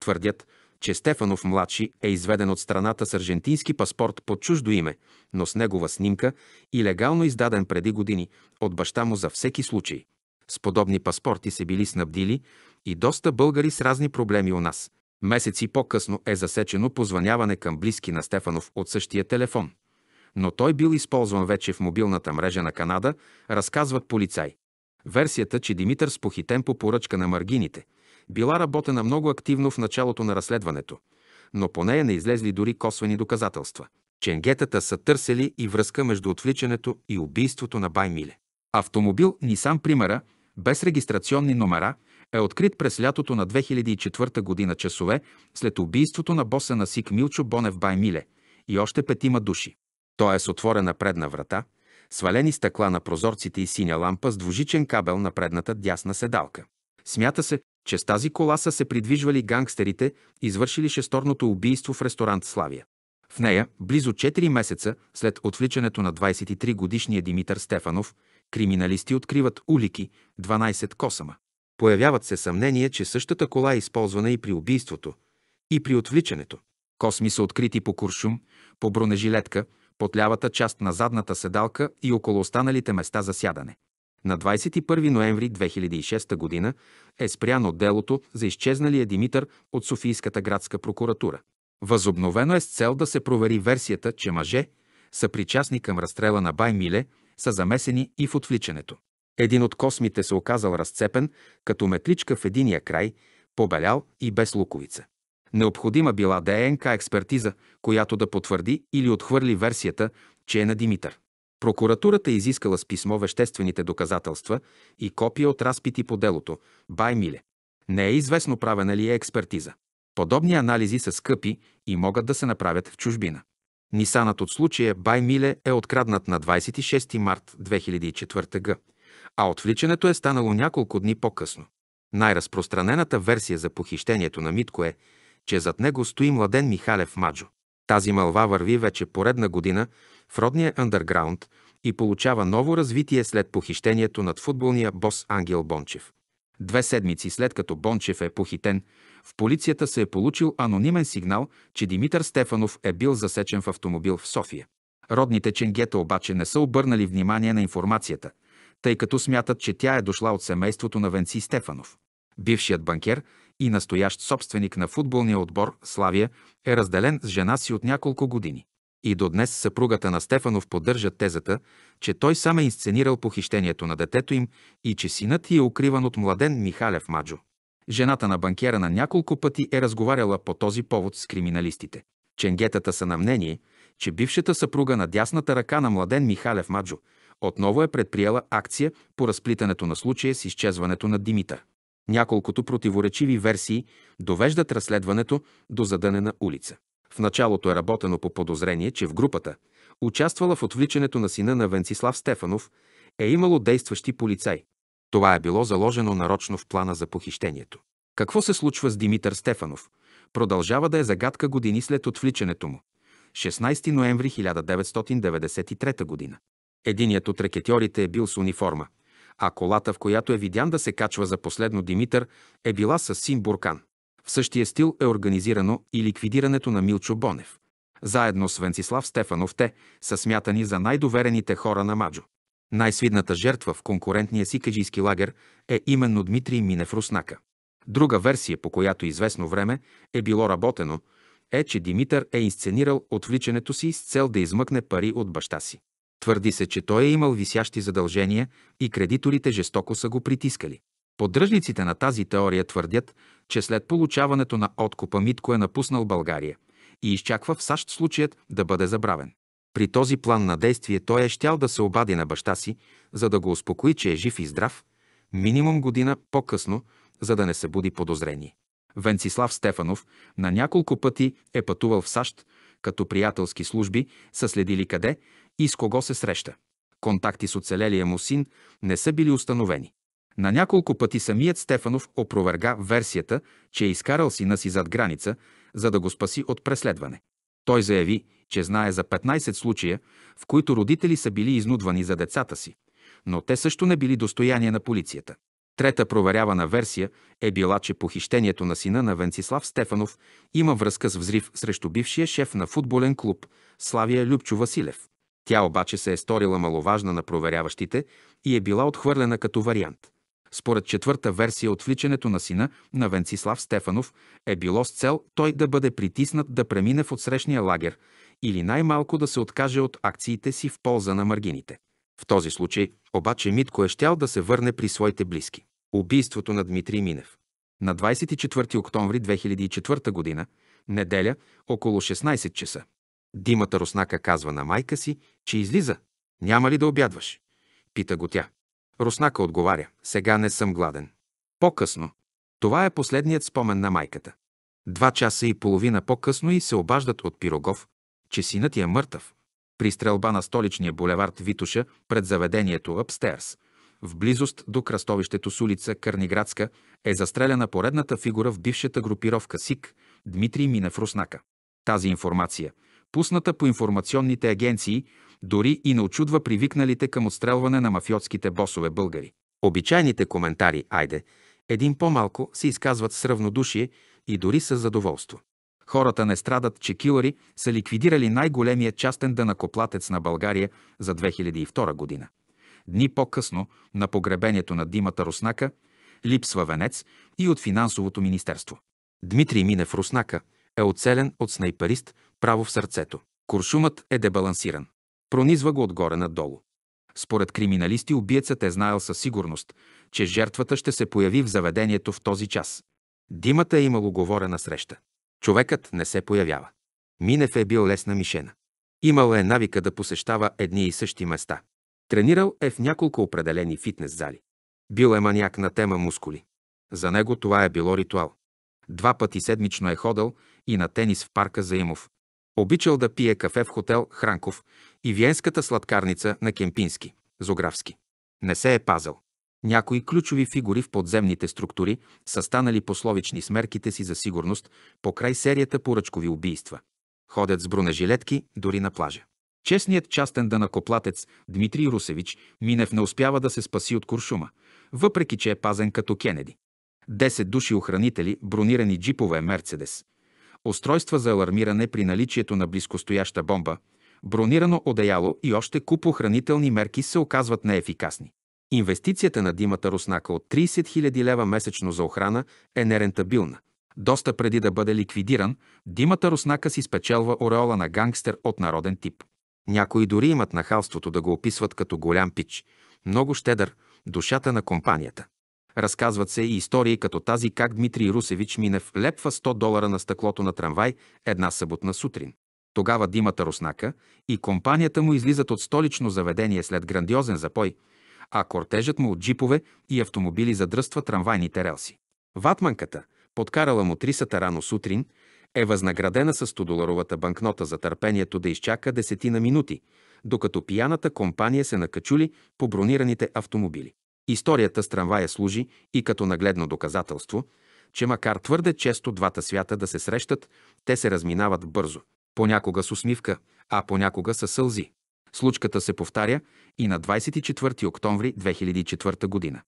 твърдят, че Стефанов младши е изведен от страната с аржентински паспорт под чуждо име, но с негова снимка и легално издаден преди години от баща му за всеки случай. С подобни паспорти се били снабдили и доста българи с разни проблеми у нас. Месеци по-късно е засечено позвъняване към близки на Стефанов от същия телефон. Но той бил използван вече в мобилната мрежа на Канада, разказват полицай. Версията, че Димитър с похитен по поръчка на маргините, била работена много активно в началото на разследването, но по нея не излезли дори косвени доказателства. Ченгетата са търсели и връзка между отвличането и убийството на Баймиле. Автомобил Нисан Примера, без регистрационни номера – е открит през лятото на 2004 година часове след убийството на боса на СИК Милчо Бонев Бай Миле и още петима души. Той е с отворена предна врата, свалени стъкла на прозорците и синя лампа с двужичен кабел на предната дясна седалка. Смята се, че с тази кола са се придвижвали гангстерите, извършили шесторното убийство в ресторант Славия. В нея, близо 4 месеца след отвличането на 23-годишния Димитър Стефанов, криминалисти откриват улики 12 косама. Появяват се съмнения, че същата кола е използвана и при убийството, и при отвличането. Косми са открити по куршум, по бронежилетка, под лявата част на задната седалка и около останалите места за сядане. На 21 ноември 2006 г. е спряно делото за изчезналия е Димитър от Софийската градска прокуратура. Възобновено е с цел да се провери версията, че мъже са причастни към разстрела на Бай Миле, са замесени и в отвличането. Един от космите се оказал разцепен, като метличка в единия край, побелял и без луковица. Необходима била ДНК експертиза, която да потвърди или отхвърли версията, че е на Димитър. Прокуратурата е изискала с писмо веществените доказателства и копия от разпити по делото Бай Миле. Не е известно правена ли е експертиза. Подобни анализи са скъпи и могат да се направят в чужбина. Нисанът от случая Бай Миле е откраднат на 26 март 2004 г а отвличането е станало няколко дни по-късно. Най-разпространената версия за похищението на Митко е, че зад него стои младен Михалев Маджо. Тази мълва върви вече поредна година в родния андерграунд и получава ново развитие след похищението над футболния бос Ангел Бончев. Две седмици след като Бончев е похитен, в полицията се е получил анонимен сигнал, че Димитър Стефанов е бил засечен в автомобил в София. Родните Ченгета обаче не са обърнали внимание на информацията – тъй като смятат, че тя е дошла от семейството на Венци Стефанов. Бившият банкер и настоящ собственик на футболния отбор Славия е разделен с жена си от няколко години. И до днес съпругата на Стефанов поддържа тезата, че той сам е инсценирал похищението на детето им и че синът й е укриван от младен Михалев Маджо. Жената на банкера на няколко пъти е разговаряла по този повод с криминалистите. Ченгетата са на мнение, че бившата съпруга на дясната ръка на младен Михалев Маджо отново е предприела акция по разплитането на случая с изчезването на Димитър. Няколкото противоречиви версии довеждат разследването до задънена улица. В началото е работено по подозрение, че в групата, участвала в отвличането на сина на Венцислав Стефанов, е имало действащи полицаи. Това е било заложено нарочно в плана за похищението. Какво се случва с Димитър Стефанов? Продължава да е загадка години след отвличането му. 16 ноември 1993 година. Единият от ракетьорите е бил с униформа, а колата, в която е видян да се качва за последно Димитър, е била с син Буркан. В същия стил е организирано и ликвидирането на Милчо Бонев. Заедно с Венцислав Стефанов те са смятани за най-доверените хора на Маджо. Най-свидната жертва в конкурентния си каджийски лагер е именно Дмитрий Минев Руснака. Друга версия, по която известно време е било работено, е, че Димитър е инсценирал отвличането си с цел да измъкне пари от баща си. Твърди се, че той е имал висящи задължения и кредиторите жестоко са го притискали. Поддръжниците на тази теория твърдят, че след получаването на откупа Митко е напуснал България и изчаква в САЩ случаят да бъде забравен. При този план на действие той е щял да се обади на баща си, за да го успокои, че е жив и здрав, минимум година по-късно, за да не се буди подозрение. Венцислав Стефанов на няколко пъти е пътувал в САЩ, като приятелски служби са следили къде и с кого се среща. Контакти с оцелелия му син не са били установени. На няколко пъти самият Стефанов опроверга версията, че е изкарал сина си зад граница, за да го спаси от преследване. Той заяви, че знае за 15 случая, в които родители са били изнудвани за децата си, но те също не били достояние на полицията. Трета проверявана версия е била, че похищението на сина на Венцислав Стефанов има връзка с взрив срещу бившия шеф на футболен клуб Славия Любчо Василев. Тя обаче се е сторила маловажна на проверяващите и е била отхвърлена като вариант. Според четвърта версия отвличането на сина на Венцислав Стефанов е било с цел той да бъде притиснат да премине в отсрещния лагер или най-малко да се откаже от акциите си в полза на маргините. В този случай обаче Митко е щял да се върне при своите близки. Убийството на Дмитрий Минев. На 24 октомври 2004 г. неделя, около 16 часа. Димата Руснака казва на майка си, че излиза. Няма ли да обядваш? Пита го тя. Руснака отговаря, сега не съм гладен. По-късно. Това е последният спомен на майката. Два часа и половина по-късно и се обаждат от Пирогов, че синът е мъртъв. При стрелба на столичния булевард Витуша пред заведението Upstairs, в близост до кръстовището с улица Кърниградска, е застреляна поредната фигура в бившата групировка СИК Дмитрий Минев Руснака. Тази информация – Пусната по информационните агенции, дори и не очудва привикналите към отстрелване на мафиотските босове българи. Обичайните коментари, айде, един по-малко се изказват с равнодушие и дори с задоволство. Хората не страдат, че килъри са ликвидирали най-големия частен дънакоплатец на България за 2002 година. Дни по-късно, на погребението на Димата Руснака, липсва венец и от финансовото министерство. Дмитрий Минев Руснака е оцелен от снайперист право в сърцето. Куршумът е дебалансиран. Пронизва го отгоре надолу. Според криминалисти убиецът е знаел със сигурност, че жертвата ще се появи в заведението в този час. Димата е имало говорена среща. Човекът не се появява. Минев е бил лесна мишена. Имал е навика да посещава едни и същи места. Тренирал е в няколко определени фитнес зали. Бил е маняк на тема мускули. За него това е било ритуал. Два пъти седмично е ходал и на тенис в парка Заимов, Обичал да пие кафе в хотел Хранков и Виенската сладкарница на Кемпински, Зографски. Не се е пазал. Някои ключови фигури в подземните структури са станали пословични с мерките си за сигурност по край серията поръчкови убийства. Ходят с бронежилетки дори на плажа. Честният частен дънакоплатец Дмитрий Русевич Минев не успява да се спаси от куршума, въпреки че е пазен като Кенеди. Десет души охранители, бронирани джипове Мерцедес, устройства за алармиране при наличието на близкостояща бомба, бронирано одеяло и още куп охранителни мерки се оказват неефикасни. Инвестицията на Димата Руснака от 30 000 лева месечно за охрана е нерентабилна. Доста преди да бъде ликвидиран, Димата Руснака си спечелва ореола на гангстер от народен тип. Някои дори имат нахалството да го описват като голям пич, много щедър, душата на компанията. Разказват се и истории като тази как Дмитрий Русевич Минев лепва 100 долара на стъклото на трамвай една съботна сутрин. Тогава Димата Руснака и компанията му излизат от столично заведение след грандиозен запой, а кортежът му от джипове и автомобили задръства трамвайните релси. Ватманката, подкарала му трисата рано сутрин, е възнаградена с 100-доларовата банкнота за търпението да изчака десетина минути, докато пияната компания се накачули по бронираните автомобили. Историята с трамвая служи и като нагледно доказателство, че макар твърде често двата свята да се срещат, те се разминават бързо, понякога с усмивка, а понякога с сълзи. Случката се повтаря и на 24 октомври 2004 година.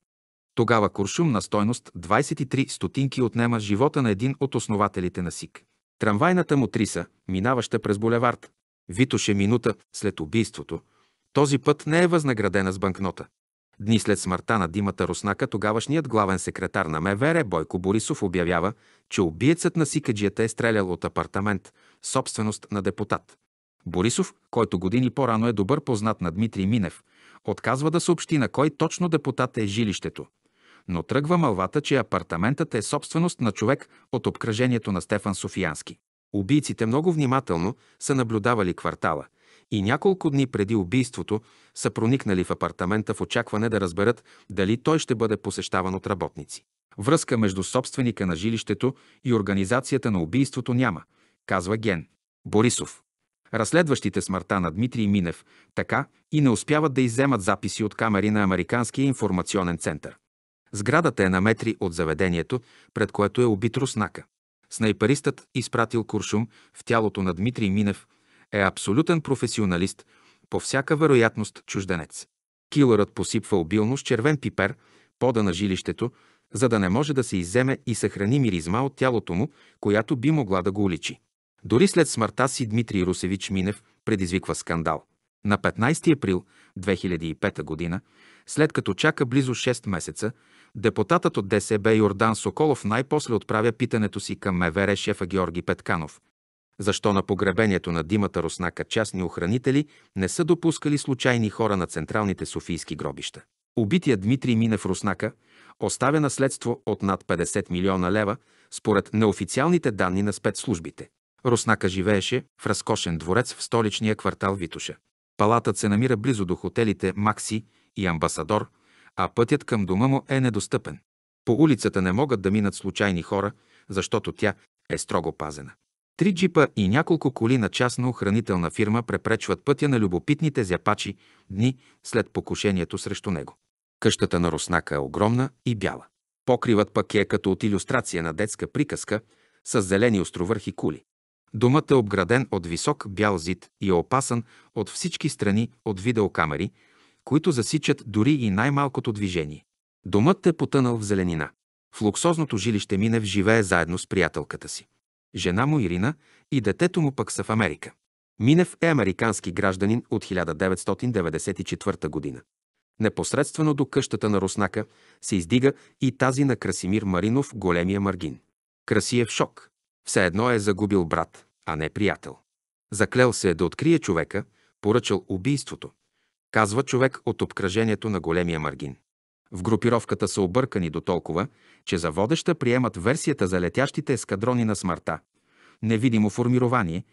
Тогава Куршум на стойност 23 стотинки отнема живота на един от основателите на СИК. Трамвайната му триса, минаваща през булевард, Витоше минута след убийството, този път не е възнаградена с банкнота. Дни след смъртта на Димата Руснака тогавашният главен секретар на МВР Бойко Борисов обявява, че убиецът на Сикаджията е стрелял от апартамент, собственост на депутат. Борисов, който години по-рано е добър познат на Дмитрий Минев, отказва да съобщи на кой точно депутат е жилището. Но тръгва малвата, че апартаментът е собственост на човек от обкръжението на Стефан Софиянски. Убийците много внимателно са наблюдавали квартала – и няколко дни преди убийството са проникнали в апартамента в очакване да разберат дали той ще бъде посещаван от работници. Връзка между собственика на жилището и организацията на убийството няма, казва Ген. Борисов. Разследващите смъртта на Дмитрий Минев така и не успяват да изземат записи от камери на Американския информационен център. Сградата е на метри от заведението, пред което е убит Руснака. Снайперистът изпратил куршум в тялото на Дмитрий Минев – е абсолютен професионалист, по всяка вероятност чужденец. Килърът посипва обилно с червен пипер пода на жилището, за да не може да се изземе и съхрани миризма от тялото му, която би могла да го уличи. Дори след смъртта си Дмитрий Русевич Минев предизвиква скандал. На 15 април 2005 г., след като чака близо 6 месеца, депутатът от ДСБ Йордан Соколов най-после отправя питането си към МВР шефа Георги Петканов, защо на погребението на Димата Руснака частни охранители не са допускали случайни хора на централните софийски гробища? Убития Дмитрий Минев Руснака оставя наследство от над 50 милиона лева, според неофициалните данни на спецслужбите. Руснака живееше в разкошен дворец в столичния квартал Витоша. Палатът се намира близо до хотелите Макси и Амбасадор, а пътят към дома му е недостъпен. По улицата не могат да минат случайни хора, защото тя е строго пазена. Три джипа и няколко коли на частна охранителна фирма препречват пътя на любопитните зяпачи дни след покушението срещу него. Къщата на Руснака е огромна и бяла. Покривът пък е като от иллюстрация на детска приказка с зелени островърхи кули. Домът е обграден от висок бял зид и е опасен от всички страни от видеокамери, които засичат дори и най-малкото движение. Домът е потънал в зеленина. В луксозното жилище Минев живее заедно с приятелката си жена му Ирина и детето му пък са в Америка. Минев е американски гражданин от 1994 година. Непосредствено до къщата на Руснака се издига и тази на Красимир Маринов големия маргин. Краси е в шок. Все едно е загубил брат, а не приятел. Заклел се е да открие човека, поръчал убийството. Казва човек от обкръжението на големия маргин. В групировката са объркани до толкова, че за водеща приемат версията за летящите ескадрони на смърта. Невидимо формирование,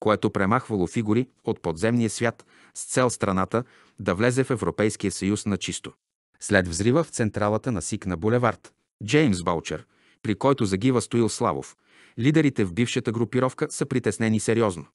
което премахвало фигури от подземния свят с цел страната да влезе в Европейския съюз на чисто. След взрива в централата на СИК на булевард, Джеймс Баучер, при който загива Стоил Славов, лидерите в бившата групировка са притеснени сериозно.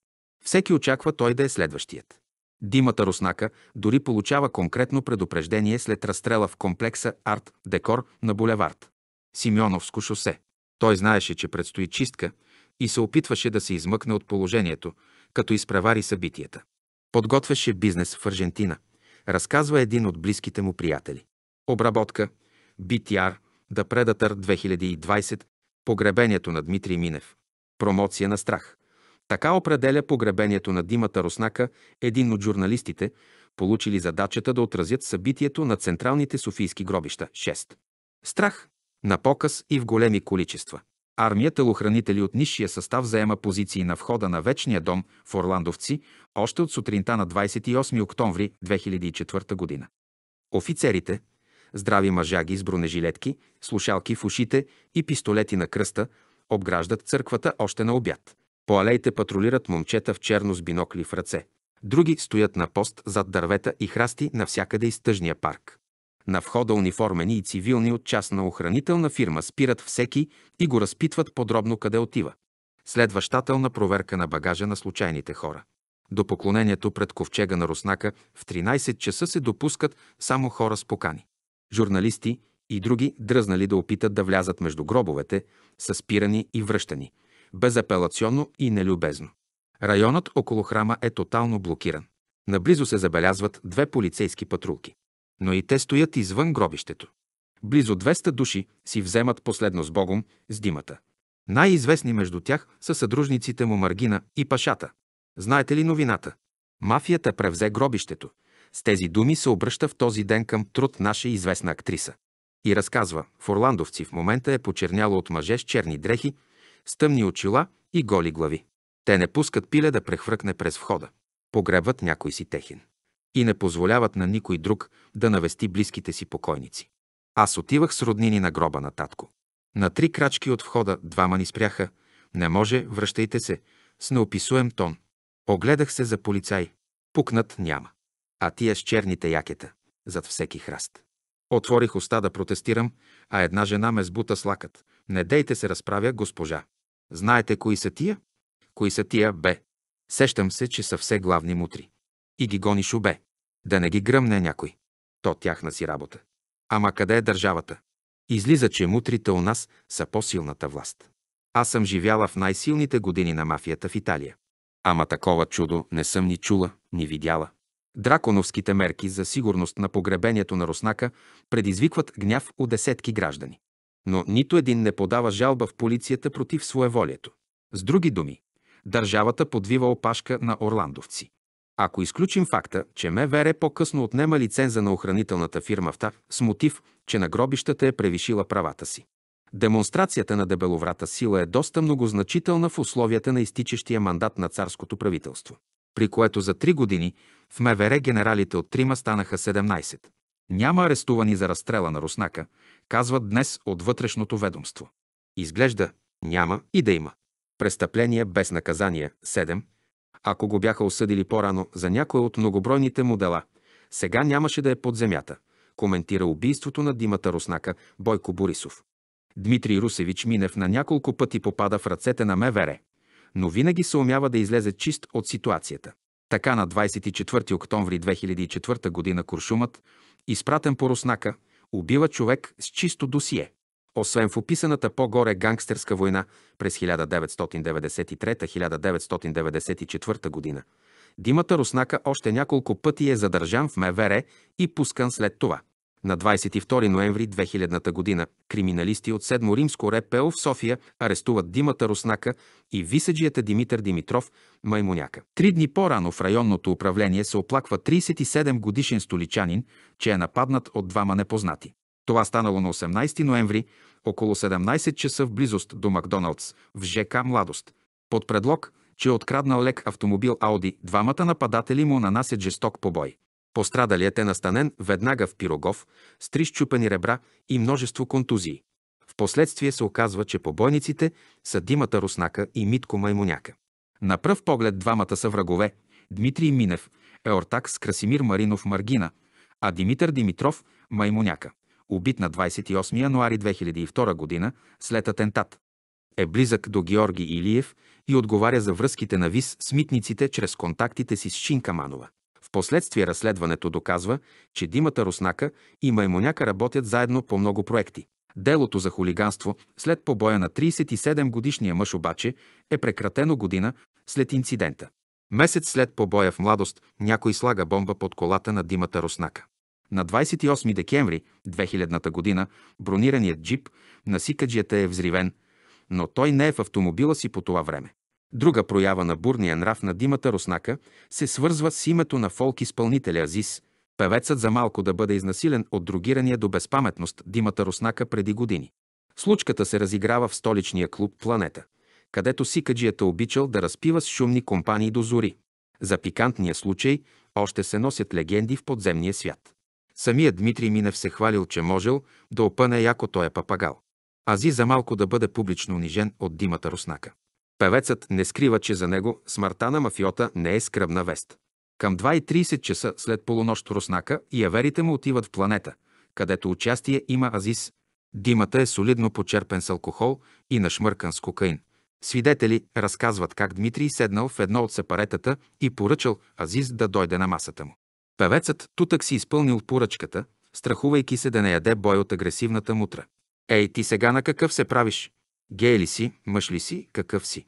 Всеки очаква той да е следващият. Димата Руснака дори получава конкретно предупреждение след разстрела в комплекса Арт Декор на булевард Симеоновско шосе. Той знаеше, че предстои чистка и се опитваше да се измъкне от положението, като изпревари събитията. Подготвяше бизнес в Аржентина, разказва един от близките му приятели. Обработка BTR да предатър 2020 Погребението на Дмитрий Минев. Промоция на страх. Така определя погребението на Димата Руснака, един от журналистите, получили задачата да отразят събитието на централните софийски гробища. 6. Страх на показ и в големи количества. Армия телохранители от низшия състав заема позиции на входа на Вечния дом в Орландовци още от сутринта на 28 октомври 2004 година. Офицерите, здрави мъжаги с бронежилетки, слушалки в ушите и пистолети на кръста, обграждат църквата още на обяд. По алеите патрулират момчета в черно с бинокли в ръце. Други стоят на пост зад дървета и храсти навсякъде из тъжния парк. На входа униформени и цивилни от частна охранителна фирма спират всеки и го разпитват подробно къде отива. Следва щателна проверка на багажа на случайните хора. До поклонението пред ковчега на Руснака в 13 часа се допускат само хора с покани. Журналисти и други дръзнали да опитат да влязат между гробовете, са спирани и връщани – безапелационно и нелюбезно. Районът около храма е тотално блокиран. Наблизо се забелязват две полицейски патрулки. Но и те стоят извън гробището. Близо 200 души си вземат последно с Богом, с димата. Най-известни между тях са съдружниците му Маргина и Пашата. Знаете ли новината? Мафията превзе гробището. С тези думи се обръща в този ден към труд наша известна актриса. И разказва, в Орландовци в момента е почерняло от мъже с черни дрехи, с тъмни очила и голи глави. Те не пускат пиле да прехвъркне през входа. Погребват някой си техен. И не позволяват на никой друг да навести близките си покойници. Аз отивах с роднини на гроба на татко. На три крачки от входа двама ни спряха. Не може, връщайте се, с неописуем тон. Огледах се за полицай. Пукнат няма. А тия с черните якета, зад всеки храст. Отворих уста да протестирам, а една жена ме сбута с лакът. Не дейте се разправя, госпожа. Знаете кои са тия? Кои са тия, бе? Сещам се, че са все главни мутри. И ги гониш обе. Да не ги гръмне някой. То тяхна си работа. Ама къде е държавата? Излиза, че мутрите у нас са по-силната власт. Аз съм живяла в най-силните години на мафията в Италия. Ама такова чудо не съм ни чула, ни видяла. Драконовските мерки за сигурност на погребението на Руснака предизвикват гняв у десетки граждани но нито един не подава жалба в полицията против своеволието. С други думи, държавата подвива опашка на орландовци. Ако изключим факта, че МВР по-късно отнема лиценза на охранителната фирма в ТАВ с мотив, че на гробищата е превишила правата си. Демонстрацията на дебеловрата сила е доста многозначителна в условията на изтичащия мандат на царското правителство, при което за три години в МВР генералите от трима станаха 17. Няма арестувани за разстрела на Руснака, казват днес от вътрешното ведомство. Изглежда няма и да има. Престъпление без наказание 7. Ако го бяха осъдили по-рано за някое от многобройните му дела, сега нямаше да е под земята, коментира убийството на Димата Руснака Бойко Борисов. Дмитрий Русевич Минев на няколко пъти попада в ръцете на МВР, е, но винаги се умява да излезе чист от ситуацията. Така на 24 октомври 2004 г. Куршумът, изпратен по Руснака, убива човек с чисто досие. Освен в описаната по-горе гангстерска война през 1993-1994 година, Димата Руснака още няколко пъти е задържан в МВР и пускан след това. На 22 ноември 2000 г. криминалисти от 7 римско РПО в София арестуват Димата Руснака и висаджията Димитър Димитров Маймуняка. Три дни по-рано в районното управление се оплаква 37 годишен столичанин, че е нападнат от двама непознати. Това станало на 18 ноември, около 17 часа в близост до Макдоналдс в ЖК Младост. Под предлог, че е откраднал лек автомобил Ауди, двамата нападатели му нанасят жесток побой. Пострадалият е настанен веднага в пирогов с три щупени ребра и множество контузии. Впоследствие се оказва, че побойниците са Димата Руснака и Митко Маймуняка. На пръв поглед двамата са врагове. Дмитрий Минев Еортак с Красимир Маринов Маргина, а Димитър Димитров – Маймуняка, убит на 28 януари 2002 година след атентат. Е близък до Георги Илиев и отговаря за връзките на ВИС с митниците чрез контактите си с Шинка Манова. Впоследствие разследването доказва, че Димата Руснака и Маймоняка работят заедно по много проекти. Делото за хулиганство след побоя на 37-годишния мъж обаче е прекратено година след инцидента. Месец след побоя в младост някой слага бомба под колата на Димата Руснака. На 28 декември 2000 година бронираният джип на Сикаджията е взривен, но той не е в автомобила си по това време. Друга проява на бурния нрав на Димата Руснака се свързва с името на фолк-изпълнителя Азис, певецът за малко да бъде изнасилен от другирания до безпаметност Димата Руснака преди години. Случката се разиграва в столичния клуб «Планета», където Сикаджията обичал да разпива с шумни компании до зори. За пикантния случай още се носят легенди в подземния свят. Самият Дмитрий Минев се хвалил, че можел да опъне яко той е папагал. Ази за малко да бъде публично унижен от Димата Руснака. Певецът не скрива, че за него смъртта на мафиота не е скръбна вест. Към 2.30 часа след полунощ Руснака и аверите му отиват в планета, където участие има Азис. Димата е солидно почерпен с алкохол и нашмъркан с кокаин. Свидетели разказват как Дмитрий седнал в едно от сепаретата и поръчал Азис да дойде на масата му. Певецът тутък си изпълнил поръчката, страхувайки се да не яде бой от агресивната мутра. Ей, ти сега на какъв се правиш? Гей ли си, мъж ли си, какъв си?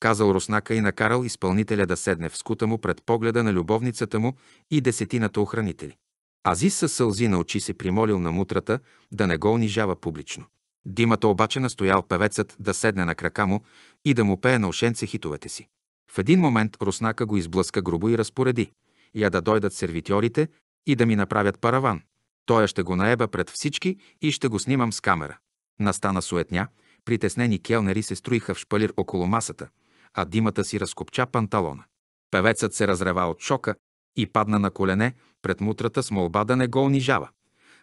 Казал Руснака и накарал изпълнителя да седне в скута му пред погледа на любовницата му и десетината охранители. Азис със сълзи на очи се примолил на мутрата да не го унижава публично. Димата обаче настоял певецът да седне на крака му и да му пее на ушенце хитовете си. В един момент Руснака го изблъска грубо и разпореди. Я да дойдат сервитьорите и да ми направят параван. Той ще го наеба пред всички и ще го снимам с камера. Настана суетня Притеснени келнери се строиха в шпалир около масата, а димата си разкопча панталона. Певецът се разрева от шока и падна на колене пред мутрата с молба да не го унижава.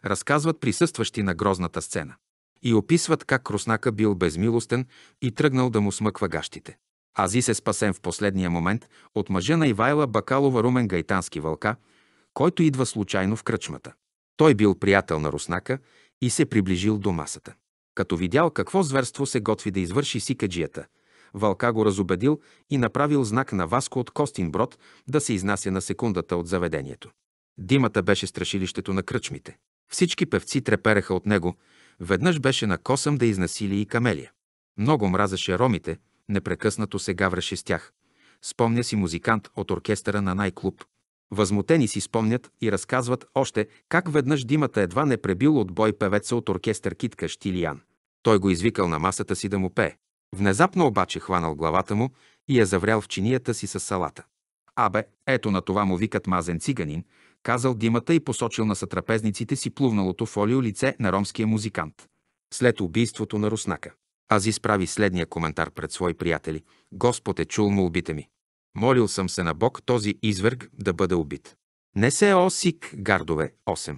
Разказват присъстващи на грозната сцена. И описват как Руснака бил безмилостен и тръгнал да му смъква гащите. Ази се спасен в последния момент от мъжа на Ивайла Бакалова Румен Гайтански вълка, който идва случайно в кръчмата. Той бил приятел на Руснака и се приближил до масата. Като видял какво зверство се готви да извърши сикаджията, Вълка го разобедил и направил знак на Васко от Костинброд да се изнася на секундата от заведението. Димата беше страшилището на кръчмите. Всички певци трепереха от него. Веднъж беше на косъм да изнасили и камелия. Много мразеше ромите, непрекъснато се гавреше с тях. Спомня си музикант от оркестъра на най-клуб. Възмутени си спомнят и разказват още как веднъж димата едва не пребил от бой певеца от оркестър Китка Штилиян. Той го извикал на масата си да му пее. Внезапно обаче хванал главата му и я заврял в чинията си с салата. Абе, ето на това му викат мазен циганин, казал димата и посочил на сатрапезниците си плувналото фолио лице на ромския музикант. След убийството на Руснака. Аз изправи следния коментар пред свои приятели. Господ е чул молбите ми. Молил съм се на Бог този изверг да бъде убит. Не се е осик, гардове, 8.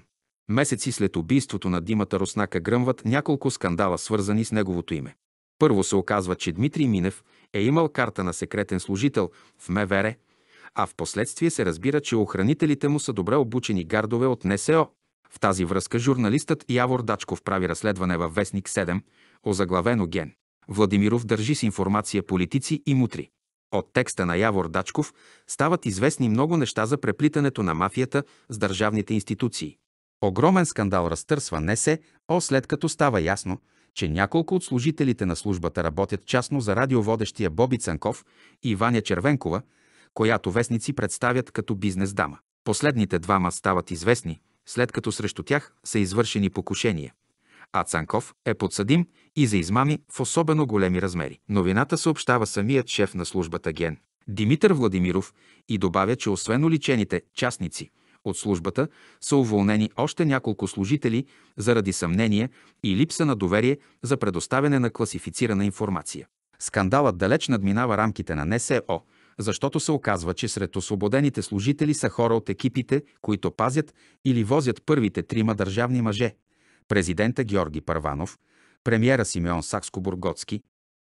Месеци след убийството на Димата Руснака гръмват няколко скандала, свързани с неговото име. Първо се оказва, че Дмитрий Минев е имал карта на секретен служител в МВР, а в последствие се разбира, че охранителите му са добре обучени гардове от НСО. В тази връзка журналистът Явор Дачков прави разследване във Вестник 7, озаглавено Ген. Владимиров държи с информация политици и мутри. От текста на Явор Дачков стават известни много неща за преплитането на мафията с държавните институции. Огромен скандал разтърсва не се, о след като става ясно, че няколко от служителите на службата работят частно за радиоводещия Боби Цанков и Ваня Червенкова, която вестници представят като бизнес дама. Последните двама стават известни, след като срещу тях са извършени покушения а Цанков е подсъдим и за измами в особено големи размери. Новината съобщава самият шеф на службата Ген Димитър Владимиров и добавя, че освен уличените частници от службата са уволнени още няколко служители заради съмнение и липса на доверие за предоставяне на класифицирана информация. Скандалът далеч надминава рамките на НСО, защото се оказва, че сред освободените служители са хора от екипите, които пазят или возят първите трима държавни мъже, президента Георги Първанов, премиера Симеон Сакско-Бургоцки,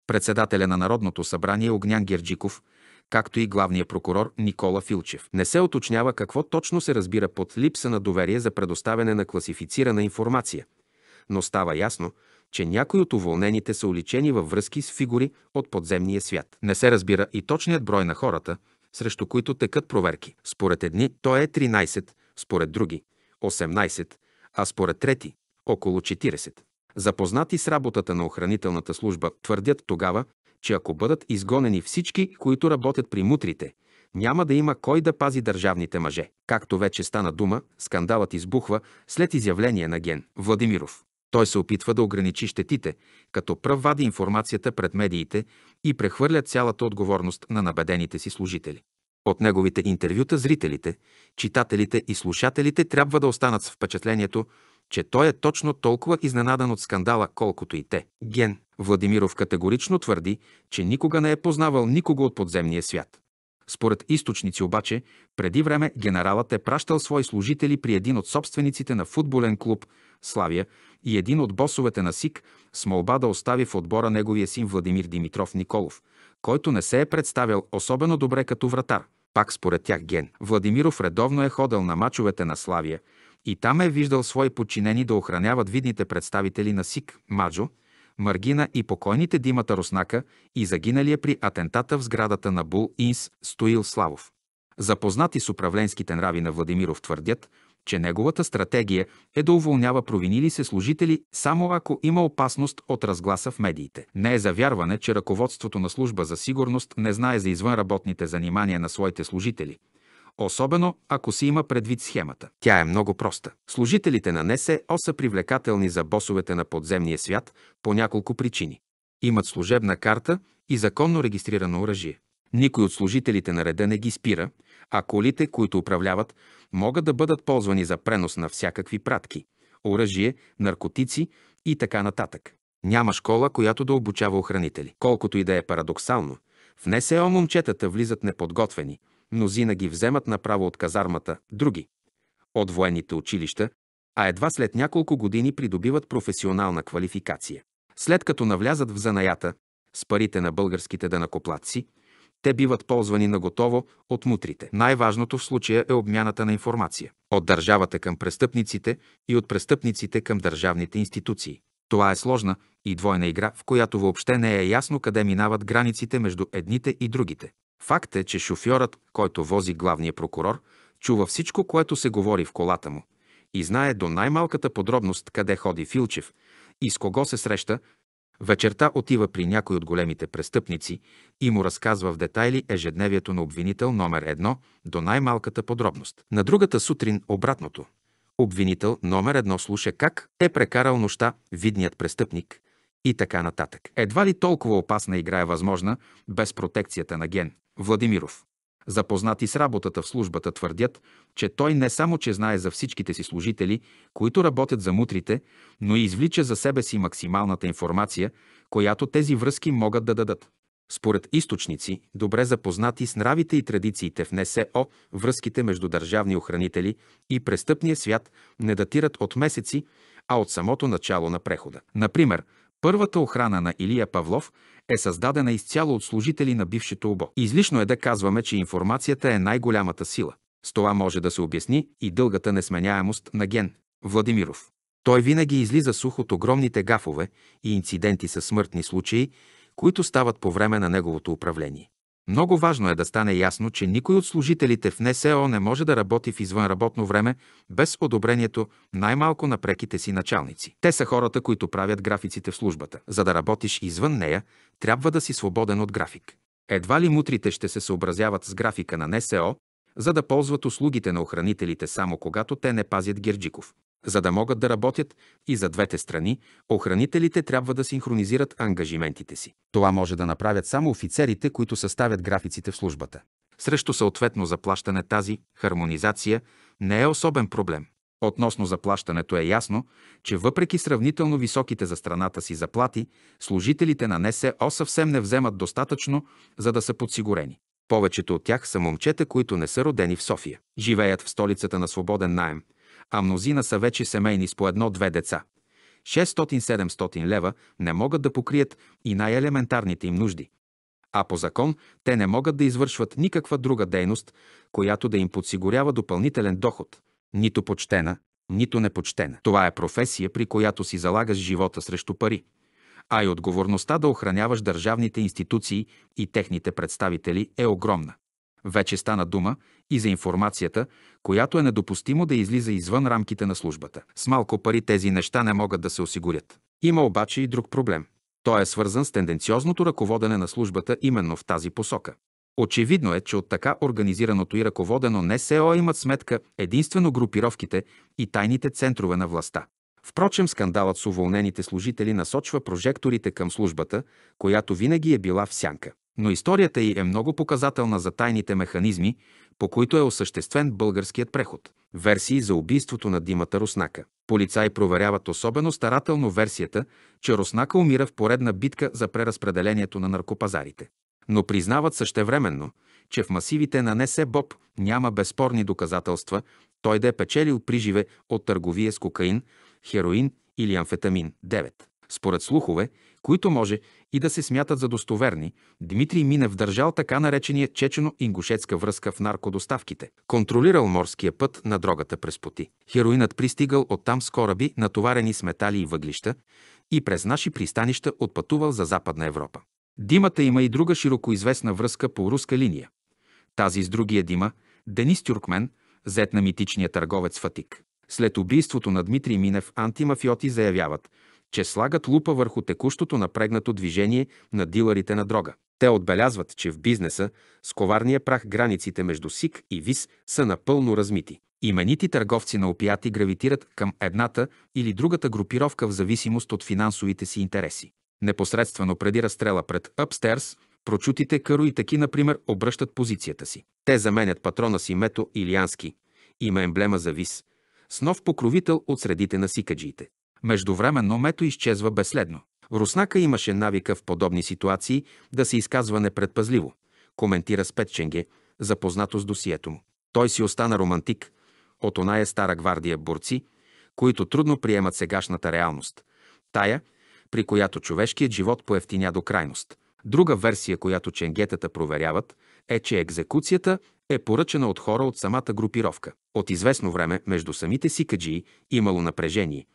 председателя на Народното събрание Огнян Герджиков, както и главния прокурор Никола Филчев. Не се оточнява какво точно се разбира под липса на доверие за предоставяне на класифицирана информация, но става ясно, че някои от уволнените са уличени във връзки с фигури от подземния свят. Не се разбира и точният брой на хората, срещу които текат проверки. Според едни той е 13, според други – 18, а според трети около 40. Запознати с работата на охранителната служба твърдят тогава, че ако бъдат изгонени всички, които работят при мутрите, няма да има кой да пази държавните мъже. Както вече стана дума, скандалът избухва след изявление на ген Владимиров. Той се опитва да ограничи щетите, като пръв вади информацията пред медиите и прехвърля цялата отговорност на набедените си служители. От неговите интервюта зрителите, читателите и слушателите трябва да останат с впечатлението, че той е точно толкова изненадан от скандала, колкото и те. Ген Владимиров категорично твърди, че никога не е познавал никого от подземния свят. Според източници обаче, преди време генералът е пращал свои служители при един от собствениците на футболен клуб Славия и един от босовете на СИК с молба да остави в отбора неговия син Владимир Димитров Николов, който не се е представял особено добре като вратар. Пак според тях Ген Владимиров редовно е ходил на мачовете на Славия – и там е виждал свои подчинени да охраняват видните представители на СИК, Маджо, Маргина и покойните Димата Руснака и загиналия при атентата в сградата на Бул Инс Стоил Славов. Запознати с управленските нрави на Владимиров твърдят, че неговата стратегия е да уволнява провинили се служители само ако има опасност от разгласа в медиите. Не е за вярване, че ръководството на служба за сигурност не знае за извънработните занимания на своите служители – особено ако си има предвид схемата. Тя е много проста. Служителите на НСО са привлекателни за босовете на подземния свят по няколко причини. Имат служебна карта и законно регистрирано оръжие. Никой от служителите на реда не ги спира, а колите, които управляват, могат да бъдат ползвани за пренос на всякакви пратки – оръжие, наркотици и така нататък. Няма школа, която да обучава охранители. Колкото и да е парадоксално, в НСО момчетата влизат неподготвени – Мнозина ги вземат направо от казармата, други – от военните училища, а едва след няколко години придобиват професионална квалификация. След като навлязат в занаята, с парите на българските данакоплатци, те биват ползвани на готово от мутрите. Най-важното в случая е обмяната на информация. От държавата към престъпниците и от престъпниците към държавните институции. Това е сложна и двойна игра, в която въобще не е ясно къде минават границите между едните и другите. Факт е, че шофьорът, който вози главния прокурор, чува всичко, което се говори в колата му и знае до най-малката подробност къде ходи Филчев и с кого се среща, вечерта отива при някой от големите престъпници и му разказва в детайли ежедневието на обвинител номер едно до най-малката подробност. На другата сутрин обратното. Обвинител номер едно слуша как е прекарал нощта видният престъпник и така нататък. Едва ли толкова опасна игра е възможна без протекцията на ген. Владимиров. Запознати с работата в службата твърдят, че той не само, че знае за всичките си служители, които работят за мутрите, но и извлича за себе си максималната информация, която тези връзки могат да дадат. Според източници, добре запознати с нравите и традициите в НСО, връзките между държавни охранители и престъпния свят не датират от месеци, а от самото начало на прехода. Например, първата охрана на Илия Павлов е създадена изцяло от служители на бившето обо. Излишно е да казваме, че информацията е най-голямата сила. С това може да се обясни и дългата несменяемост на ген Владимиров. Той винаги излиза сух от огромните гафове и инциденти със смъртни случаи, които стават по време на неговото управление. Много важно е да стане ясно, че никой от служителите в НСО не може да работи в извънработно време без одобрението най-малко на преките си началници. Те са хората, които правят графиците в службата. За да работиш извън нея, трябва да си свободен от график. Едва ли мутрите ще се съобразяват с графика на НСО, за да ползват услугите на охранителите само когато те не пазят Герджиков. За да могат да работят и за двете страни, охранителите трябва да синхронизират ангажиментите си. Това може да направят само офицерите, които съставят графиците в службата. Срещу съответно заплащане тази хармонизация не е особен проблем. Относно заплащането е ясно, че въпреки сравнително високите за страната си заплати, служителите на НСО съвсем не вземат достатъчно, за да са подсигурени. Повечето от тях са момчета, които не са родени в София. Живеят в столицата на свободен найем, а мнозина са вече семейни с по едно-две деца. 600-700 лева не могат да покрият и най-елементарните им нужди. А по закон те не могат да извършват никаква друга дейност, която да им подсигурява допълнителен доход – нито почтена, нито непочтена. Това е професия, при която си залагаш живота срещу пари, а и отговорността да охраняваш държавните институции и техните представители е огромна. Вече стана дума и за информацията, която е недопустимо да излиза извън рамките на службата. С малко пари тези неща не могат да се осигурят. Има обаче и друг проблем. Той е свързан с тенденциозното ръководене на службата именно в тази посока. Очевидно е, че от така организираното и ръководено НСО имат сметка единствено групировките и тайните центрове на властта. Впрочем, скандалът с уволнените служители насочва прожекторите към службата, която винаги е била в сянка. Но историята й е много показателна за тайните механизми, по които е осъществен българският преход. Версии за убийството на Димата Руснака. Полицаи проверяват особено старателно версията, че Руснака умира в поредна битка за преразпределението на наркопазарите но признават същевременно, че в масивите на Несе Боб няма безспорни доказателства той да е печелил приживе от търговия с кокаин, хероин или амфетамин. 9. Според слухове, които може и да се смятат за достоверни, Дмитрий Минев държал така наречения чечено-ингушетска връзка в наркодоставките, контролирал морския път на дрогата през поти. Хероинът пристигал оттам с кораби, натоварени с метали и въглища, и през наши пристанища отпътувал за Западна Европа. Димата има и друга широко известна връзка по руска линия. Тази с другия Дима, Денис Тюркмен, зет на митичния търговец Фатик. След убийството на Дмитрий Минев антимафиоти заявяват, че слагат лупа върху текущото напрегнато движение на дилърите на дрога. Те отбелязват, че в бизнеса с коварния прах границите между СИК и ВИС са напълно размити. Именити търговци на опияти гравитират към едната или другата групировка в зависимост от финансовите си интереси. Непосредствено преди разстрела пред Upstairs, прочутите Каро и Таки, например, обръщат позицията си. Те заменят патрона си Мето Илиански, има емблема за вис, с нов покровител от средите на сикаджиите. Междувременно Мето изчезва безследно. Руснака имаше навика в подобни ситуации да се изказва непредпазливо, коментира Спетченге, запознато с досието му. Той си остана романтик, от оная стара гвардия борци, които трудно приемат сегашната реалност. Тая – при която човешкият живот поевтиня до крайност. Друга версия, която ченгетата проверяват, е, че екзекуцията е поръчана от хора от самата групировка. От известно време между самите си каджи имало напрежение,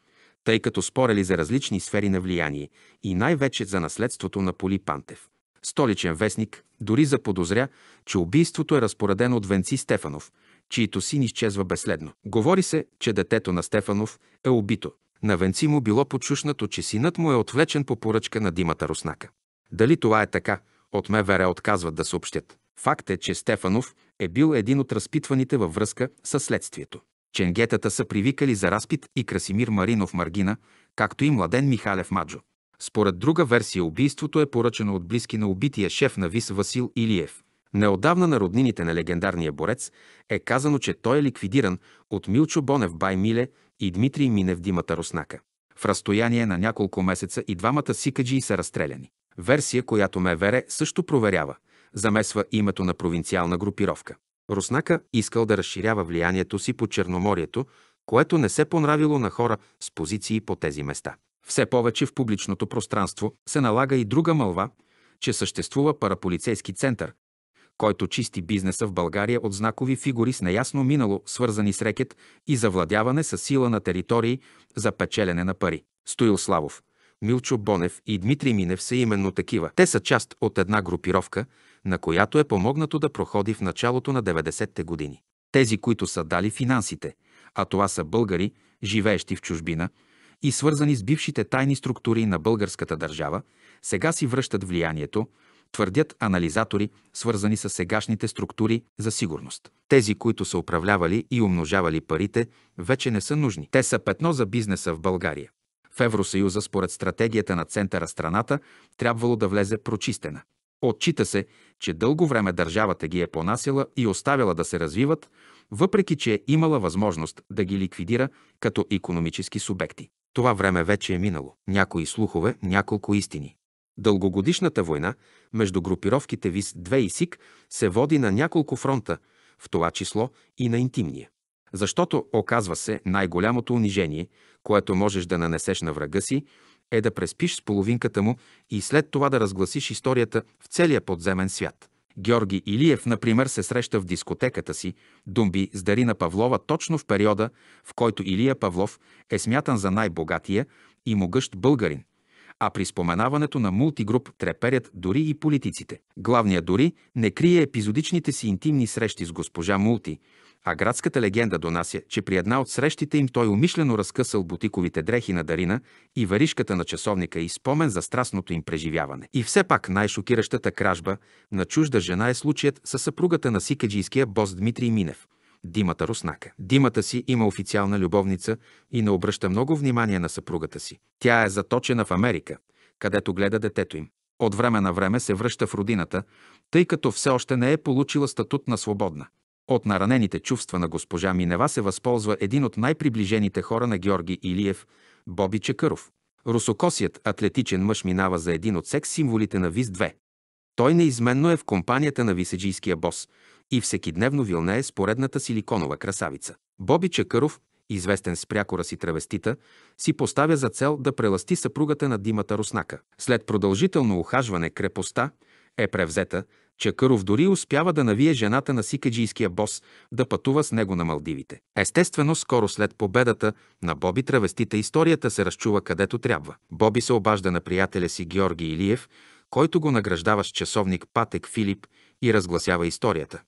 тъй като спорели за различни сфери на влияние и най-вече за наследството на Поли Пантев. Столичен вестник дори заподозря, че убийството е разпоредено от Венци Стефанов, чието син изчезва безследно. Говори се, че детето на Стефанов е убито – на венци му било почушнато, че синът му е отвлечен по поръчка на Димата Руснака. Дали това е така, от МВР отказват да съобщят. Факт е, че Стефанов е бил един от разпитваните във връзка с следствието. Ченгетата са привикали за разпит и Красимир Маринов Маргина, както и Младен Михалев Маджо. Според друга версия убийството е поръчено от близки на убития шеф на ВИС Васил Илиев. Неодавна на роднините на легендарния борец е казано, че той е ликвидиран от Милчо Бонев Бай Миле и Дмитрий Минев Димата Руснака. В разстояние на няколко месеца и двамата сикаджии са разстреляни. Версия, която МВР също проверява, замесва името на провинциална групировка. Руснака искал да разширява влиянието си по Черноморието, което не се понравило на хора с позиции по тези места. Все повече в публичното пространство се налага и друга мълва, че съществува параполицейски център, който чисти бизнеса в България от знакови фигури с неясно минало, свързани с рекет и завладяване с сила на територии за печелене на пари. Стоил Славов, Милчо Бонев и Дмитрий Минев са именно такива. Те са част от една групировка, на която е помогнато да проходи в началото на 90-те години. Тези, които са дали финансите, а това са българи, живеещи в чужбина и свързани с бившите тайни структури на българската държава, сега си връщат влиянието, твърдят анализатори, свързани с сегашните структури за сигурност. Тези, които са управлявали и умножавали парите, вече не са нужни. Те са петно за бизнеса в България. В Евросъюза, според стратегията на центъра страната, трябвало да влезе прочистена. Отчита се, че дълго време държавата ги е понасяла и оставяла да се развиват, въпреки че е имала възможност да ги ликвидира като економически субекти. Това време вече е минало. Някои слухове, няколко истини. Дългогодишната война между групировките ВИС-2 и СИК се води на няколко фронта, в това число и на интимния. Защото, оказва се, най-голямото унижение, което можеш да нанесеш на врага си, е да преспиш с половинката му и след това да разгласиш историята в целия подземен свят. Георги Илиев, например, се среща в дискотеката си Думби с Дарина Павлова точно в периода, в който Илия Павлов е смятан за най-богатия и могъщ българин – а при споменаването на мултигруп треперят дори и политиците. Главният дори не крие епизодичните си интимни срещи с госпожа Мулти, а градската легенда донася, че при една от срещите им той умишлено разкъсал бутиковите дрехи на Дарина и варишката на часовника и спомен за страстното им преживяване. И все пак най-шокиращата кражба на чужда жена е случаят със съпругата на сикаджийския бос Дмитрий Минев – Димата Руснака. Димата си има официална любовница и не обръща много внимание на съпругата си. Тя е заточена в Америка, където гледа детето им. От време на време се връща в родината, тъй като все още не е получила статут на свободна. От наранените чувства на госпожа Минева се възползва един от най-приближените хора на Георги Илиев – Боби Чекъров. Русокосият атлетичен мъж минава за един от секс символите на виз 2 Той неизменно е в компанията на виседжийския бос – и всекидневно вилнее с поредната силиконова красавица. Боби Чакъров, известен с прякора си травестита, си поставя за цел да преласти съпругата на Димата Руснака. След продължително ухажване крепостта е превзета, Чакъров дори успява да навие жената на сикаджийския бос да пътува с него на Малдивите. Естествено, скоро след победата на Боби травестита историята се разчува където трябва. Боби се обажда на приятеля си Георги Илиев, който го награждава с часовник Патек Филип и разгласява историята.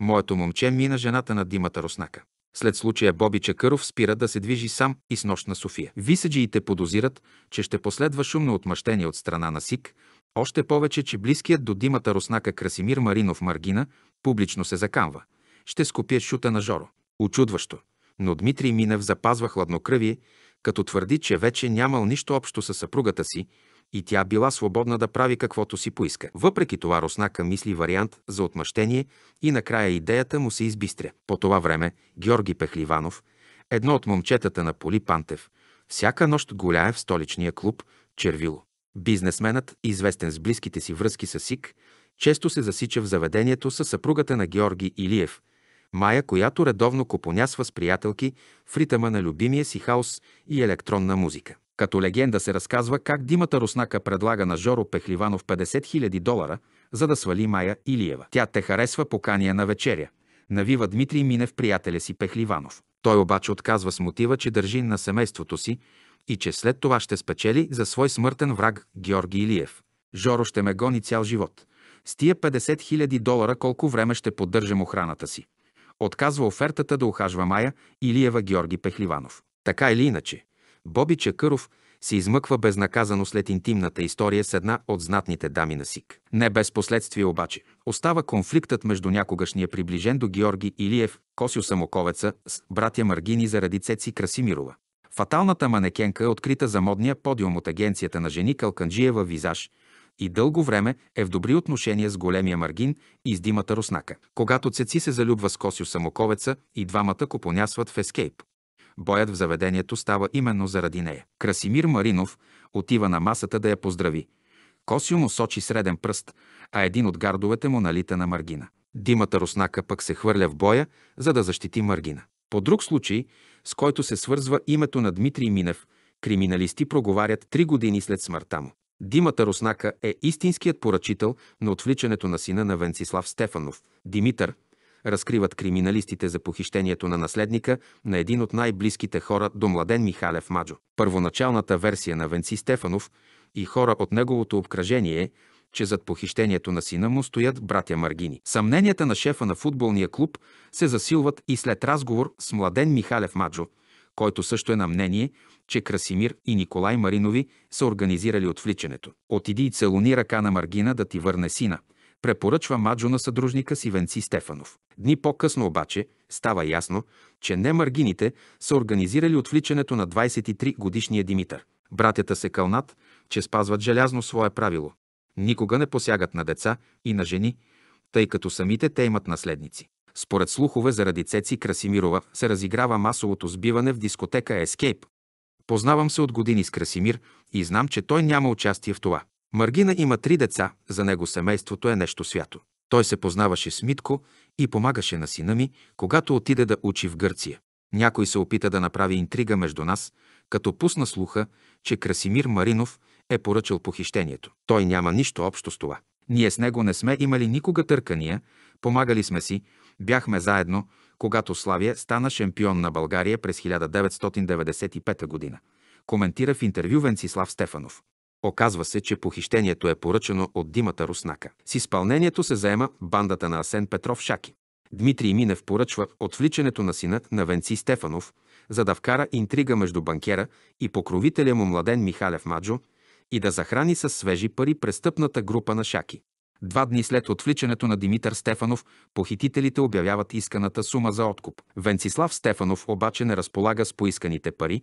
Моето момче мина жената на Димата Роснака. След случая Боби Чакъров спира да се движи сам и с нощ на София. Висаджиите подозират, че ще последва шумно отмъщение от страна на СИК, още повече, че близкият до Димата Роснака Красимир Маринов Маргина публично се закамва. Ще скопие шута на Жоро. Очудващо. Но Дмитрий Минев запазва хладнокръвие, като твърди, че вече нямал нищо общо със съпругата си, и тя била свободна да прави каквото си поиска. Въпреки това Руснака мисли вариант за отмъщение и накрая идеята му се избистря. По това време Георги Пехливанов, едно от момчетата на Поли Пантев, всяка нощ голяе в столичния клуб Червило. Бизнесменът, известен с близките си връзки с СИК, често се засича в заведението със съпругата на Георги Илиев, Мая, която редовно копонясва с приятелки в ритъма на любимия си хаос и електронна музика. Като легенда се разказва как Димата Руснака предлага на Жоро Пехливанов 50 000 долара, за да свали Майя Илиева. Тя те харесва покания на вечеря. Навива Дмитрий Минев приятеля си Пехливанов. Той обаче отказва с мотива, че държи на семейството си и че след това ще спечели за свой смъртен враг Георги Илиев. Жоро ще ме гони цял живот. С тия 50 000 долара колко време ще поддържам охраната си? Отказва офертата да ухажва Мая Илиева Георги Пехливанов. Така или иначе, Боби Чакъров се измъква безнаказано след интимната история с една от знатните дами на СИК. Не без последствие обаче. Остава конфликтът между някогашния приближен до Георги Илиев, Косио Самоковеца, с братя Маргини заради Цеци Красимирова. Фаталната манекенка е открита за модния подиум от агенцията на жени Калканджиева Визаж и дълго време е в добри отношения с големия Маргин и с Димата Руснака. Когато Цеци се залюбва с Косио Самоковеца и двамата копонясват в ескейп. Боят в заведението става именно заради нея. Красимир Маринов отива на масата да я поздрави. Косио му сочи среден пръст, а един от гардовете му налита на Маргина. Димата Руснака пък се хвърля в боя, за да защити Маргина. По друг случай, с който се свързва името на Дмитрий Минев, криминалисти проговарят три години след смъртта му. Димата Руснака е истинският поръчител на отвличането на сина на Венцислав Стефанов, Димитър, разкриват криминалистите за похищението на наследника на един от най-близките хора до Младен Михалев Маджо. Първоначалната версия на Венци Стефанов и хора от неговото обкръжение е, че зад похищението на сина му стоят братя Маргини. Съмненията на шефа на футболния клуб се засилват и след разговор с Младен Михалев Маджо, който също е на мнение, че Красимир и Николай Маринови са организирали отвличането. Отиди и целуни ръка на Маргина да ти върне сина – препоръчва Маджо на съдружника си Венци Стефанов. Дни по-късно обаче става ясно, че не маргините са организирали отвличането на 23-годишния Димитър. Братята се кълнат, че спазват желязно свое правило. Никога не посягат на деца и на жени, тъй като самите те имат наследници. Според слухове заради Цеци Красимирова се разиграва масовото сбиване в дискотека Escape. Познавам се от години с Красимир и знам, че той няма участие в това. Маргина има три деца, за него семейството е нещо свято. Той се познаваше с Митко и помагаше на сина ми, когато отиде да учи в Гърция. Някой се опита да направи интрига между нас, като пусна слуха, че Красимир Маринов е поръчал похищението. Той няма нищо общо с това. Ние с него не сме имали никога търкания, помагали сме си, бяхме заедно, когато Славия стана шампион на България през 1995 година. Коментира в интервю Венцислав Стефанов. Оказва се, че похищението е поръчано от Димата Руснака. С изпълнението се заема бандата на Асен Петров Шаки. Дмитрий Минев поръчва отвличането на сина на Венци Стефанов, за да вкара интрига между банкера и покровителя му младен Михалев Маджо и да захрани с свежи пари престъпната група на Шаки. Два дни след отвличането на Димитър Стефанов, похитителите обявяват исканата сума за откуп. Венцислав Стефанов обаче не разполага с поисканите пари,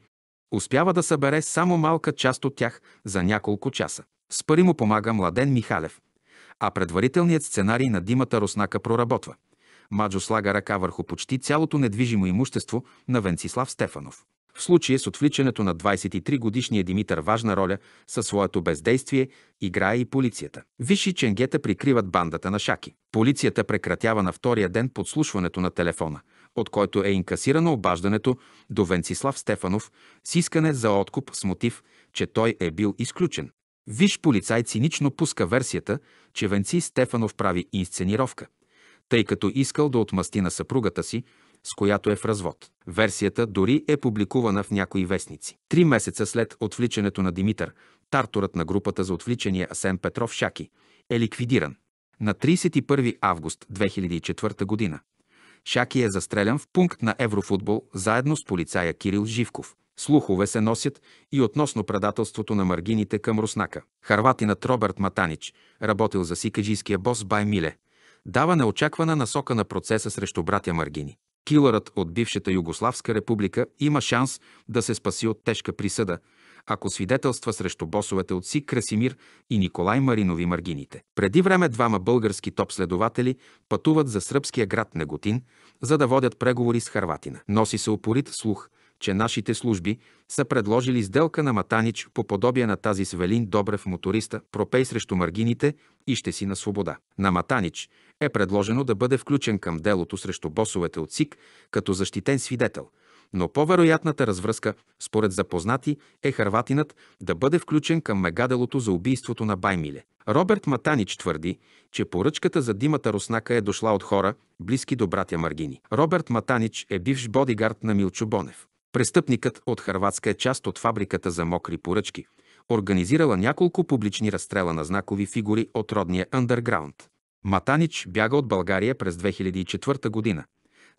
Успява да събере само малка част от тях за няколко часа. С пари му помага Младен Михалев, а предварителният сценарий на Димата Руснака проработва. Маджо слага ръка върху почти цялото недвижимо имущество на Венцислав Стефанов. В случая с отвличането на 23-годишния Димитър важна роля със своето бездействие играе и полицията. Виши ченгета прикриват бандата на Шаки. Полицията прекратява на втория ден подслушването на телефона – от който е инкасирано обаждането до Венцислав Стефанов с искане за откуп с мотив, че той е бил изключен. Виж полицай цинично пуска версията, че Венци Стефанов прави инсценировка, тъй като искал да отмъсти на съпругата си, с която е в развод. Версията дори е публикувана в някои вестници. Три месеца след отвличането на Димитър, тарторът на групата за отвличания Асен Петров Шаки е ликвидиран. На 31 август 2004 година Шаки е застрелян в пункт на Еврофутбол заедно с полицая Кирил Живков. Слухове се носят и относно предателството на маргините към Руснака. Харватинът Робърт Матанич, работил за сикаджийския бос Бай Миле, дава неочаквана насока на процеса срещу братя Маргини. Килърът от бившата Югославска република има шанс да се спаси от тежка присъда – ако свидетелства срещу босовете от СИК Красимир и Николай Маринови Маргините. Преди време двама български топ-следователи пътуват за сръбския град Неготин, за да водят преговори с Харватина. Носи се упорит слух, че нашите служби са предложили сделка на Матанич по подобие на тази с Велин Добрев моториста Пропей срещу Маргините и ще си на свобода. На Матанич е предложено да бъде включен към делото срещу босовете от СИК като защитен свидетел – но по-вероятната развръзка, според запознати, е харватинът да бъде включен към мегаделото за убийството на Баймиле. Роберт Матанич твърди, че поръчката за Димата Руснака е дошла от хора, близки до братя Маргини. Роберт Матанич е бивш бодигард на Милчо Бонев. Престъпникът от Харватска е част от фабриката за мокри поръчки, организирала няколко публични разстрела на знакови фигури от родния андерграунд. Матанич бяга от България през 2004 година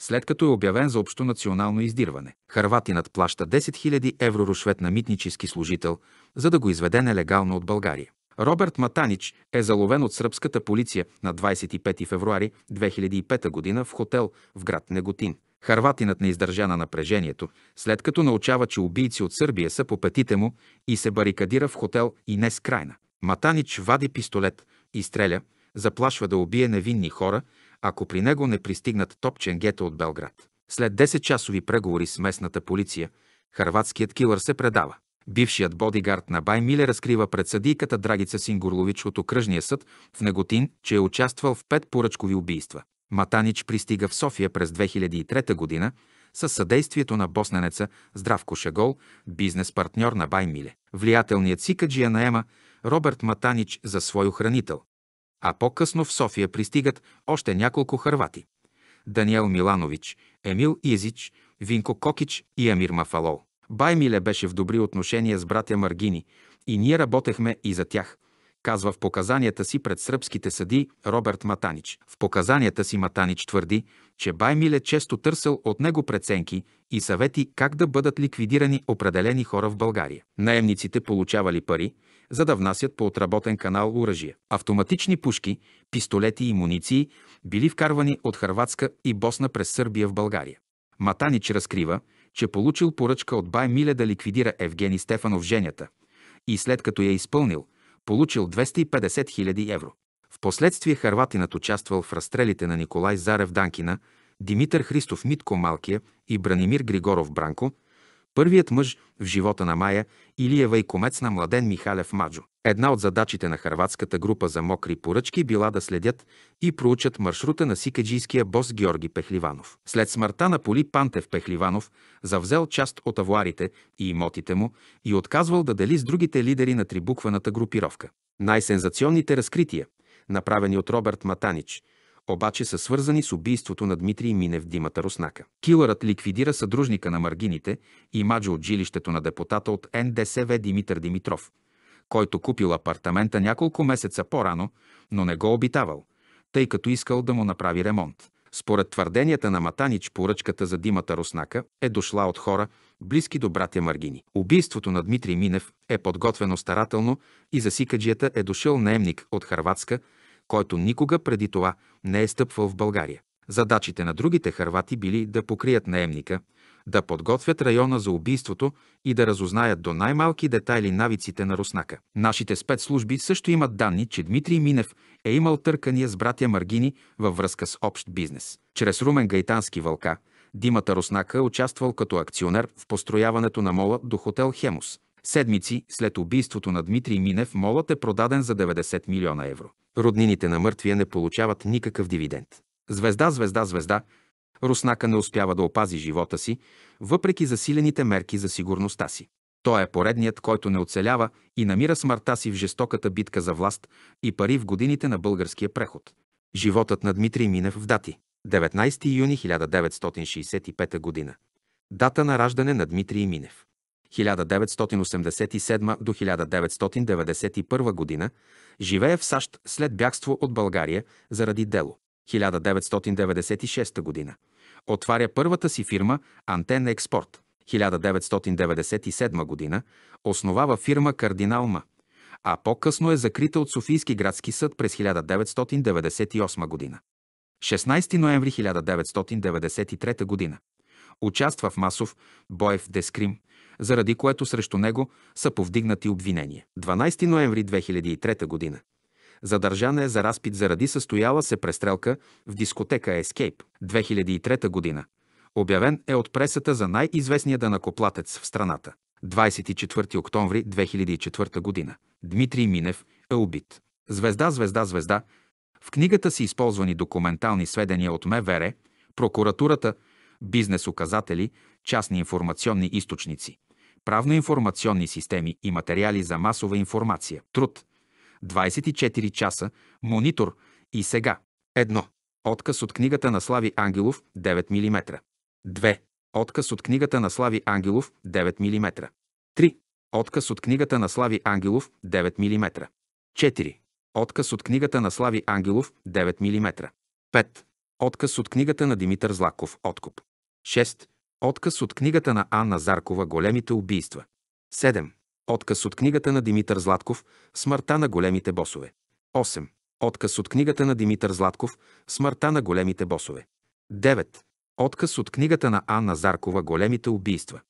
след като е обявен за общонационално издирване. Харватинът плаща 10 000 евро рушвет на митнически служител, за да го изведе нелегално от България. Роберт Матанич е заловен от сръбската полиция на 25 февруари 2005 година в хотел в град Неготин. Харватинът не издържа на напрежението, след като научава, че убийци от Сърбия са по петите му и се барикадира в хотел и не с крайна. Матанич вади пистолет, изстреля, заплашва да убие невинни хора ако при него не пристигнат топченгета от Белград. След 10-часови преговори с местната полиция, харватският килър се предава. Бившият бодигард на Бай Миле разкрива пред съдийката Драгица Сингурлович от окръжния съд в Неготин, че е участвал в пет поръчкови убийства. Матанич пристига в София през 2003 година с съдействието на босненеца Здравко Шагол, бизнес-партньор на Бай Миле. Влиятелният Сикаджия наема Роберт Матанич за свой охранител, а по-късно в София пристигат още няколко хървати. Даниел Миланович, Емил Изич, Винко Кокич и Амир Мафалол. Бай Миле беше в добри отношения с братя Маргини и ние работехме и за тях, казва в показанията си пред сръбските съди Роберт Матанич. В показанията си Матанич твърди, че Бай Миле често търсил от него преценки и съвети как да бъдат ликвидирани определени хора в България. Наемниците получавали пари, за да внасят по отработен канал оръжие. Автоматични пушки, пистолети и муниции били вкарвани от Харватска и Босна през Сърбия в България. Матанич разкрива, че получил поръчка от Бай Миле да ликвидира Евгений Стефанов женята и след като я изпълнил, получил 250 000 евро. Впоследствие харватинът участвал в разстрелите на Николай Зарев Данкина, Димитър Христов Митко Малкия и Бранимир Григоров Бранко – Първият мъж в живота на майя Илиева и комец на Младен Михалев Маджо. Една от задачите на хрватската група за мокри поръчки била да следят и проучат маршрута на сикаджийския бос Георги Пехливанов. След смъртта на Поли Пантев Пехливанов завзел част от авуарите и имотите му и отказвал да дели с другите лидери на трибукваната групировка. Най-сензационните разкрития, направени от Роберт Матанич – обаче са свързани с убийството на Дмитрий Минев Димата Руснака. Килърът ликвидира съдружника на маргините и маджо от жилището на депутата от НДСВ Димитър Димитров, който купил апартамента няколко месеца по-рано, но не го обитавал, тъй като искал да му направи ремонт. Според твърденията на Матанич, поръчката за Димата Руснака е дошла от хора, близки до братя Маргини. Убийството на Дмитрий Минев е подготвено старателно и за сикаджията е дошъл наемник от Харватска, който никога преди това не е стъпвал в България. Задачите на другите харвати били да покрият наемника, да подготвят района за убийството и да разузнаят до най-малки детайли навиците на Руснака. Нашите спецслужби също имат данни, че Дмитрий Минев е имал търкания с братя Маргини във връзка с общ бизнес. Чрез Румен Гайтански Вълка, Димата Руснака е участвал като акционер в построяването на мола до хотел Хемус – Седмици след убийството на Дмитрий Минев молът е продаден за 90 милиона евро. Роднините на мъртвия не получават никакъв дивиденд. Звезда, звезда, звезда. Руснака не успява да опази живота си, въпреки засилените мерки за сигурността си. Той е поредният, който не оцелява и намира смъртта си в жестоката битка за власт и пари в годините на българския преход. Животът на Дмитрий Минев в дати. 19 юни 1965 г. Дата на раждане на Дмитрий Минев. 1987 до 1991 година, живее в САЩ след бягство от България заради дело. 1996 година. Отваря първата си фирма Антен Експорт. 1997 година основава фирма Кардиналма, а по-късно е закрита от Софийски градски съд през 1998 година. 16 ноември 1993 година. Участва в масов боев Дескрим, заради което срещу него са повдигнати обвинения. 12 ноември 2003 година. Задържане е за разпит заради състояла се престрелка в дискотека Escape 2003 година. Обявен е от пресата за най-известния данакоплатец в страната. 24 октомври 2004 година. Дмитрий Минев е убит. Звезда, звезда, звезда. В книгата си използвани документални сведения от МВР, прокуратурата, бизнес указатели, частни информационни източници правно-информационни системи и материали за масова информация, труд, 24 часа, монитор и сега. 1. Отказ от книгата на Слави Ангелов 9 мм. 2. Отказ от книгата на Слави Ангелов 9 мм. 3. Отказ от книгата на Слави Ангелов 9 мм. 4. Отказ от книгата на Слави Ангелов 9 мм. 5. Отказ от книгата на Димитър Злаков Откуп. 6. Отказ от книгата на Анна Заркова «Големите убийства». 7. Отказ от книгата на Димитър Златков «Смъртта на големите босове». 8. Отказ от книгата на Димитър Златков «Смъртта на големите босове». 9. Отказ от книгата на Анна Заркова «Големите убийства».